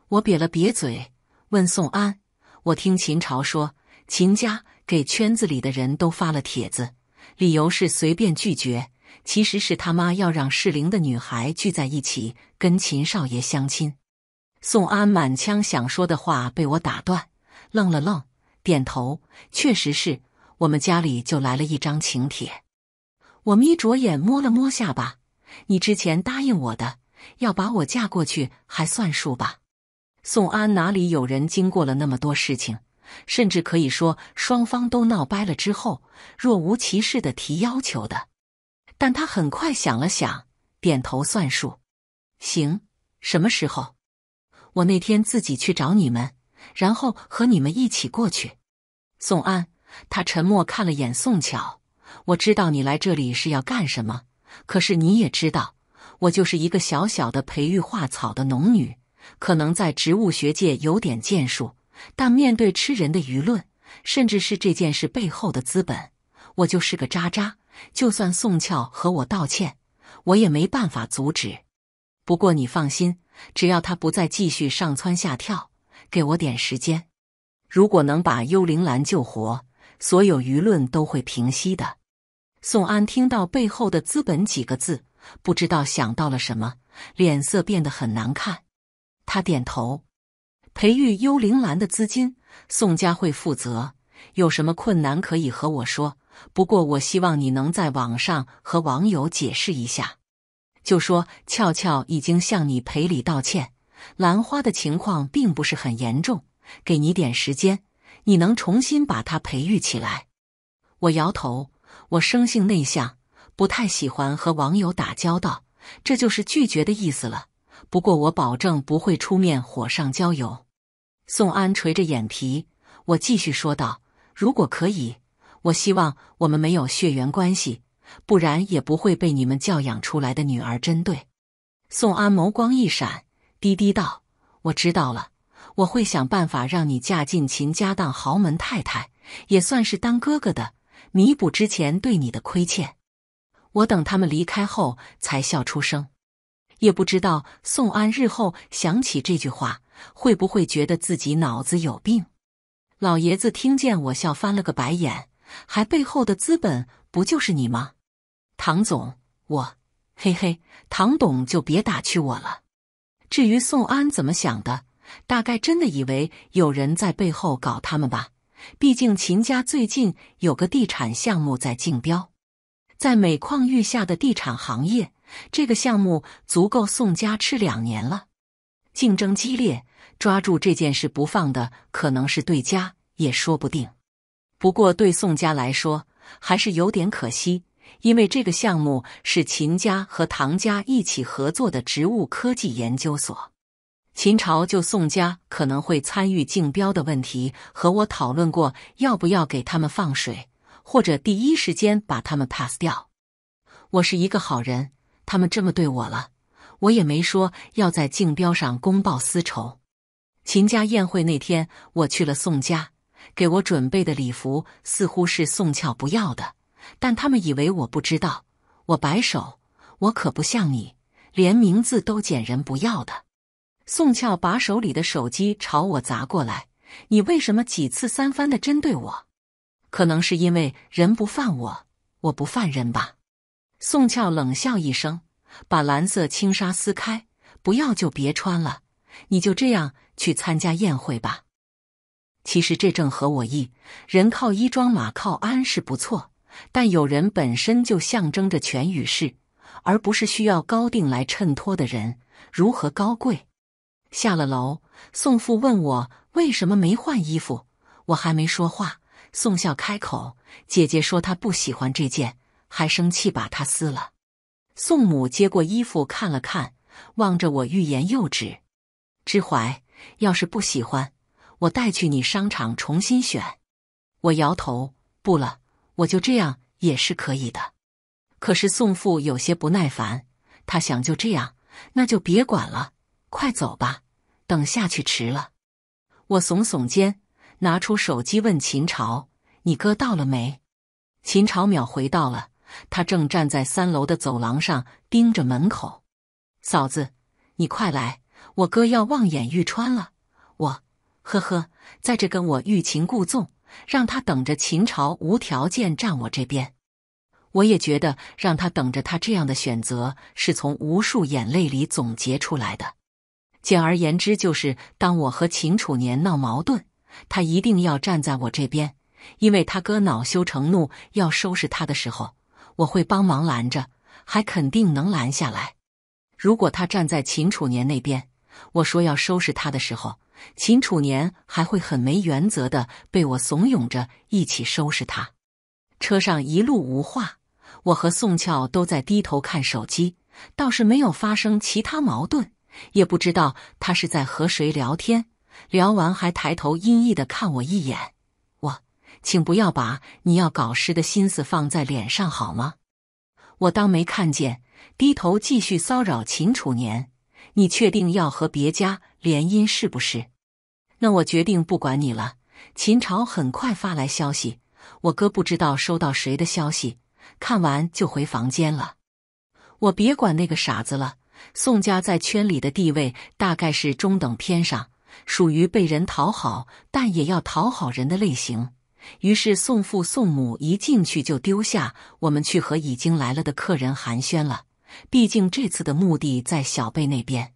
我瘪了瘪嘴，问宋安：“我听秦朝说，秦家给圈子里的人都发了帖子，理由是随便拒绝。”其实是他妈要让适龄的女孩聚在一起跟秦少爷相亲。宋安满腔想说的话被我打断，愣了愣，点头，确实是。我们家里就来了一张请帖。我眯着眼摸了摸下巴，你之前答应我的要把我嫁过去还算数吧？宋安哪里有人经过了那么多事情，甚至可以说双方都闹掰了之后，若无其事的提要求的。但他很快想了想，点头算数。行，什么时候？我那天自己去找你们，然后和你们一起过去。宋安，他沉默看了眼宋巧。我知道你来这里是要干什么，可是你也知道，我就是一个小小的培育画草的农女，可能在植物学界有点建树，但面对吃人的舆论，甚至是这件事背后的资本，我就是个渣渣。就算宋俏和我道歉，我也没办法阻止。不过你放心，只要他不再继续上蹿下跳，给我点时间，如果能把幽灵兰救活，所有舆论都会平息的。宋安听到背后的“资本”几个字，不知道想到了什么，脸色变得很难看。他点头，培育幽灵兰的资金，宋家会负责。有什么困难可以和我说。不过，我希望你能在网上和网友解释一下，就说俏俏已经向你赔礼道歉，兰花的情况并不是很严重，给你点时间，你能重新把它培育起来。我摇头，我生性内向，不太喜欢和网友打交道，这就是拒绝的意思了。不过我保证不会出面火上浇油。宋安垂着眼皮，我继续说道：“如果可以。”我希望我们没有血缘关系，不然也不会被你们教养出来的女儿针对。宋安眸光一闪，低低道：“我知道了，我会想办法让你嫁进秦家当豪门太太，也算是当哥哥的弥补之前对你的亏欠。”我等他们离开后才笑出声，也不知道宋安日后想起这句话会不会觉得自己脑子有病。老爷子听见我笑，翻了个白眼。还背后的资本不就是你吗，唐总？我，嘿嘿，唐董就别打趣我了。至于宋安怎么想的，大概真的以为有人在背后搞他们吧。毕竟秦家最近有个地产项目在竞标，在每况愈下的地产行业，这个项目足够宋家吃两年了。竞争激烈，抓住这件事不放的可能是对家，也说不定。不过对宋家来说还是有点可惜，因为这个项目是秦家和唐家一起合作的植物科技研究所。秦朝就宋家可能会参与竞标的问题和我讨论过，要不要给他们放水，或者第一时间把他们 pass 掉。我是一个好人，他们这么对我了，我也没说要在竞标上公报私仇。秦家宴会那天，我去了宋家。给我准备的礼服似乎是宋俏不要的，但他们以为我不知道。我摆手，我可不像你，连名字都捡人不要的。宋俏把手里的手机朝我砸过来：“你为什么几次三番的针对我？可能是因为人不犯我，我不犯人吧。”宋俏冷笑一声，把蓝色轻纱撕开：“不要就别穿了，你就这样去参加宴会吧。”其实这正合我意。人靠衣装，马靠鞍是不错，但有人本身就象征着权与势，而不是需要高定来衬托的人，如何高贵？下了楼，宋父问我为什么没换衣服，我还没说话，宋笑开口：“姐姐说她不喜欢这件，还生气把它撕了。”宋母接过衣服看了看，望着我欲言又止。之怀，要是不喜欢。我带去你商场重新选，我摇头不了，我就这样也是可以的。可是宋父有些不耐烦，他想就这样，那就别管了，快走吧，等下去迟了。我耸耸肩，拿出手机问秦朝：“你哥到了没？”秦朝秒回到了，他正站在三楼的走廊上盯着门口。嫂子，你快来，我哥要望眼欲穿了。我。呵呵，在这跟我欲擒故纵，让他等着秦朝无条件站我这边。我也觉得让他等着，他这样的选择是从无数眼泪里总结出来的。简而言之，就是当我和秦楚年闹矛盾，他一定要站在我这边，因为他哥恼羞成怒要收拾他的时候，我会帮忙拦着，还肯定能拦下来。如果他站在秦楚年那边，我说要收拾他的时候。秦楚年还会很没原则的被我怂恿着一起收拾他。车上一路无话，我和宋俏都在低头看手机，倒是没有发生其他矛盾。也不知道他是在和谁聊天，聊完还抬头阴翳的看我一眼。我，请不要把你要搞事的心思放在脸上好吗？我当没看见，低头继续骚扰秦楚年。你确定要和别家联姻是不是？那我决定不管你了。秦朝很快发来消息，我哥不知道收到谁的消息，看完就回房间了。我别管那个傻子了。宋家在圈里的地位大概是中等偏上，属于被人讨好但也要讨好人的类型。于是宋父宋母一进去就丢下我们去和已经来了的客人寒暄了。毕竟这次的目的在小贝那边。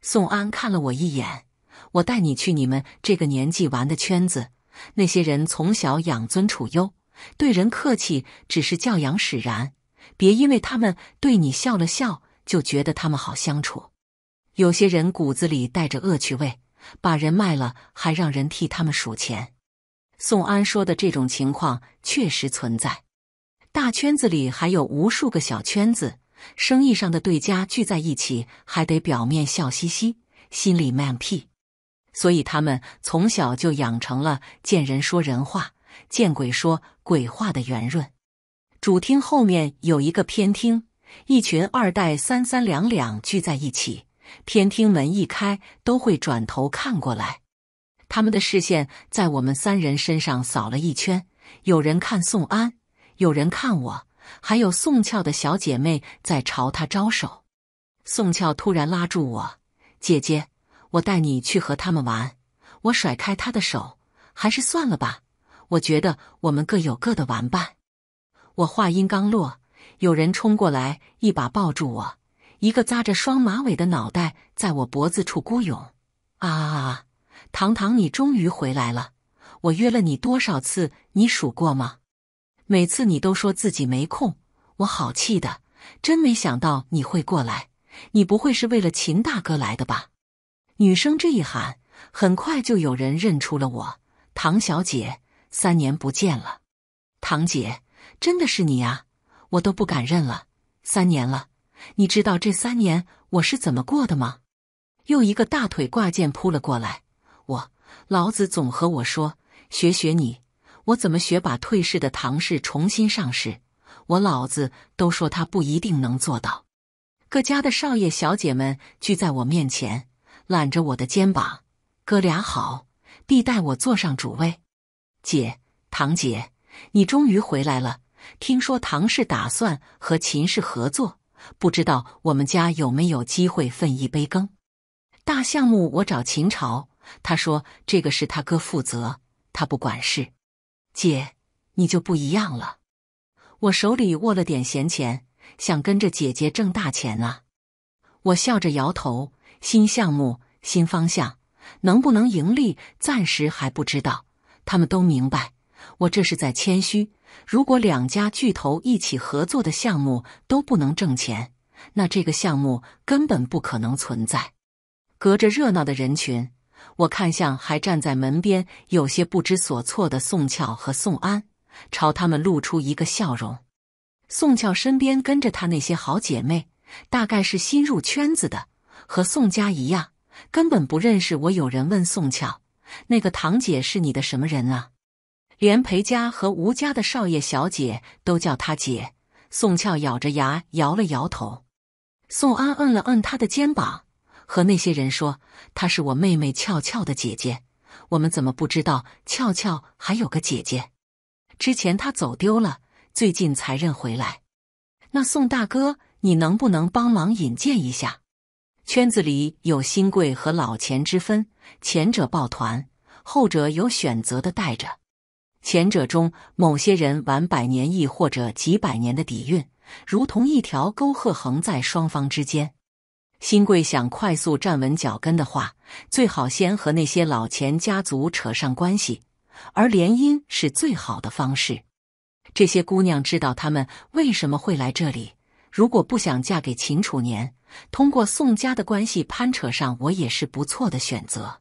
宋安看了我一眼。我带你去你们这个年纪玩的圈子，那些人从小养尊处优，对人客气只是教养使然。别因为他们对你笑了笑就觉得他们好相处。有些人骨子里带着恶趣味，把人卖了还让人替他们数钱。宋安说的这种情况确实存在。大圈子里还有无数个小圈子，生意上的对家聚在一起，还得表面笑嘻嘻，心里 man 屁。所以他们从小就养成了见人说人话、见鬼说鬼话的圆润。主厅后面有一个偏厅，一群二代三三两两聚在一起。偏厅门一开，都会转头看过来。他们的视线在我们三人身上扫了一圈，有人看宋安，有人看我，还有宋俏的小姐妹在朝他招手。宋俏突然拉住我：“姐姐。”我带你去和他们玩。我甩开他的手，还是算了吧。我觉得我们各有各的玩伴。我话音刚落，有人冲过来，一把抱住我，一个扎着双马尾的脑袋在我脖子处孤涌。啊啊啊！糖糖，你终于回来了！我约了你多少次，你数过吗？每次你都说自己没空，我好气的。真没想到你会过来。你不会是为了秦大哥来的吧？女生这一喊，很快就有人认出了我，唐小姐，三年不见了，唐姐，真的是你呀，我都不敢认了。三年了，你知道这三年我是怎么过的吗？又一个大腿挂件扑了过来，我老子总和我说，学学你，我怎么学把退市的唐氏重新上市，我老子都说他不一定能做到。各家的少爷小姐们聚在我面前。揽着我的肩膀，哥俩好，必带我坐上主位。姐，堂姐，你终于回来了。听说唐氏打算和秦氏合作，不知道我们家有没有机会分一杯羹。大项目我找秦朝，他说这个是他哥负责，他不管事。姐，你就不一样了。我手里握了点闲钱，想跟着姐姐挣大钱啊。我笑着摇头。新项目、新方向，能不能盈利，暂时还不知道。他们都明白，我这是在谦虚。如果两家巨头一起合作的项目都不能挣钱，那这个项目根本不可能存在。隔着热闹的人群，我看向还站在门边有些不知所措的宋俏和宋安，朝他们露出一个笑容。宋俏身边跟着她那些好姐妹，大概是新入圈子的。和宋家一样，根本不认识我。有人问宋俏：“那个堂姐是你的什么人啊？”连裴家和吴家的少爷小姐都叫她姐。宋俏咬着牙摇了摇头。宋安摁了摁他的肩膀，和那些人说：“她是我妹妹俏俏的姐姐。我们怎么不知道俏俏还有个姐姐？之前她走丢了，最近才认回来。那宋大哥，你能不能帮忙引荐一下？”圈子里有新贵和老钱之分，前者抱团，后者有选择的带着。前者中某些人玩百年亿或者几百年的底蕴，如同一条沟壑横在双方之间。新贵想快速站稳脚跟的话，最好先和那些老钱家族扯上关系，而联姻是最好的方式。这些姑娘知道他们为什么会来这里，如果不想嫁给秦楚年。通过宋家的关系攀扯上我也是不错的选择，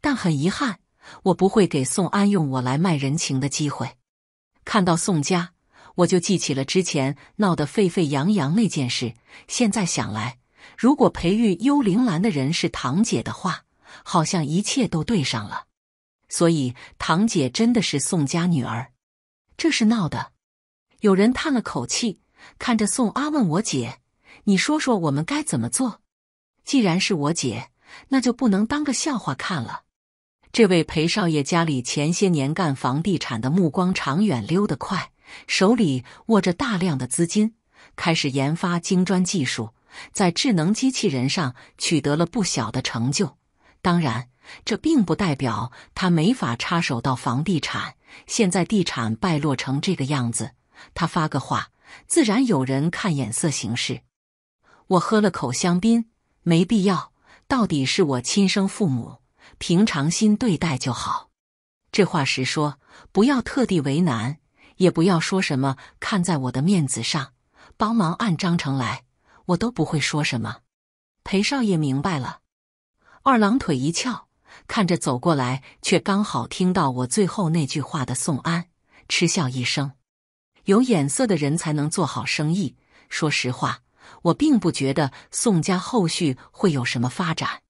但很遗憾，我不会给宋安用我来卖人情的机会。看到宋家，我就记起了之前闹得沸沸扬扬那件事。现在想来，如果培育幽灵兰的人是堂姐的话，好像一切都对上了。所以，堂姐真的是宋家女儿？这是闹的？有人叹了口气，看着宋阿问：“我姐。”你说说，我们该怎么做？既然是我姐，那就不能当个笑话看了。这位裴少爷家里前些年干房地产的目光长远，溜得快，手里握着大量的资金，开始研发精砖技术，在智能机器人上取得了不小的成就。当然，这并不代表他没法插手到房地产。现在地产败落成这个样子，他发个话，自然有人看眼色行事。我喝了口香槟，没必要。到底是我亲生父母，平常心对待就好。这话实说，不要特地为难，也不要说什么看在我的面子上帮忙按章程来，我都不会说什么。裴少爷明白了，二郎腿一翘，看着走过来却刚好听到我最后那句话的宋安，嗤笑一声：“有眼色的人才能做好生意。”说实话。我并不觉得宋家后续会有什么发展。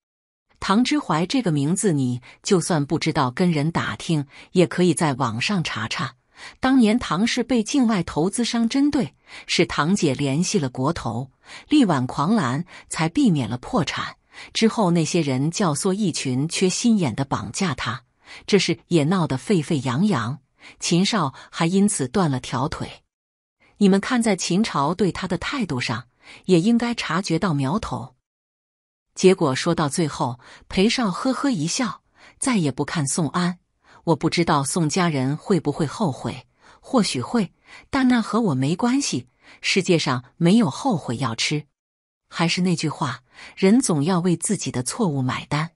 唐之怀这个名字，你就算不知道，跟人打听也可以在网上查查。当年唐氏被境外投资商针对，是唐姐联系了国投，力挽狂澜，才避免了破产。之后那些人教唆一群缺心眼的绑架他，这事也闹得沸沸扬扬。秦少还因此断了条腿。你们看在秦朝对他的态度上。也应该察觉到苗头，结果说到最后，裴少呵呵一笑，再也不看宋安。我不知道宋家人会不会后悔，或许会，但那和我没关系。世界上没有后悔药吃。还是那句话，人总要为自己的错误买单。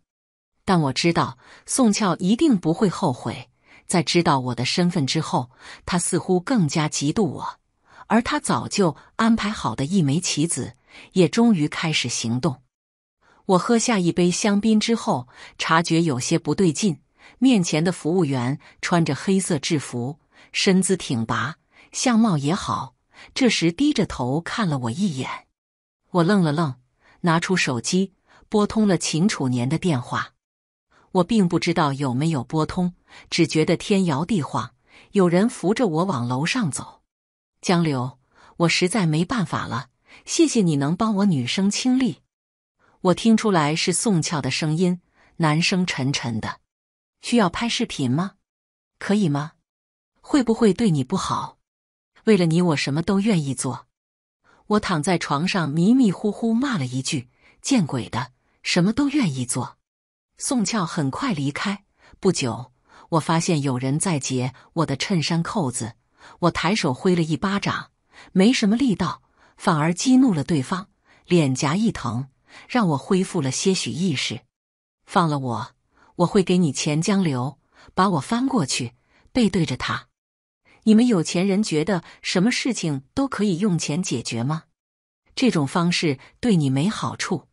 但我知道宋俏一定不会后悔，在知道我的身份之后，他似乎更加嫉妒我。而他早就安排好的一枚棋子，也终于开始行动。我喝下一杯香槟之后，察觉有些不对劲。面前的服务员穿着黑色制服，身姿挺拔，相貌也好。这时低着头看了我一眼，我愣了愣，拿出手机拨通了秦楚年的电话。我并不知道有没有拨通，只觉得天摇地晃，有人扶着我往楼上走。江流，我实在没办法了，谢谢你能帮我女生清理。我听出来是宋俏的声音，男生沉沉的。需要拍视频吗？可以吗？会不会对你不好？为了你，我什么都愿意做。我躺在床上迷迷糊糊，骂了一句：“见鬼的，什么都愿意做。”宋俏很快离开。不久，我发现有人在解我的衬衫扣子。我抬手挥了一巴掌，没什么力道，反而激怒了对方，脸颊一疼，让我恢复了些许意识。放了我，我会给你钱江流。把我翻过去，背对着他。你们有钱人觉得什么事情都可以用钱解决吗？这种方式对你没好处。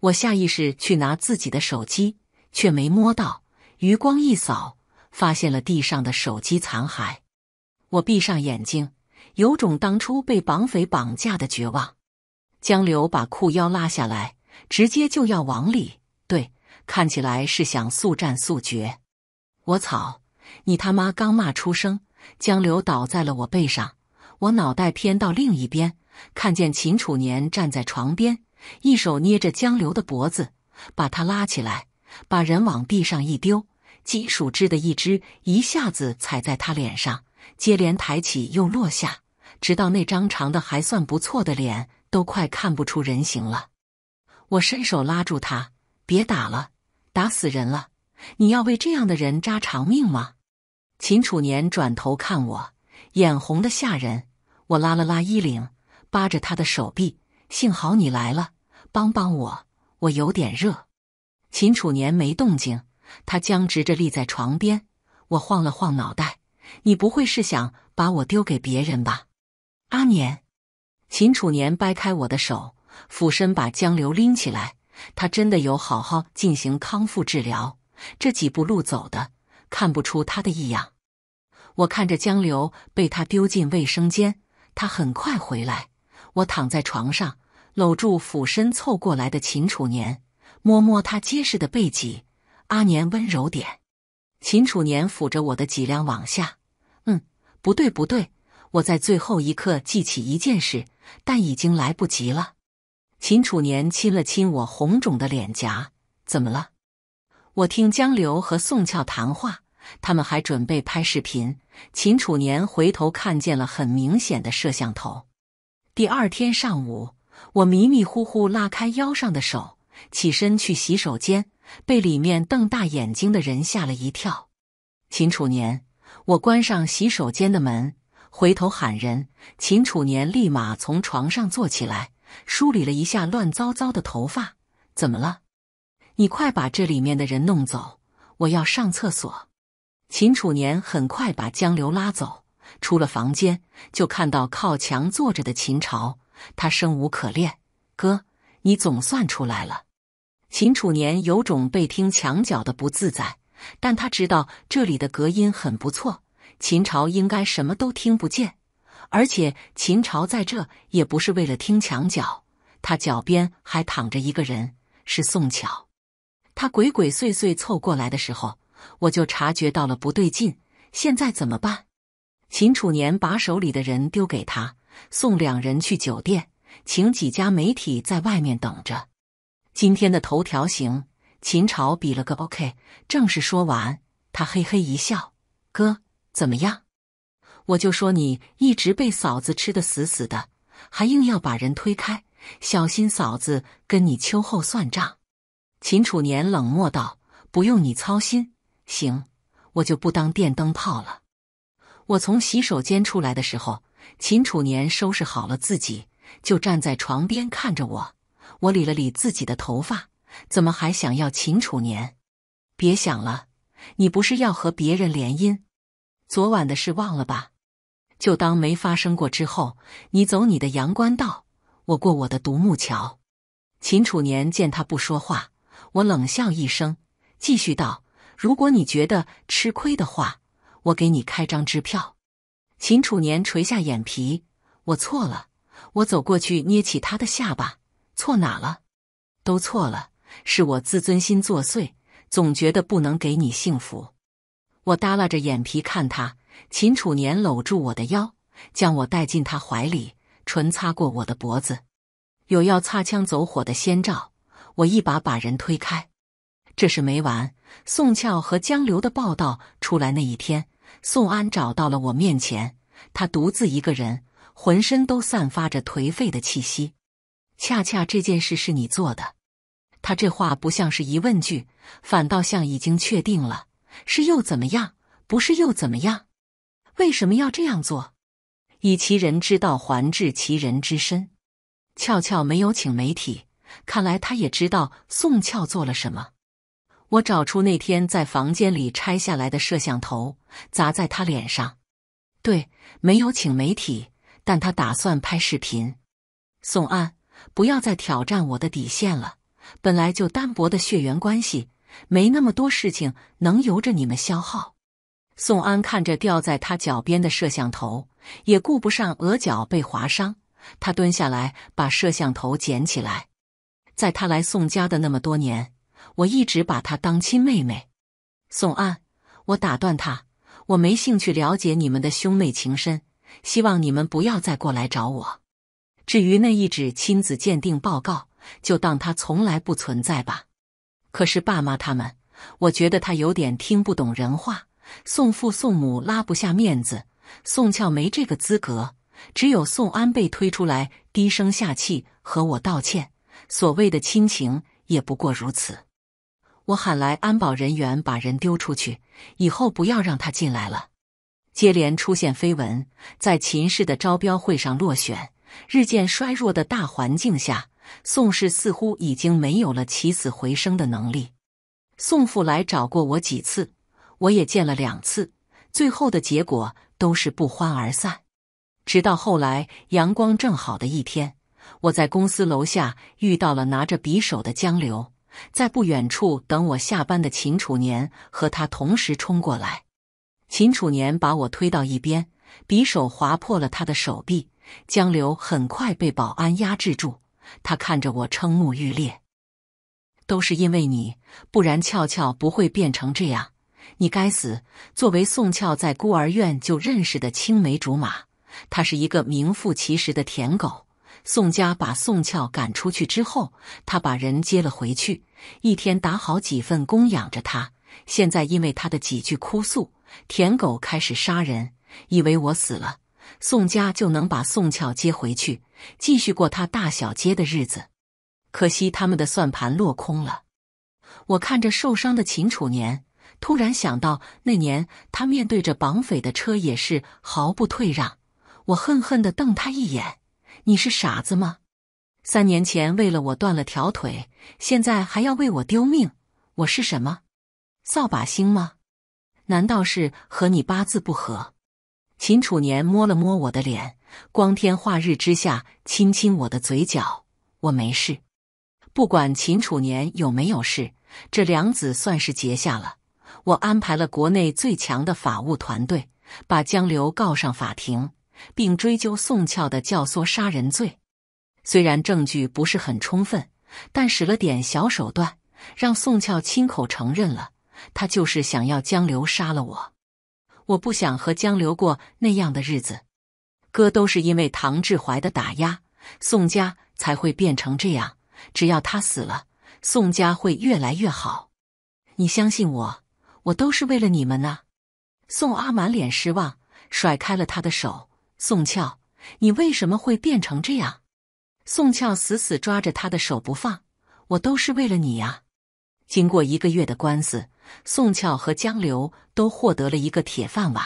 我下意识去拿自己的手机，却没摸到，余光一扫，发现了地上的手机残骸。我闭上眼睛，有种当初被绑匪绑架的绝望。江流把裤腰拉下来，直接就要往里对，看起来是想速战速决。我草！你他妈刚骂出声，江流倒在了我背上，我脑袋偏到另一边，看见秦楚年站在床边，一手捏着江流的脖子，把他拉起来，把人往地上一丢，金属制的一只一下子踩在他脸上。接连抬起又落下，直到那张长的还算不错的脸都快看不出人形了。我伸手拉住他：“别打了，打死人了！你要为这样的人渣偿命吗？”秦楚年转头看我，眼红的吓人。我拉了拉衣领，扒着他的手臂。幸好你来了，帮帮我，我有点热。秦楚年没动静，他僵直着立在床边。我晃了晃脑袋。你不会是想把我丢给别人吧，阿年？秦楚年掰开我的手，俯身把江流拎起来。他真的有好好进行康复治疗，这几步路走的，看不出他的异样。我看着江流被他丢进卫生间，他很快回来。我躺在床上，搂住俯身凑过来的秦楚年，摸摸他结实的背脊。阿年，温柔点。秦楚年抚着我的脊梁往下，嗯，不对，不对，我在最后一刻记起一件事，但已经来不及了。秦楚年亲了亲我红肿的脸颊，怎么了？我听江流和宋俏谈话，他们还准备拍视频。秦楚年回头看见了很明显的摄像头。第二天上午，我迷迷糊糊拉开腰上的手，起身去洗手间。被里面瞪大眼睛的人吓了一跳，秦楚年，我关上洗手间的门，回头喊人。秦楚年立马从床上坐起来，梳理了一下乱糟糟的头发。怎么了？你快把这里面的人弄走，我要上厕所。秦楚年很快把江流拉走，出了房间就看到靠墙坐着的秦朝，他生无可恋。哥，你总算出来了。秦楚年有种被听墙角的不自在，但他知道这里的隔音很不错，秦朝应该什么都听不见。而且秦朝在这也不是为了听墙角，他脚边还躺着一个人，是宋巧。他鬼鬼祟祟凑过来的时候，我就察觉到了不对劲。现在怎么办？秦楚年把手里的人丢给他，送两人去酒店，请几家媒体在外面等着。今天的头条行，秦朝比了个 OK，正式说完，他嘿嘿一笑：“哥，怎么样？我就说你一直被嫂子吃得死死的，还硬要把人推开，小心嫂子跟你秋后算账。”秦楚年冷漠道：“不用你操心，行，我就不当电灯泡了。”我从洗手间出来的时候，秦楚年收拾好了自己，就站在床边看着我。我理了理自己的头发，怎么还想要秦楚年？别想了，你不是要和别人联姻？昨晚的事忘了吧，就当没发生过。之后你走你的阳关道，我过我的独木桥。秦楚年见他不说话，我冷笑一声，继续道：“如果你觉得吃亏的话，我给你开张支票。”秦楚年垂下眼皮，我错了。我走过去，捏起他的下巴。错哪了？都错了，是我自尊心作祟，总觉得不能给你幸福。我耷拉着眼皮看他，秦楚年搂住我的腰，将我带进他怀里，唇擦过我的脖子，有要擦枪走火的先兆，我一把把人推开。这事没完。宋俏和江流的报道出来那一天，宋安找到了我面前，他独自一个人，浑身都散发着颓废的气息。恰恰这件事是你做的，他这话不像是疑问句，反倒像已经确定了。是又怎么样？不是又怎么样？为什么要这样做？以其人之道还治其人之身。俏俏没有请媒体，看来他也知道宋俏做了什么。我找出那天在房间里拆下来的摄像头，砸在他脸上。对，没有请媒体，但他打算拍视频。宋安。不要再挑战我的底线了！本来就单薄的血缘关系，没那么多事情能由着你们消耗。宋安看着掉在他脚边的摄像头，也顾不上额角被划伤，他蹲下来把摄像头捡起来。在他来宋家的那么多年，我一直把他当亲妹妹。宋安，我打断他，我没兴趣了解你们的兄妹情深，希望你们不要再过来找我。至于那一纸亲子鉴定报告，就当它从来不存在吧。可是爸妈他们，我觉得他有点听不懂人话。宋父宋母拉不下面子，宋俏没这个资格，只有宋安被推出来低声下气和我道歉。所谓的亲情也不过如此。我喊来安保人员，把人丢出去，以后不要让他进来了。接连出现绯闻，在秦氏的招标会上落选。日渐衰弱的大环境下，宋氏似乎已经没有了起死回生的能力。宋父来找过我几次，我也见了两次，最后的结果都是不欢而散。直到后来阳光正好的一天，我在公司楼下遇到了拿着匕首的江流，在不远处等我下班的秦楚年和他同时冲过来，秦楚年把我推到一边，匕首划破了他的手臂。江流很快被保安压制住，他看着我，瞠目欲裂。都是因为你，不然俏俏不会变成这样。你该死！作为宋俏在孤儿院就认识的青梅竹马，他是一个名副其实的舔狗。宋家把宋俏赶出去之后，他把人接了回去，一天打好几份工养着他。现在因为他的几句哭诉，舔狗开始杀人，以为我死了。宋家就能把宋俏接回去，继续过他大小街的日子。可惜他们的算盘落空了。我看着受伤的秦楚年，突然想到那年他面对着绑匪的车也是毫不退让。我恨恨地瞪他一眼：“你是傻子吗？三年前为了我断了条腿，现在还要为我丢命，我是什么？扫把星吗？难道是和你八字不合？”秦楚年摸了摸我的脸，光天化日之下亲亲我的嘴角，我没事。不管秦楚年有没有事，这梁子算是结下了。我安排了国内最强的法务团队，把江流告上法庭，并追究宋俏的教唆杀人罪。虽然证据不是很充分，但使了点小手段，让宋俏亲口承认了，他就是想要江流杀了我。我不想和江流过那样的日子，哥都是因为唐志怀的打压，宋家才会变成这样。只要他死了，宋家会越来越好。你相信我，我都是为了你们呢。宋阿满脸失望，甩开了他的手。宋俏，你为什么会变成这样？宋俏死死抓着他的手不放，我都是为了你呀。经过一个月的官司，宋俏和江流都获得了一个铁饭碗。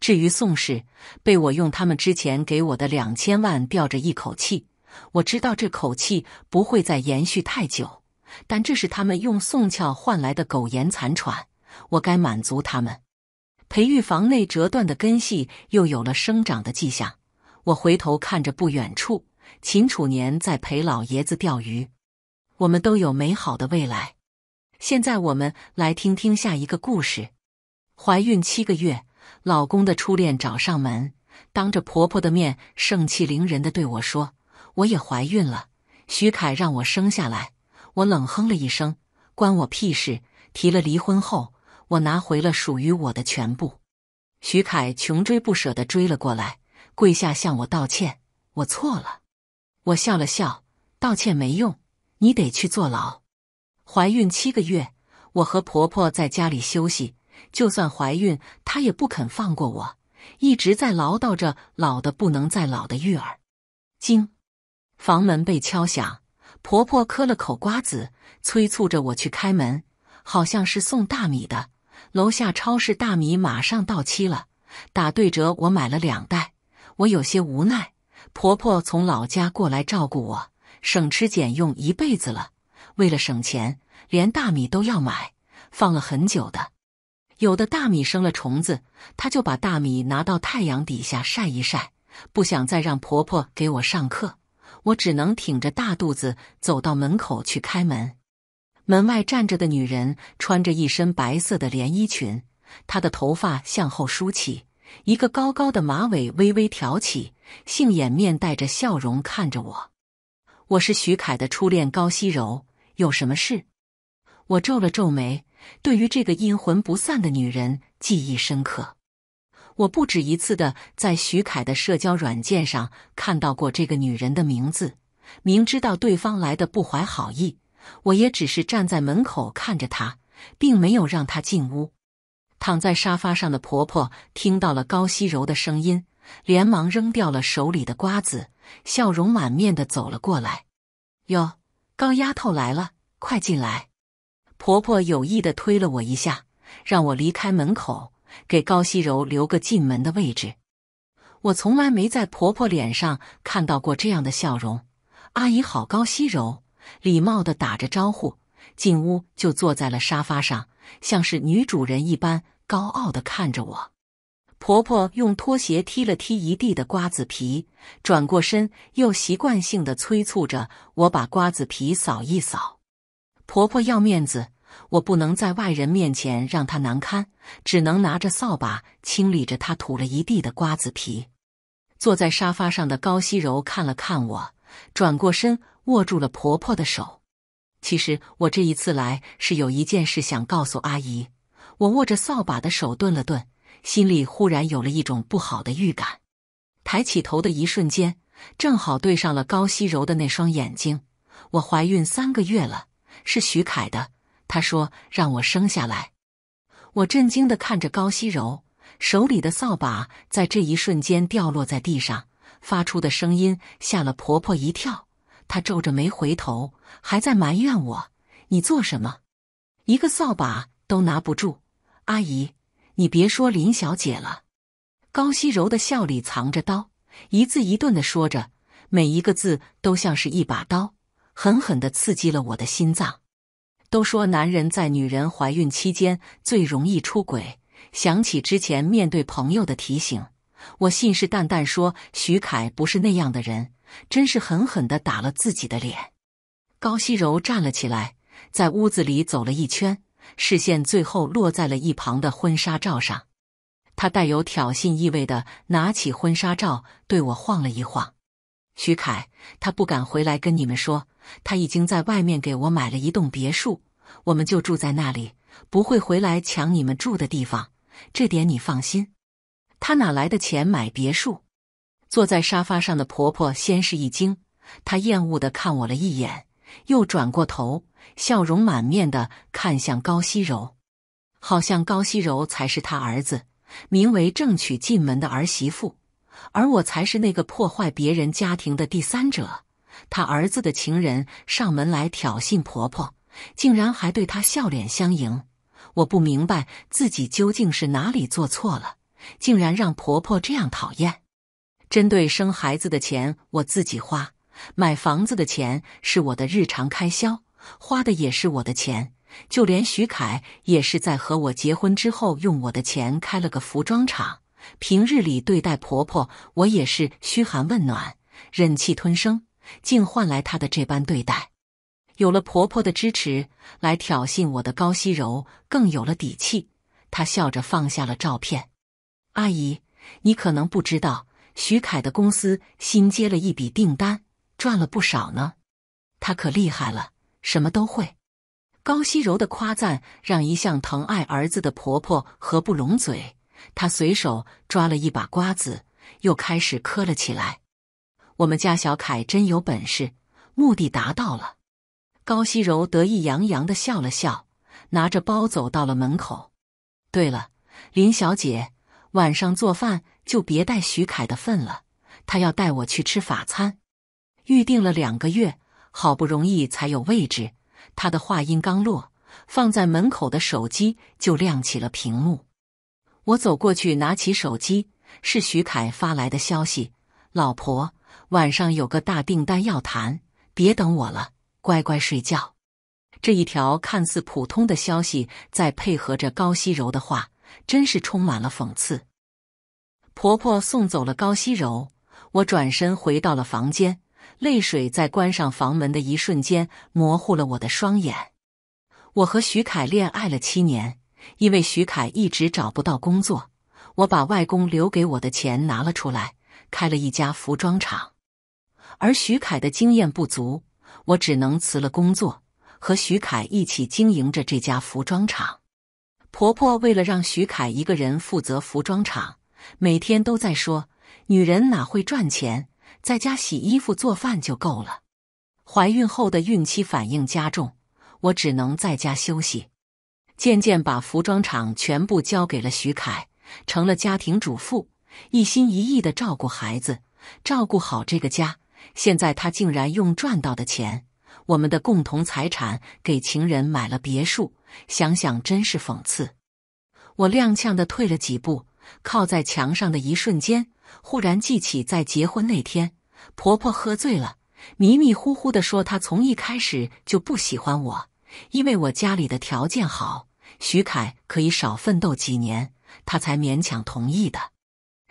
至于宋氏，被我用他们之前给我的两千万吊着一口气。我知道这口气不会再延续太久，但这是他们用宋俏换来的苟延残喘，我该满足他们。培育房内折断的根系又有了生长的迹象，我回头看着不远处，秦楚年在陪老爷子钓鱼。我们都有美好的未来。现在我们来听听下一个故事。怀孕七个月，老公的初恋找上门，当着婆婆的面盛气凌人的对我说：“我也怀孕了，徐凯让我生下来。”我冷哼了一声：“关我屁事！”提了离婚后，我拿回了属于我的全部。徐凯穷追不舍的追了过来，跪下向我道歉：“我错了。”我笑了笑：“道歉没用，你得去坐牢。”怀孕七个月，我和婆婆在家里休息。就算怀孕，她也不肯放过我，一直在唠叨着老的不能再老的育儿经。房门被敲响，婆婆嗑了口瓜子，催促着我去开门，好像是送大米的。楼下超市大米马上到期了，打对折，我买了两袋。我有些无奈，婆婆从老家过来照顾我，省吃俭用一辈子了。为了省钱，连大米都要买，放了很久的，有的大米生了虫子，他就把大米拿到太阳底下晒一晒。不想再让婆婆给我上课，我只能挺着大肚子走到门口去开门。门外站着的女人穿着一身白色的连衣裙，她的头发向后梳起，一个高高的马尾微微挑起，杏眼面带着笑容看着我。我是徐凯的初恋高希柔。有什么事？我皱了皱眉，对于这个阴魂不散的女人记忆深刻。我不止一次的在徐凯的社交软件上看到过这个女人的名字。明知道对方来的不怀好意，我也只是站在门口看着她，并没有让她进屋。躺在沙发上的婆婆听到了高希柔的声音，连忙扔掉了手里的瓜子，笑容满面的走了过来。哟。高丫头来了，快进来！婆婆有意的推了我一下，让我离开门口，给高希柔留个进门的位置。我从来没在婆婆脸上看到过这样的笑容。阿姨好，高希柔礼貌的打着招呼，进屋就坐在了沙发上，像是女主人一般高傲的看着我。婆婆用拖鞋踢了踢一地的瓜子皮，转过身又习惯性地催促着我把瓜子皮扫一扫。婆婆要面子，我不能在外人面前让她难堪，只能拿着扫把清理着她吐了一地的瓜子皮。坐在沙发上的高希柔看了看我，转过身握住了婆婆的手。其实我这一次来是有一件事想告诉阿姨。我握着扫把的手顿了顿。心里忽然有了一种不好的预感，抬起头的一瞬间，正好对上了高希柔的那双眼睛。我怀孕三个月了，是徐凯的。他说让我生下来。我震惊的看着高希柔手里的扫把，在这一瞬间掉落在地上，发出的声音吓了婆婆一跳。她皱着眉回头，还在埋怨我：“你做什么？一个扫把都拿不住。”阿姨。你别说林小姐了，高希柔的笑里藏着刀，一字一顿的说着，每一个字都像是一把刀，狠狠的刺激了我的心脏。都说男人在女人怀孕期间最容易出轨，想起之前面对朋友的提醒，我信誓旦旦说徐凯不是那样的人，真是狠狠的打了自己的脸。高希柔站了起来，在屋子里走了一圈。视线最后落在了一旁的婚纱照上，他带有挑衅意味的拿起婚纱照对我晃了一晃。徐凯，他不敢回来跟你们说，他已经在外面给我买了一栋别墅，我们就住在那里，不会回来抢你们住的地方，这点你放心。他哪来的钱买别墅？坐在沙发上的婆婆先是一惊，她厌恶的看我了一眼。又转过头，笑容满面的看向高希柔，好像高希柔才是他儿子，名为正娶进门的儿媳妇，而我才是那个破坏别人家庭的第三者。他儿子的情人上门来挑衅婆婆，竟然还对他笑脸相迎。我不明白自己究竟是哪里做错了，竟然让婆婆这样讨厌。针对生孩子的钱，我自己花。买房子的钱是我的日常开销，花的也是我的钱。就连徐凯也是在和我结婚之后用我的钱开了个服装厂。平日里对待婆婆，我也是嘘寒问暖、忍气吞声，竟换来她的这般对待。有了婆婆的支持，来挑衅我的高希柔更有了底气。她笑着放下了照片：“阿姨，你可能不知道，徐凯的公司新接了一笔订单。”赚了不少呢，他可厉害了，什么都会。高希柔的夸赞让一向疼爱儿子的婆婆合不拢嘴，她随手抓了一把瓜子，又开始嗑了起来。我们家小凯真有本事，目的达到了。高希柔得意洋洋的笑了笑，拿着包走到了门口。对了，林小姐，晚上做饭就别带徐凯的份了，他要带我去吃法餐。预定了两个月，好不容易才有位置。他的话音刚落，放在门口的手机就亮起了屏幕。我走过去，拿起手机，是徐凯发来的消息：“老婆，晚上有个大订单要谈，别等我了，乖乖睡觉。”这一条看似普通的消息，在配合着高希柔的话，真是充满了讽刺。婆婆送走了高希柔，我转身回到了房间。泪水在关上房门的一瞬间模糊了我的双眼。我和徐凯恋爱了七年，因为徐凯一直找不到工作，我把外公留给我的钱拿了出来，开了一家服装厂。而徐凯的经验不足，我只能辞了工作，和徐凯一起经营着这家服装厂。婆婆为了让徐凯一个人负责服装厂，每天都在说：“女人哪会赚钱。”在家洗衣服做饭就够了。怀孕后的孕期反应加重，我只能在家休息。渐渐把服装厂全部交给了徐凯，成了家庭主妇，一心一意的照顾孩子，照顾好这个家。现在他竟然用赚到的钱，我们的共同财产，给情人买了别墅。想想真是讽刺。我踉跄的退了几步，靠在墙上的一瞬间。忽然记起，在结婚那天，婆婆喝醉了，迷迷糊糊地说：“她从一开始就不喜欢我，因为我家里的条件好，徐凯可以少奋斗几年，她才勉强同意的。”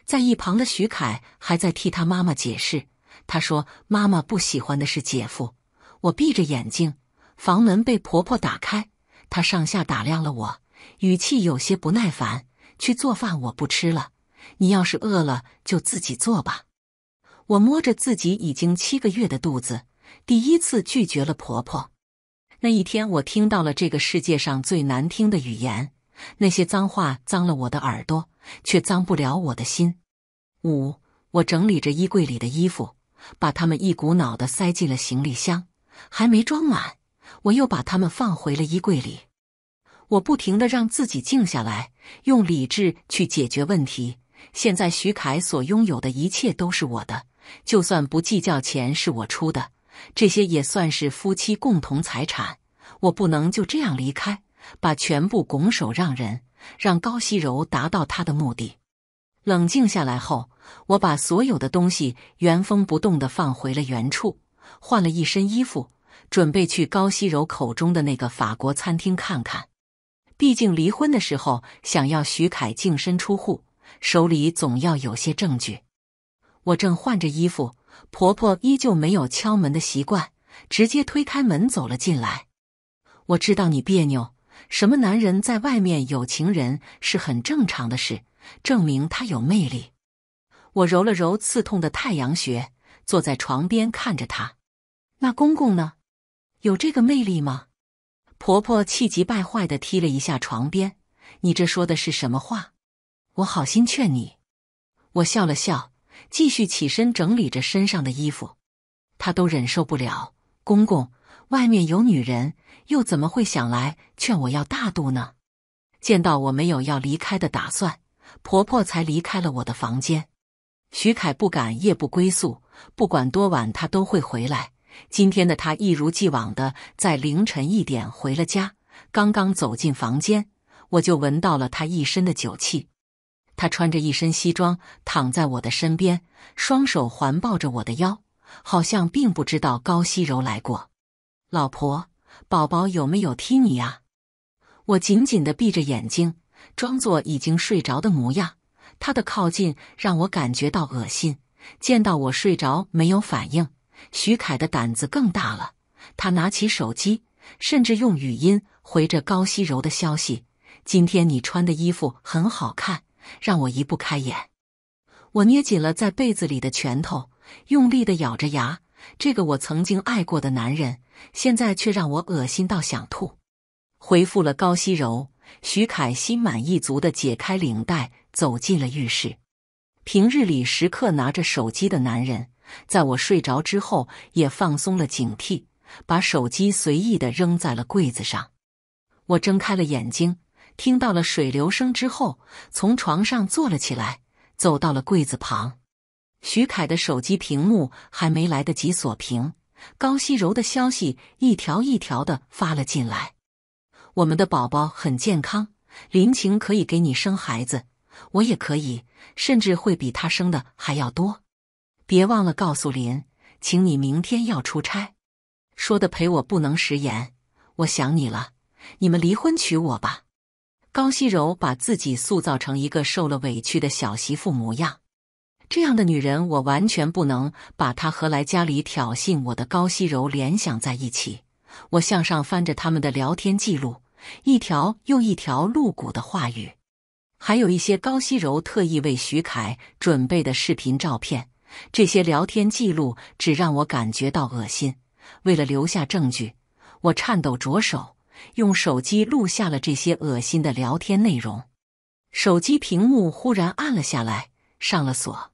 在一旁的徐凯还在替他妈妈解释。他说：“妈妈不喜欢的是姐夫。”我闭着眼睛，房门被婆婆打开，她上下打量了我，语气有些不耐烦：“去做饭，我不吃了。”你要是饿了，就自己做吧。我摸着自己已经七个月的肚子，第一次拒绝了婆婆。那一天，我听到了这个世界上最难听的语言，那些脏话脏了我的耳朵，却脏不了我的心。五，我整理着衣柜里的衣服，把它们一股脑的塞进了行李箱，还没装满，我又把它们放回了衣柜里。我不停的让自己静下来，用理智去解决问题。现在徐凯所拥有的一切都是我的，就算不计较钱是我出的，这些也算是夫妻共同财产。我不能就这样离开，把全部拱手让人，让高希柔达到她的目的。冷静下来后，我把所有的东西原封不动的放回了原处，换了一身衣服，准备去高希柔口中的那个法国餐厅看看。毕竟离婚的时候想要徐凯净身出户。手里总要有些证据。我正换着衣服，婆婆依旧没有敲门的习惯，直接推开门走了进来。我知道你别扭，什么男人在外面有情人是很正常的事，证明他有魅力。我揉了揉刺痛的太阳穴，坐在床边看着他。那公公呢？有这个魅力吗？婆婆气急败坏的踢了一下床边，你这说的是什么话？我好心劝你，我笑了笑，继续起身整理着身上的衣服。他都忍受不了公公，外面有女人，又怎么会想来劝我要大度呢？见到我没有要离开的打算，婆婆才离开了我的房间。徐凯不敢夜不归宿，不管多晚他都会回来。今天的他一如既往的在凌晨一点回了家。刚刚走进房间，我就闻到了他一身的酒气。他穿着一身西装躺在我的身边，双手环抱着我的腰，好像并不知道高希柔来过。老婆，宝宝有没有踢你呀？我紧紧的闭着眼睛，装作已经睡着的模样。他的靠近让我感觉到恶心。见到我睡着没有反应，徐凯的胆子更大了。他拿起手机，甚至用语音回着高希柔的消息：“今天你穿的衣服很好看。”让我移不开眼，我捏紧了在被子里的拳头，用力的咬着牙。这个我曾经爱过的男人，现在却让我恶心到想吐。回复了高希柔，徐凯心满意足的解开领带，走进了浴室。平日里时刻拿着手机的男人，在我睡着之后也放松了警惕，把手机随意的扔在了柜子上。我睁开了眼睛。听到了水流声之后，从床上坐了起来，走到了柜子旁。徐凯的手机屏幕还没来得及锁屏，高希柔的消息一条一条的发了进来。我们的宝宝很健康，林晴可以给你生孩子，我也可以，甚至会比她生的还要多。别忘了告诉林，请你明天要出差，说的陪我不能食言。我想你了，你们离婚娶我吧。高希柔把自己塑造成一个受了委屈的小媳妇模样，这样的女人，我完全不能把她和来家里挑衅我的高希柔联想在一起。我向上翻着他们的聊天记录，一条又一条露骨的话语，还有一些高希柔特意为徐凯准备的视频照片。这些聊天记录只让我感觉到恶心。为了留下证据，我颤抖着手。用手机录下了这些恶心的聊天内容，手机屏幕忽然暗了下来，上了锁。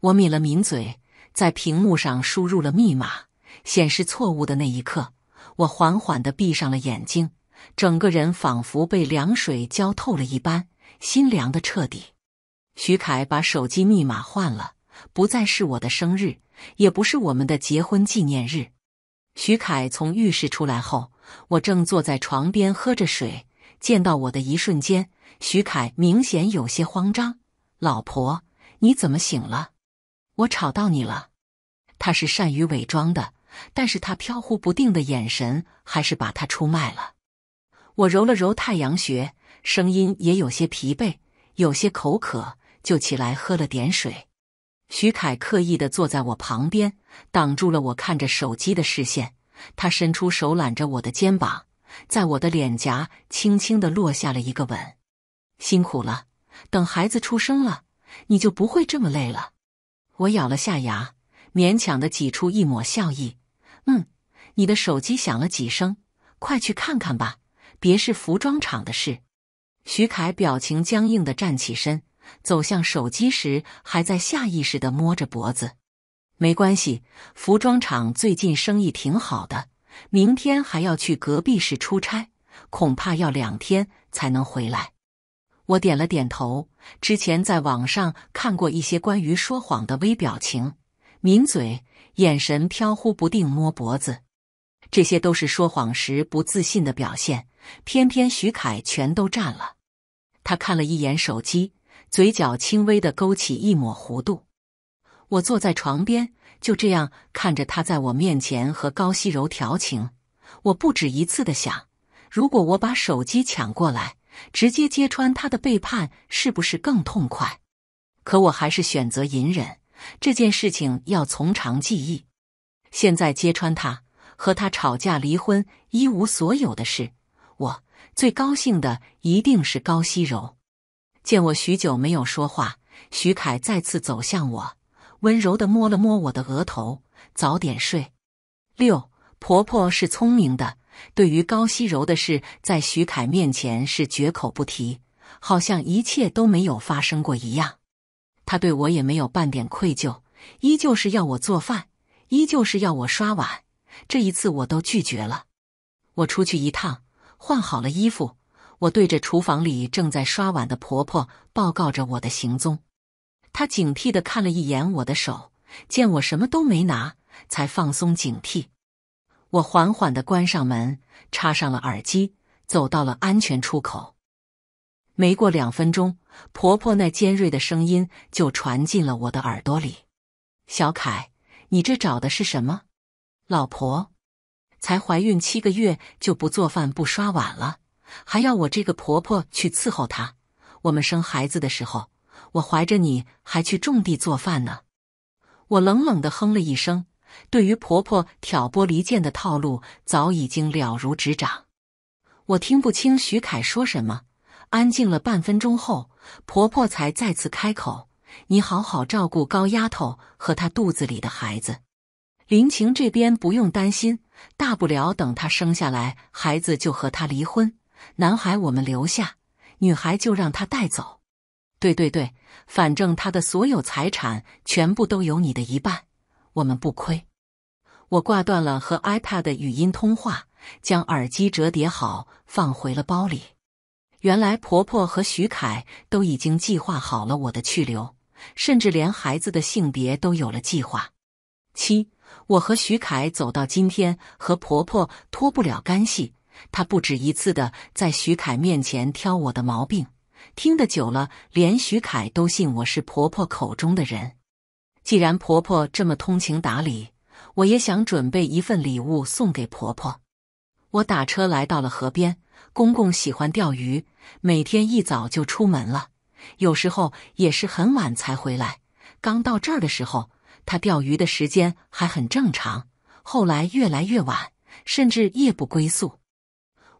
我抿了抿嘴，在屏幕上输入了密码，显示错误的那一刻，我缓缓的闭上了眼睛，整个人仿佛被凉水浇透了一般，心凉的彻底。徐凯把手机密码换了，不再是我的生日，也不是我们的结婚纪念日。徐凯从浴室出来后。我正坐在床边喝着水，见到我的一瞬间，徐凯明显有些慌张。老婆，你怎么醒了？我吵到你了？他是善于伪装的，但是他飘忽不定的眼神还是把他出卖了。我揉了揉太阳穴，声音也有些疲惫，有些口渴，就起来喝了点水。徐凯刻意的坐在我旁边，挡住了我看着手机的视线。他伸出手揽着我的肩膀，在我的脸颊轻轻地落下了一个吻。辛苦了，等孩子出生了，你就不会这么累了。我咬了下牙，勉强的挤出一抹笑意。嗯，你的手机响了几声，快去看看吧，别是服装厂的事。徐凯表情僵硬的站起身，走向手机时，还在下意识的摸着脖子。没关系，服装厂最近生意挺好的。明天还要去隔壁市出差，恐怕要两天才能回来。我点了点头。之前在网上看过一些关于说谎的微表情：抿嘴、眼神飘忽不定、摸脖子，这些都是说谎时不自信的表现。偏偏徐凯全都占了。他看了一眼手机，嘴角轻微的勾起一抹弧度。我坐在床边，就这样看着他在我面前和高希柔调情。我不止一次的想，如果我把手机抢过来，直接揭穿他的背叛，是不是更痛快？可我还是选择隐忍，这件事情要从长计议。现在揭穿他和他吵架、离婚、一无所有的事，我最高兴的一定是高希柔。见我许久没有说话，徐凯再次走向我。温柔的摸了摸我的额头，早点睡。六婆婆是聪明的，对于高希柔的事，在徐凯面前是绝口不提，好像一切都没有发生过一样。她对我也没有半点愧疚，依旧是要我做饭，依旧是要我刷碗。这一次我都拒绝了。我出去一趟，换好了衣服，我对着厨房里正在刷碗的婆婆报告着我的行踪。他警惕的看了一眼我的手，见我什么都没拿，才放松警惕。我缓缓的关上门，插上了耳机，走到了安全出口。没过两分钟，婆婆那尖锐的声音就传进了我的耳朵里：“小凯，你这找的是什么？老婆才怀孕七个月就不做饭不刷碗了，还要我这个婆婆去伺候她？我们生孩子的时候……”我怀着你，还去种地做饭呢。我冷冷的哼了一声，对于婆婆挑拨离间的套路，早已经了如指掌。我听不清徐凯说什么，安静了半分钟后，婆婆才再次开口：“你好好照顾高丫头和她肚子里的孩子，林晴这边不用担心，大不了等她生下来，孩子就和她离婚。男孩我们留下，女孩就让她带走。”对对对，反正他的所有财产全部都有你的一半，我们不亏。我挂断了和 iPad 的语音通话，将耳机折叠好放回了包里。原来婆婆和徐凯都已经计划好了我的去留，甚至连孩子的性别都有了计划。七，我和徐凯走到今天和婆婆脱不了干系，她不止一次的在徐凯面前挑我的毛病。听得久了，连徐凯都信我是婆婆口中的人。既然婆婆这么通情达理，我也想准备一份礼物送给婆婆。我打车来到了河边，公公喜欢钓鱼，每天一早就出门了，有时候也是很晚才回来。刚到这儿的时候，他钓鱼的时间还很正常，后来越来越晚，甚至夜不归宿。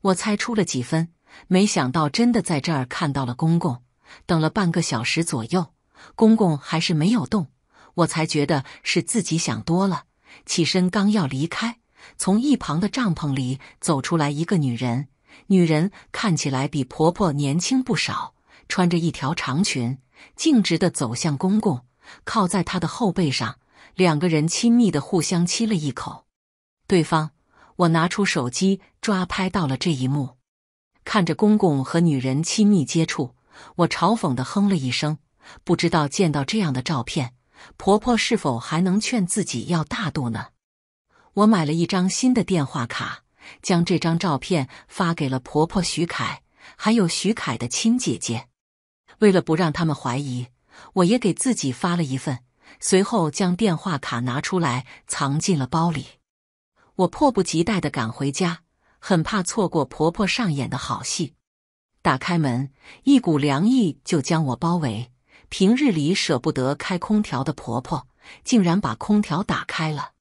我猜出了几分。没想到真的在这儿看到了公公，等了半个小时左右，公公还是没有动，我才觉得是自己想多了。起身刚要离开，从一旁的帐篷里走出来一个女人，女人看起来比婆婆年轻不少，穿着一条长裙，径直的走向公公，靠在他的后背上，两个人亲密的互相亲了一口。对方，我拿出手机抓拍到了这一幕。看着公公和女人亲密接触，我嘲讽的哼了一声。不知道见到这样的照片，婆婆是否还能劝自己要大度呢？我买了一张新的电话卡，将这张照片发给了婆婆徐凯，还有徐凯的亲姐姐。为了不让他们怀疑，我也给自己发了一份。随后将电话卡拿出来，藏进了包里。我迫不及待的赶回家。很怕错过婆婆上演的好戏，打开门，一股凉意就将我包围。平日里舍不得开空调的婆婆，竟然把空调打开了。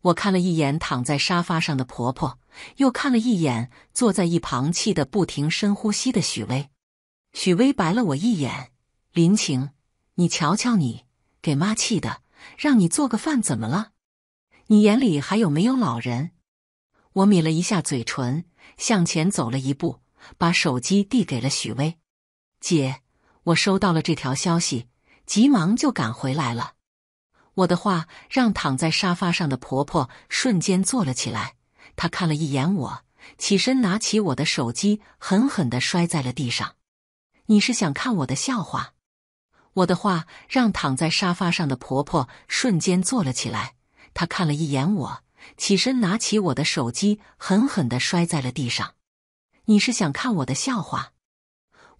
我看了一眼躺在沙发上的婆婆，又看了一眼坐在一旁气得不停深呼吸的许巍。许巍白了我一眼：“林晴，你瞧瞧你，给妈气的，让你做个饭怎么了？你眼里还有没有老人？”我抿了一下嘴唇，向前走了一步，把手机递给了许巍。姐，我收到了这条消息，急忙就赶回来了。我的话让躺在沙发上的婆婆瞬间坐了起来，她看了一眼我，起身拿起我的手机，狠狠地摔在了地上。你是想看我的笑话？我的话让躺在沙发上的婆婆瞬间坐了起来，她看了一眼我。起身，拿起我的手机，狠狠的摔在了地上。你是想看我的笑话？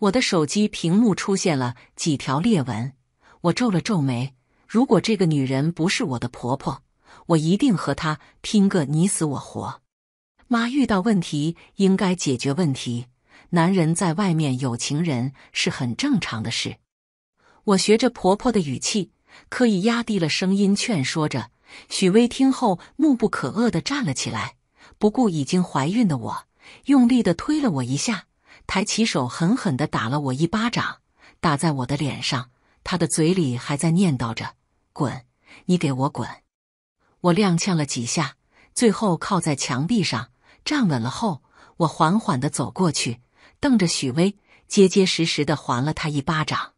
我的手机屏幕出现了几条裂纹，我皱了皱眉。如果这个女人不是我的婆婆，我一定和她拼个你死我活。妈，遇到问题应该解决问题。男人在外面有情人是很正常的事。我学着婆婆的语气，刻意压低了声音劝说着。许巍听后，怒不可遏地站了起来，不顾已经怀孕的我，用力地推了我一下，抬起手狠狠地打了我一巴掌，打在我的脸上。他的嘴里还在念叨着：“滚，你给我滚！”我踉跄了几下，最后靠在墙壁上站稳了后，我缓缓地走过去，瞪着许巍，结结实实地还了他一巴掌。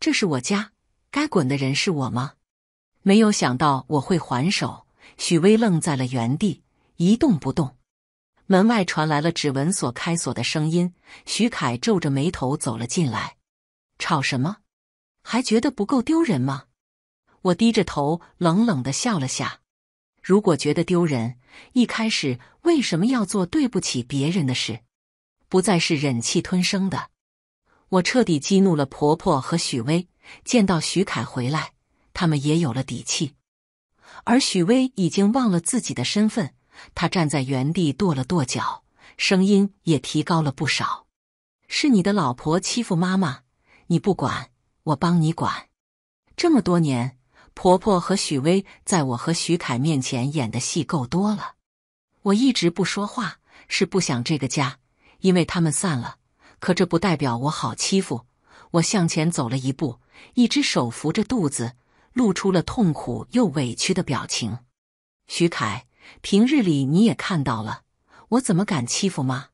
这是我家，该滚的人是我吗？没有想到我会还手，许巍愣在了原地，一动不动。门外传来了指纹锁开锁的声音，许凯皱着眉头走了进来。吵什么？还觉得不够丢人吗？我低着头，冷冷的笑了下。如果觉得丢人，一开始为什么要做对不起别人的事？不再是忍气吞声的。我彻底激怒了婆婆和许巍。见到许凯回来。他们也有了底气，而许巍已经忘了自己的身份。他站在原地跺了跺脚，声音也提高了不少：“是你的老婆欺负妈妈，你不管，我帮你管。这么多年，婆婆和许巍在我和许凯面前演的戏够多了。我一直不说话，是不想这个家，因为他们散了。可这不代表我好欺负。我向前走了一步，一只手扶着肚子。”露出了痛苦又委屈的表情。徐凯，平日里你也看到了，我怎么敢欺负妈？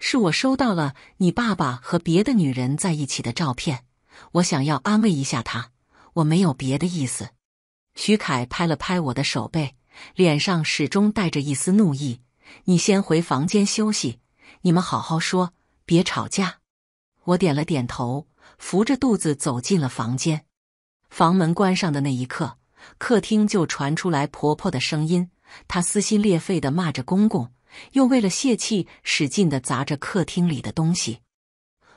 是我收到了你爸爸和别的女人在一起的照片，我想要安慰一下他，我没有别的意思。徐凯拍了拍我的手背，脸上始终带着一丝怒意。你先回房间休息，你们好好说，别吵架。我点了点头，扶着肚子走进了房间。房门关上的那一刻，客厅就传出来婆婆的声音。她撕心裂肺的骂着公公，又为了泄气使劲的砸着客厅里的东西。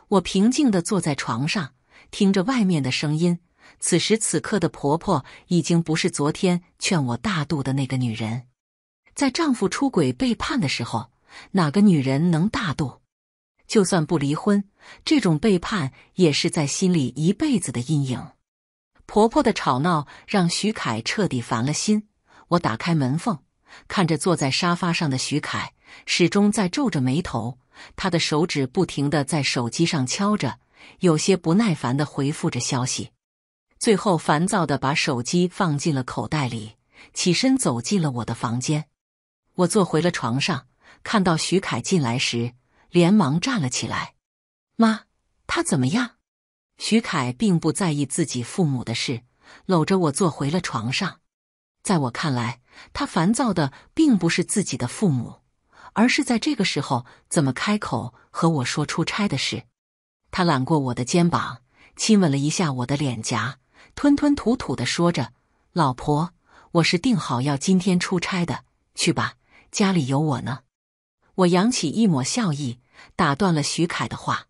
我平静的坐在床上，听着外面的声音。此时此刻的婆婆已经不是昨天劝我大度的那个女人。在丈夫出轨背叛的时候，哪个女人能大度？就算不离婚，这种背叛也是在心里一辈子的阴影。婆婆的吵闹让徐凯彻底烦了心。我打开门缝，看着坐在沙发上的徐凯，始终在皱着眉头。他的手指不停地在手机上敲着，有些不耐烦地回复着消息。最后，烦躁地把手机放进了口袋里，起身走进了我的房间。我坐回了床上，看到徐凯进来时，连忙站了起来。妈，他怎么样？徐凯并不在意自己父母的事，搂着我坐回了床上。在我看来，他烦躁的并不是自己的父母，而是在这个时候怎么开口和我说出差的事。他揽过我的肩膀，亲吻了一下我的脸颊，吞吞吐吐的说着：“老婆，我是定好要今天出差的，去吧，家里有我呢。”我扬起一抹笑意，打断了徐凯的话。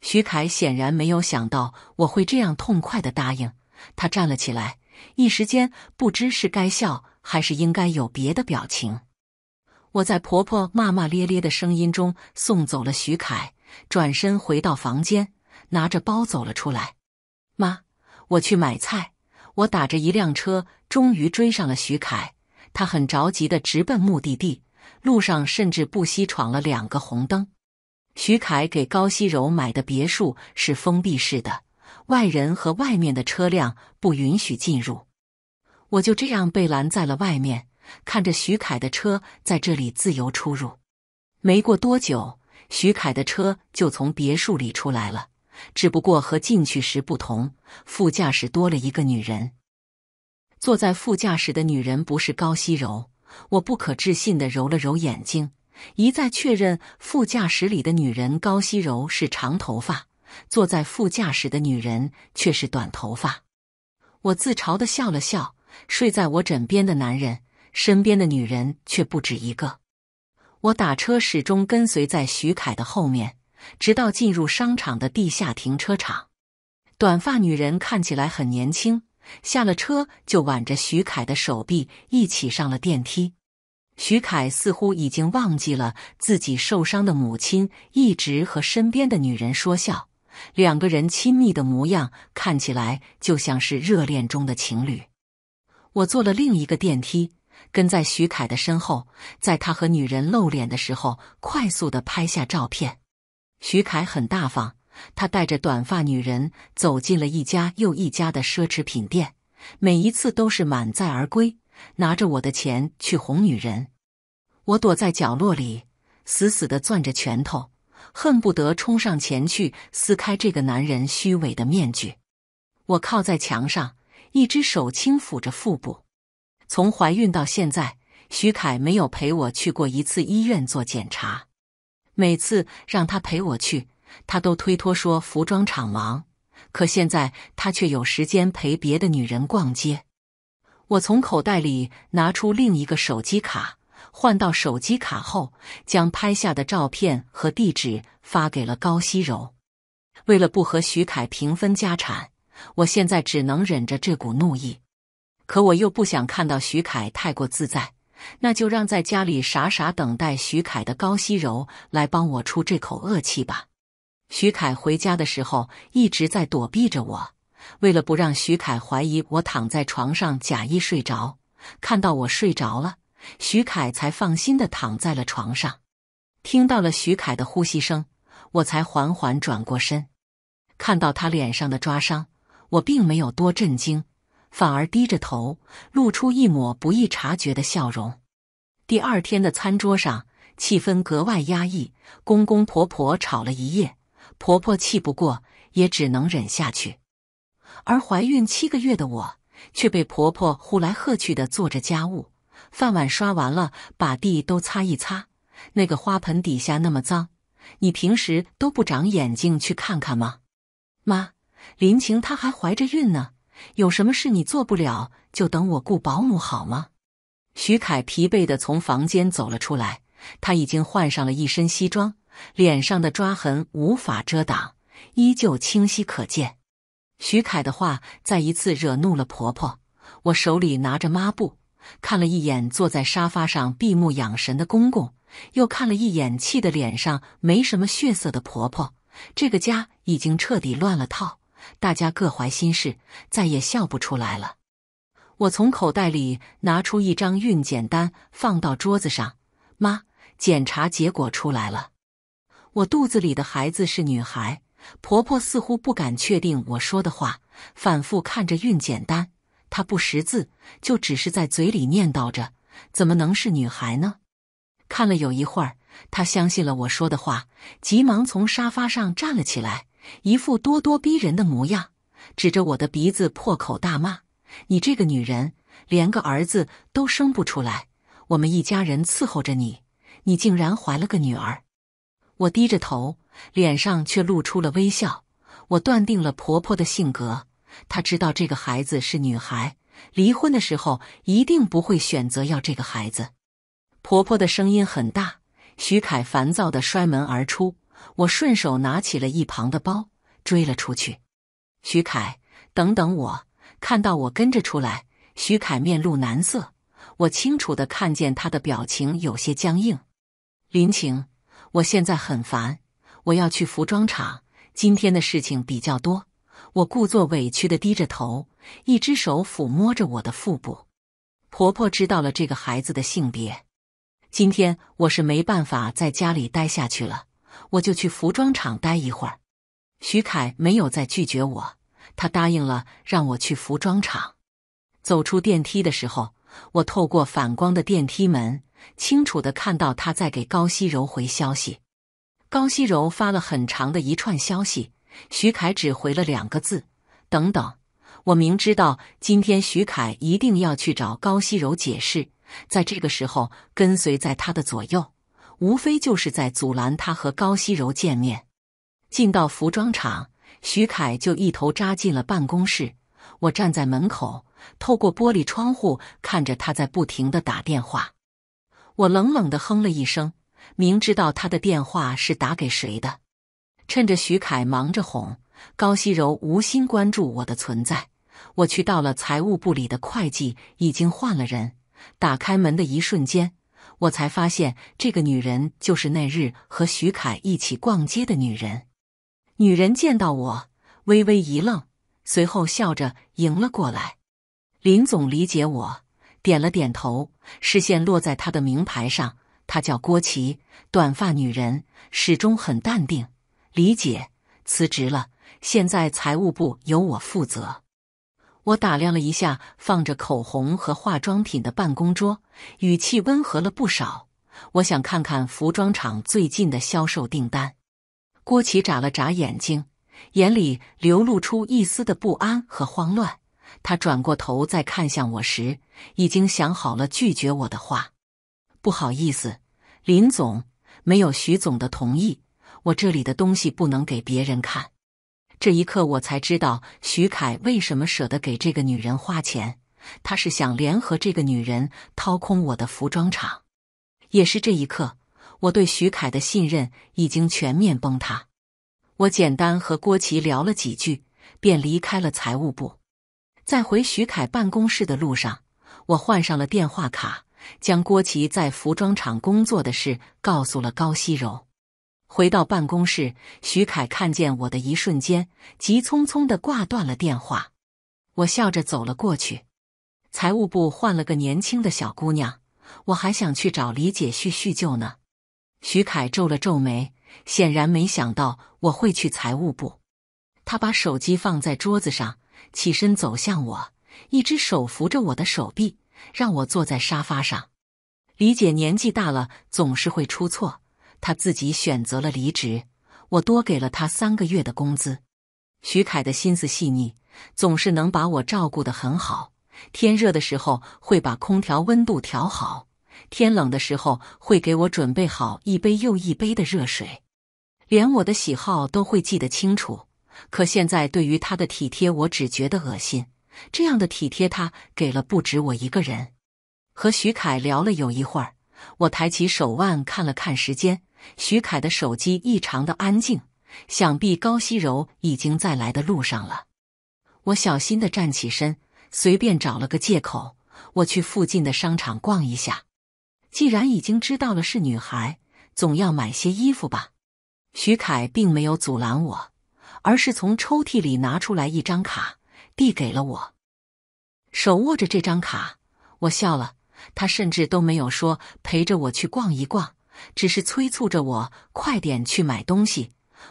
徐凯显然没有想到我会这样痛快的答应，他站了起来，一时间不知是该笑还是应该有别的表情。我在婆婆骂骂咧咧的声音中送走了徐凯，转身回到房间，拿着包走了出来。妈，我去买菜。我打着一辆车，终于追上了徐凯，他很着急的直奔目的地，路上甚至不惜闯了两个红灯。徐凯给高希柔买的别墅是封闭式的，外人和外面的车辆不允许进入。我就这样被拦在了外面，看着徐凯的车在这里自由出入。没过多久，徐凯的车就从别墅里出来了，只不过和进去时不同，副驾驶多了一个女人。坐在副驾驶的女人不是高希柔，我不可置信的揉了揉眼睛。一再确认副驾驶里的女人高希柔是长头发，坐在副驾驶的女人却是短头发。我自嘲地笑了笑。睡在我枕边的男人身边的女人却不止一个。我打车始终跟随在徐凯的后面，直到进入商场的地下停车场。短发女人看起来很年轻，下了车就挽着徐凯的手臂一起上了电梯。徐凯似乎已经忘记了自己受伤的母亲，一直和身边的女人说笑，两个人亲密的模样看起来就像是热恋中的情侣。我坐了另一个电梯，跟在徐凯的身后，在他和女人露脸的时候，快速的拍下照片。徐凯很大方，他带着短发女人走进了一家又一家的奢侈品店，每一次都是满载而归。拿着我的钱去哄女人，我躲在角落里，死死地攥着拳头，恨不得冲上前去撕开这个男人虚伪的面具。我靠在墙上，一只手轻抚着腹部。从怀孕到现在，徐凯没有陪我去过一次医院做检查。每次让他陪我去，他都推脱说服装厂忙。可现在他却有时间陪别的女人逛街。我从口袋里拿出另一个手机卡，换到手机卡后，将拍下的照片和地址发给了高希柔。为了不和徐凯平分家产，我现在只能忍着这股怒意。可我又不想看到徐凯太过自在，那就让在家里傻傻等待徐凯的高希柔来帮我出这口恶气吧。徐凯回家的时候一直在躲避着我。为了不让徐凯怀疑我躺在床上假意睡着，看到我睡着了，徐凯才放心的躺在了床上。听到了徐凯的呼吸声，我才缓缓转过身，看到他脸上的抓伤，我并没有多震惊，反而低着头，露出一抹不易察觉的笑容。第二天的餐桌上，气氛格外压抑，公公婆婆吵了一夜，婆婆气不过，也只能忍下去。而怀孕七个月的我却被婆婆呼来喝去的做着家务，饭碗刷完了，把地都擦一擦。那个花盆底下那么脏，你平时都不长眼睛去看看吗？妈，林晴她还怀着孕呢，有什么事你做不了就等我雇保姆好吗？徐凯疲惫的从房间走了出来，他已经换上了一身西装，脸上的抓痕无法遮挡，依旧清晰可见。徐凯的话再一次惹怒了婆婆。我手里拿着抹布，看了一眼坐在沙发上闭目养神的公公，又看了一眼气得脸上没什么血色的婆婆。这个家已经彻底乱了套，大家各怀心事，再也笑不出来了。我从口袋里拿出一张孕检单，放到桌子上：“妈，检查结果出来了，我肚子里的孩子是女孩。”婆婆似乎不敢确定我说的话，反复看着孕检单。她不识字，就只是在嘴里念叨着：“怎么能是女孩呢？”看了有一会儿，她相信了我说的话，急忙从沙发上站了起来，一副咄咄逼人的模样，指着我的鼻子破口大骂：“你这个女人，连个儿子都生不出来！我们一家人伺候着你，你竟然怀了个女儿！”我低着头。脸上却露出了微笑。我断定了婆婆的性格，她知道这个孩子是女孩，离婚的时候一定不会选择要这个孩子。婆婆的声音很大，徐凯烦躁地摔门而出。我顺手拿起了一旁的包，追了出去。徐凯，等等我！看到我跟着出来，徐凯面露难色。我清楚地看见他的表情有些僵硬。林晴，我现在很烦。我要去服装厂，今天的事情比较多。我故作委屈的低着头，一只手抚摸着我的腹部。婆婆知道了这个孩子的性别，今天我是没办法在家里待下去了，我就去服装厂待一会儿。徐凯没有再拒绝我，他答应了让我去服装厂。走出电梯的时候，我透过反光的电梯门，清楚的看到他在给高希柔回消息。高希柔发了很长的一串消息，徐凯只回了两个字：“等等。”我明知道今天徐凯一定要去找高希柔解释，在这个时候跟随在他的左右，无非就是在阻拦他和高希柔见面。进到服装厂，徐凯就一头扎进了办公室。我站在门口，透过玻璃窗户看着他在不停的打电话。我冷冷的哼了一声。明知道他的电话是打给谁的，趁着徐凯忙着哄高希柔，无心关注我的存在，我去到了财务部里的会计已经换了人。打开门的一瞬间，我才发现这个女人就是那日和徐凯一起逛街的女人。女人见到我，微微一愣，随后笑着迎了过来。林总理解我，点了点头，视线落在他的名牌上。她叫郭琪，短发女人，始终很淡定。李姐辞职了，现在财务部由我负责。我打量了一下放着口红和化妆品的办公桌，语气温和了不少。我想看看服装厂最近的销售订单。郭琪眨了眨眼睛，眼里流露出一丝的不安和慌乱。他转过头再看向我时，已经想好了拒绝我的话。不好意思，林总，没有徐总的同意，我这里的东西不能给别人看。这一刻，我才知道徐凯为什么舍得给这个女人花钱，他是想联合这个女人掏空我的服装厂。也是这一刻，我对徐凯的信任已经全面崩塌。我简单和郭琪聊了几句，便离开了财务部。在回徐凯办公室的路上，我换上了电话卡。将郭琪在服装厂工作的事告诉了高希柔。回到办公室，徐凯看见我的一瞬间，急匆匆地挂断了电话。我笑着走了过去。财务部换了个年轻的小姑娘，我还想去找李姐叙叙旧呢。徐凯皱了皱眉，显然没想到我会去财务部。他把手机放在桌子上，起身走向我，一只手扶着我的手臂。让我坐在沙发上。李姐年纪大了，总是会出错。她自己选择了离职，我多给了她三个月的工资。徐凯的心思细腻，总是能把我照顾得很好。天热的时候会把空调温度调好，天冷的时候会给我准备好一杯又一杯的热水，连我的喜好都会记得清楚。可现在，对于他的体贴，我只觉得恶心。这样的体贴，他给了不止我一个人。和徐凯聊了有一会儿，我抬起手腕看了看时间。徐凯的手机异常的安静，想必高希柔已经在来的路上了。我小心的站起身，随便找了个借口，我去附近的商场逛一下。既然已经知道了是女孩，总要买些衣服吧。徐凯并没有阻拦我，而是从抽屉里拿出来一张卡。递给了我，手握着这张卡，我笑了。他甚至都没有说陪着我去逛一逛，只是催促着我快点去买东西。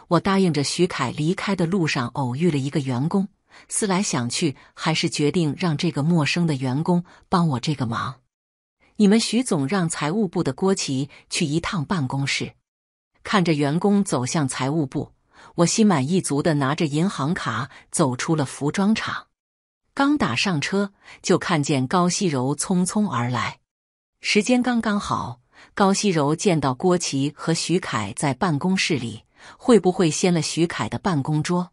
我答应着。徐凯离开的路上，偶遇了一个员工，思来想去，还是决定让这个陌生的员工帮我这个忙。你们徐总让财务部的郭琦去一趟办公室。看着员工走向财务部。我心满意足的拿着银行卡走出了服装厂，刚打上车就看见高希柔匆匆而来，时间刚刚好。高希柔见到郭琪和徐凯在办公室里，会不会掀了徐凯的办公桌？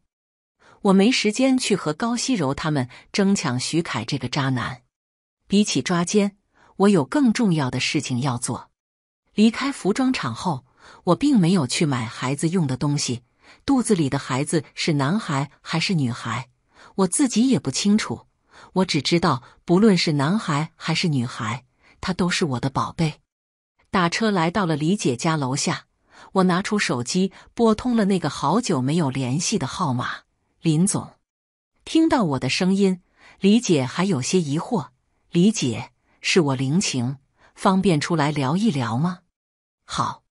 我没时间去和高希柔他们争抢徐凯这个渣男，比起抓奸，我有更重要的事情要做。离开服装厂后，我并没有去买孩子用的东西。肚子里的孩子是男孩还是女孩，我自己也不清楚。我只知道，不论是男孩还是女孩，他都是我的宝贝。打车来到了李姐家楼下，我拿出手机拨通了那个好久没有联系的号码。林总，听到我的声音，李姐还有些疑惑。李姐，是我林晴，方便出来聊一聊吗？好，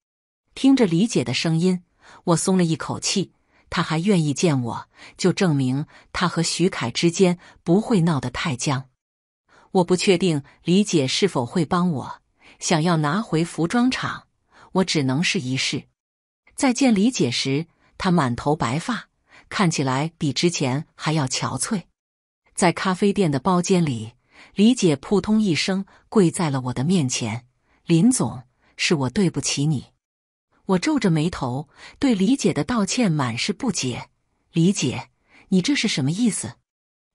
听着李姐的声音。我松了一口气，他还愿意见我，就证明他和徐凯之间不会闹得太僵。我不确定李姐是否会帮我，想要拿回服装厂，我只能试一试。再见李姐时，她满头白发，看起来比之前还要憔悴。在咖啡店的包间里，李姐扑通一声跪在了我的面前：“林总，是我对不起你。”我皱着眉头，对李姐的道歉满是不解。李姐，你这是什么意思？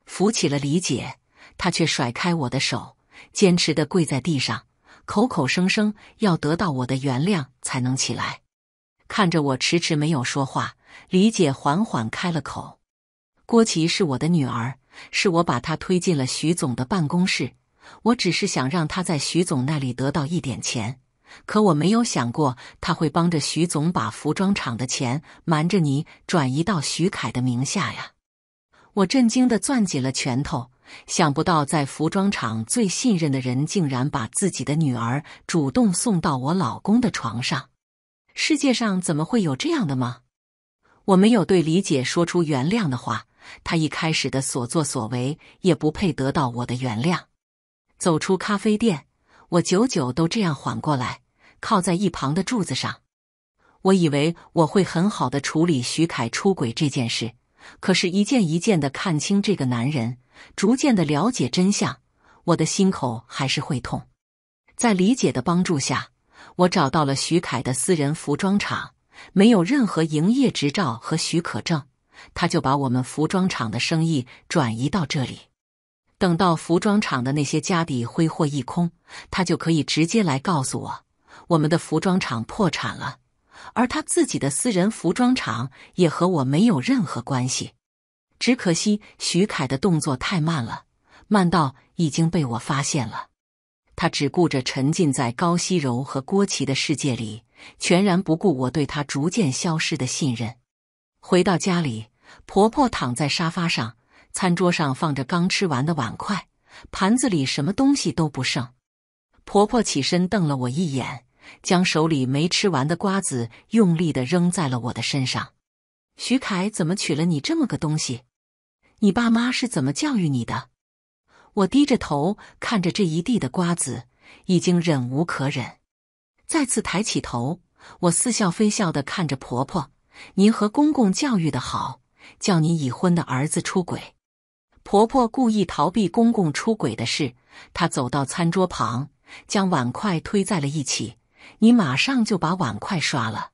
扶起了李姐，她却甩开我的手，坚持的跪在地上，口口声声要得到我的原谅才能起来。看着我迟迟没有说话，李姐缓缓开了口：“郭琪是我的女儿，是我把她推进了徐总的办公室。我只是想让她在徐总那里得到一点钱。”可我没有想过他会帮着徐总把服装厂的钱瞒着你转移到徐凯的名下呀！我震惊的攥紧了拳头，想不到在服装厂最信任的人，竟然把自己的女儿主动送到我老公的床上。世界上怎么会有这样的吗？我没有对李姐说出原谅的话，她一开始的所作所为也不配得到我的原谅。走出咖啡店。我久久都这样缓过来，靠在一旁的柱子上。我以为我会很好的处理徐凯出轨这件事，可是，一件一件的看清这个男人，逐渐的了解真相，我的心口还是会痛。在李姐的帮助下，我找到了徐凯的私人服装厂，没有任何营业执照和许可证，他就把我们服装厂的生意转移到这里。等到服装厂的那些家底挥霍一空，他就可以直接来告诉我，我们的服装厂破产了，而他自己的私人服装厂也和我没有任何关系。只可惜徐凯的动作太慢了，慢到已经被我发现了。他只顾着沉浸在高希柔和郭琪的世界里，全然不顾我对他逐渐消失的信任。回到家里，婆婆躺在沙发上。餐桌上放着刚吃完的碗筷，盘子里什么东西都不剩。婆婆起身瞪了我一眼，将手里没吃完的瓜子用力的扔在了我的身上。徐凯怎么娶了你这么个东西？你爸妈是怎么教育你的？我低着头看着这一地的瓜子，已经忍无可忍。再次抬起头，我似笑非笑的看着婆婆：“您和公公教育的好，叫你已婚的儿子出轨。”婆婆故意逃避公公出轨的事。她走到餐桌旁，将碗筷推在了一起。你马上就把碗筷刷了，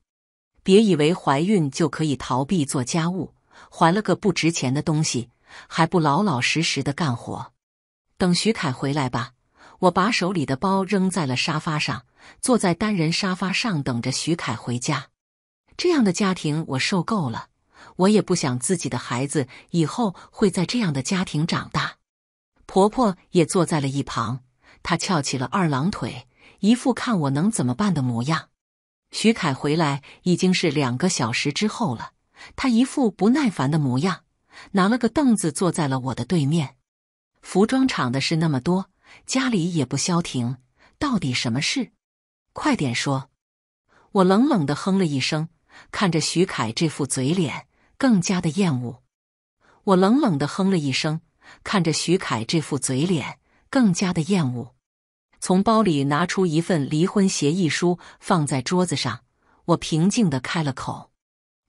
别以为怀孕就可以逃避做家务。怀了个不值钱的东西，还不老老实实的干活。等徐凯回来吧。我把手里的包扔在了沙发上，坐在单人沙发上等着徐凯回家。这样的家庭，我受够了。我也不想自己的孩子以后会在这样的家庭长大。婆婆也坐在了一旁，她翘起了二郎腿，一副看我能怎么办的模样。徐凯回来已经是两个小时之后了，他一副不耐烦的模样，拿了个凳子坐在了我的对面。服装厂的事那么多，家里也不消停，到底什么事？快点说！我冷冷的哼了一声，看着徐凯这副嘴脸。更加的厌恶，我冷冷的哼了一声，看着徐凯这副嘴脸，更加的厌恶。从包里拿出一份离婚协议书，放在桌子上，我平静的开了口：“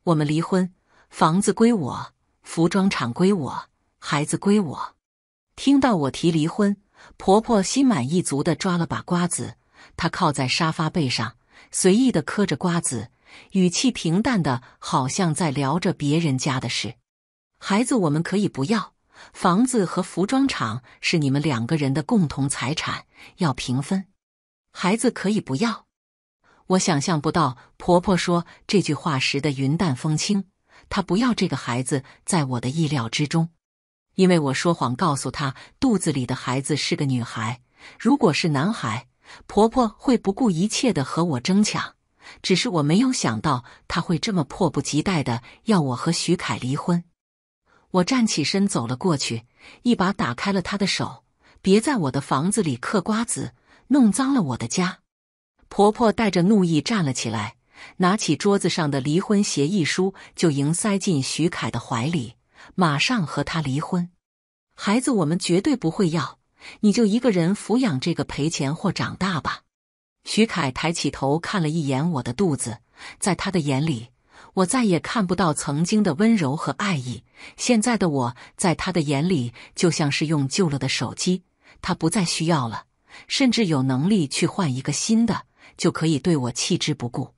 我们离婚，房子归我，服装厂归我，孩子归我。”听到我提离婚，婆婆心满意足的抓了把瓜子，她靠在沙发背上，随意的嗑着瓜子。语气平淡的，好像在聊着别人家的事。孩子，我们可以不要。房子和服装厂是你们两个人的共同财产，要平分。孩子可以不要。我想象不到婆婆说这句话时的云淡风轻。她不要这个孩子，在我的意料之中。因为我说谎告诉她肚子里的孩子是个女孩。如果是男孩，婆婆会不顾一切的和我争抢。只是我没有想到他会这么迫不及待的要我和徐凯离婚。我站起身走了过去，一把打开了他的手。别在我的房子里嗑瓜子，弄脏了我的家。婆婆带着怒意站了起来，拿起桌子上的离婚协议书就迎塞进徐凯的怀里。马上和他离婚，孩子我们绝对不会要，你就一个人抚养这个赔钱货长大吧。徐凯抬起头看了一眼我的肚子，在他的眼里，我再也看不到曾经的温柔和爱意。现在的我在他的眼里，就像是用旧了的手机，他不再需要了，甚至有能力去换一个新的，就可以对我弃之不顾。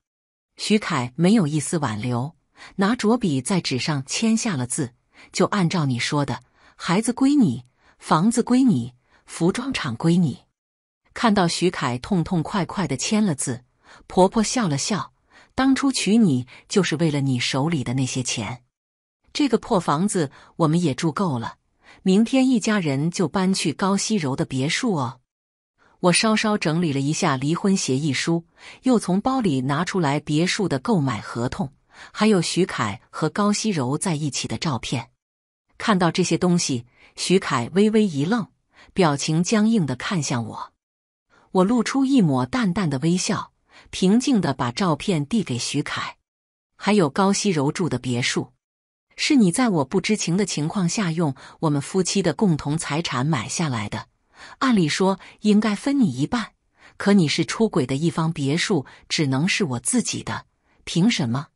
徐凯没有一丝挽留，拿着笔在纸上签下了字，就按照你说的，孩子归你，房子归你，服装厂归你。看到徐凯痛痛快快的签了字，婆婆笑了笑：“当初娶你就是为了你手里的那些钱，这个破房子我们也住够了，明天一家人就搬去高希柔的别墅哦。”我稍稍整理了一下离婚协议书，又从包里拿出来别墅的购买合同，还有徐凯和高希柔在一起的照片。看到这些东西，徐凯微微一愣，表情僵硬的看向我。我露出一抹淡淡的微笑，平静的把照片递给徐凯，还有高希柔住的别墅，是你在我不知情的情况下用我们夫妻的共同财产买下来的，按理说应该分你一半，可你是出轨的一方，别墅只能是我自己的，凭什么？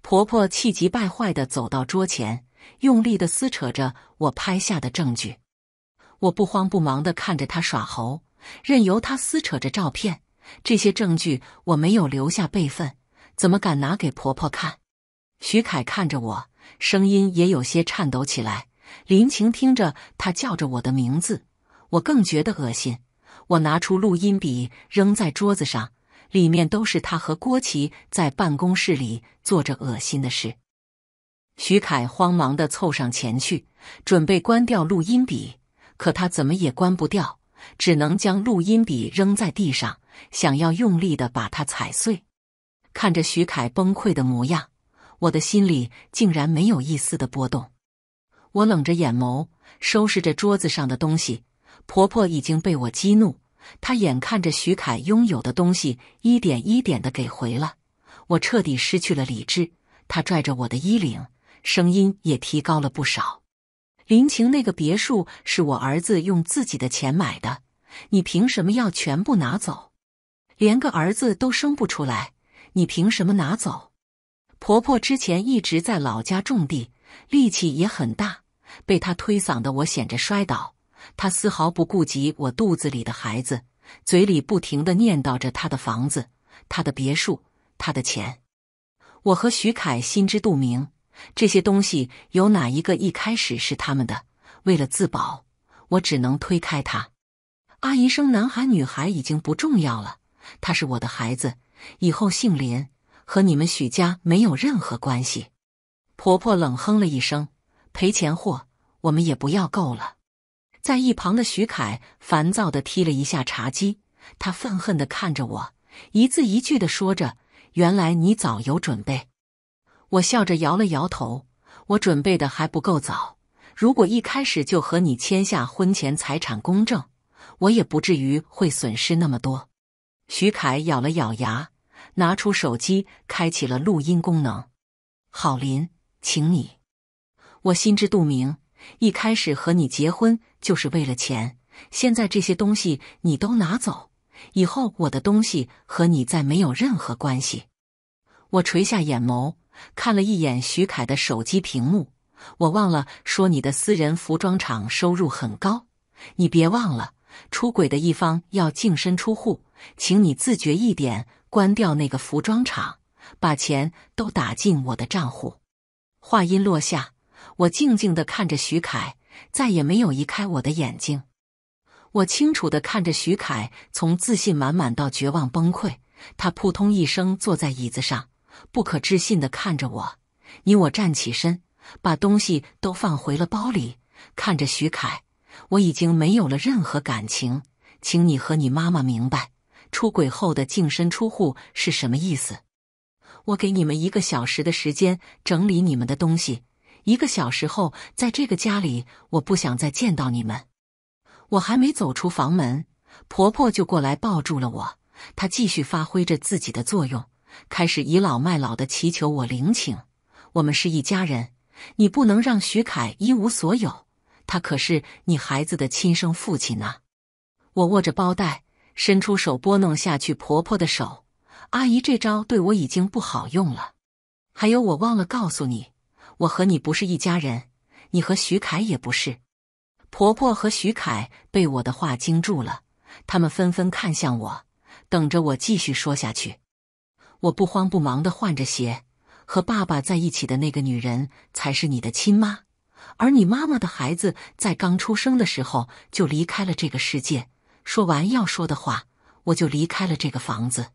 婆婆气急败坏的走到桌前，用力的撕扯着我拍下的证据，我不慌不忙的看着她耍猴。任由他撕扯着照片，这些证据我没有留下备份，怎么敢拿给婆婆看？徐凯看着我，声音也有些颤抖起来。林晴听着他叫着我的名字，我更觉得恶心。我拿出录音笔，扔在桌子上，里面都是他和郭琦在办公室里做着恶心的事。徐凯慌忙地凑上前去，准备关掉录音笔，可他怎么也关不掉。只能将录音笔扔在地上，想要用力的把它踩碎。看着徐凯崩溃的模样，我的心里竟然没有一丝的波动。我冷着眼眸，收拾着桌子上的东西。婆婆已经被我激怒，她眼看着徐凯拥有的东西一点一点的给回了，我彻底失去了理智。她拽着我的衣领，声音也提高了不少。林晴那个别墅是我儿子用自己的钱买的，你凭什么要全部拿走？连个儿子都生不出来，你凭什么拿走？婆婆之前一直在老家种地，力气也很大，被她推搡的我险着摔倒，她丝毫不顾及我肚子里的孩子，嘴里不停的念叨着她的房子、她的别墅、她的钱。我和徐凯心知肚明。这些东西有哪一个一开始是他们的？为了自保，我只能推开他。阿姨生男孩女孩已经不重要了，他是我的孩子，以后姓林，和你们许家没有任何关系。婆婆冷哼了一声：“赔钱货，我们也不要够了。”在一旁的许凯烦躁地踢了一下茶几，他愤恨地看着我，一字一句地说着：“原来你早有准备。”我笑着摇了摇头，我准备的还不够早。如果一开始就和你签下婚前财产公证，我也不至于会损失那么多。徐凯咬了咬牙，拿出手机开启了录音功能。郝林，请你，我心知肚明，一开始和你结婚就是为了钱。现在这些东西你都拿走，以后我的东西和你再没有任何关系。我垂下眼眸。看了一眼徐凯的手机屏幕，我忘了说你的私人服装厂收入很高，你别忘了出轨的一方要净身出户，请你自觉一点，关掉那个服装厂，把钱都打进我的账户。话音落下，我静静的看着徐凯，再也没有移开我的眼睛。我清楚的看着徐凯从自信满满到绝望崩溃，他扑通一声坐在椅子上。不可置信的看着我，你我站起身，把东西都放回了包里，看着徐凯，我已经没有了任何感情，请你和你妈妈明白，出轨后的净身出户是什么意思？我给你们一个小时的时间整理你们的东西，一个小时后，在这个家里，我不想再见到你们。我还没走出房门，婆婆就过来抱住了我，她继续发挥着自己的作用。开始倚老卖老的祈求我领情，我们是一家人，你不能让徐凯一无所有，他可是你孩子的亲生父亲啊！我握着包带，伸出手拨弄下去婆婆的手。阿姨，这招对我已经不好用了。还有，我忘了告诉你，我和你不是一家人，你和徐凯也不是。婆婆和徐凯被我的话惊住了，他们纷纷看向我，等着我继续说下去。我不慌不忙地换着鞋，和爸爸在一起的那个女人才是你的亲妈，而你妈妈的孩子在刚出生的时候就离开了这个世界。说完要说的话，我就离开了这个房子。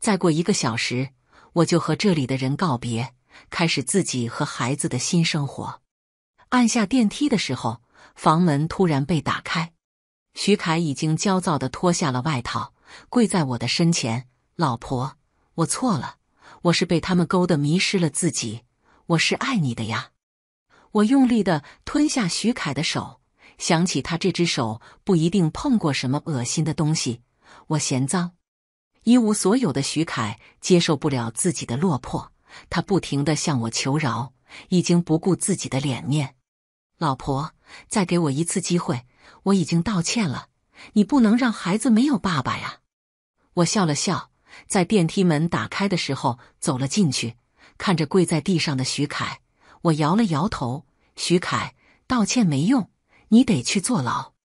再过一个小时，我就和这里的人告别，开始自己和孩子的新生活。按下电梯的时候，房门突然被打开，徐凯已经焦躁地脱下了外套，跪在我的身前，老婆。我错了，我是被他们勾的迷失了自己。我是爱你的呀。我用力的吞下徐凯的手，想起他这只手不一定碰过什么恶心的东西，我嫌脏。一无所有的徐凯接受不了自己的落魄，他不停的向我求饶，已经不顾自己的脸面。老婆，再给我一次机会，我已经道歉了，你不能让孩子没有爸爸呀。我笑了笑。在电梯门打开的时候，走了进去，看着跪在地上的徐凯，我摇了摇头。徐凯，道歉没用，你得去坐牢。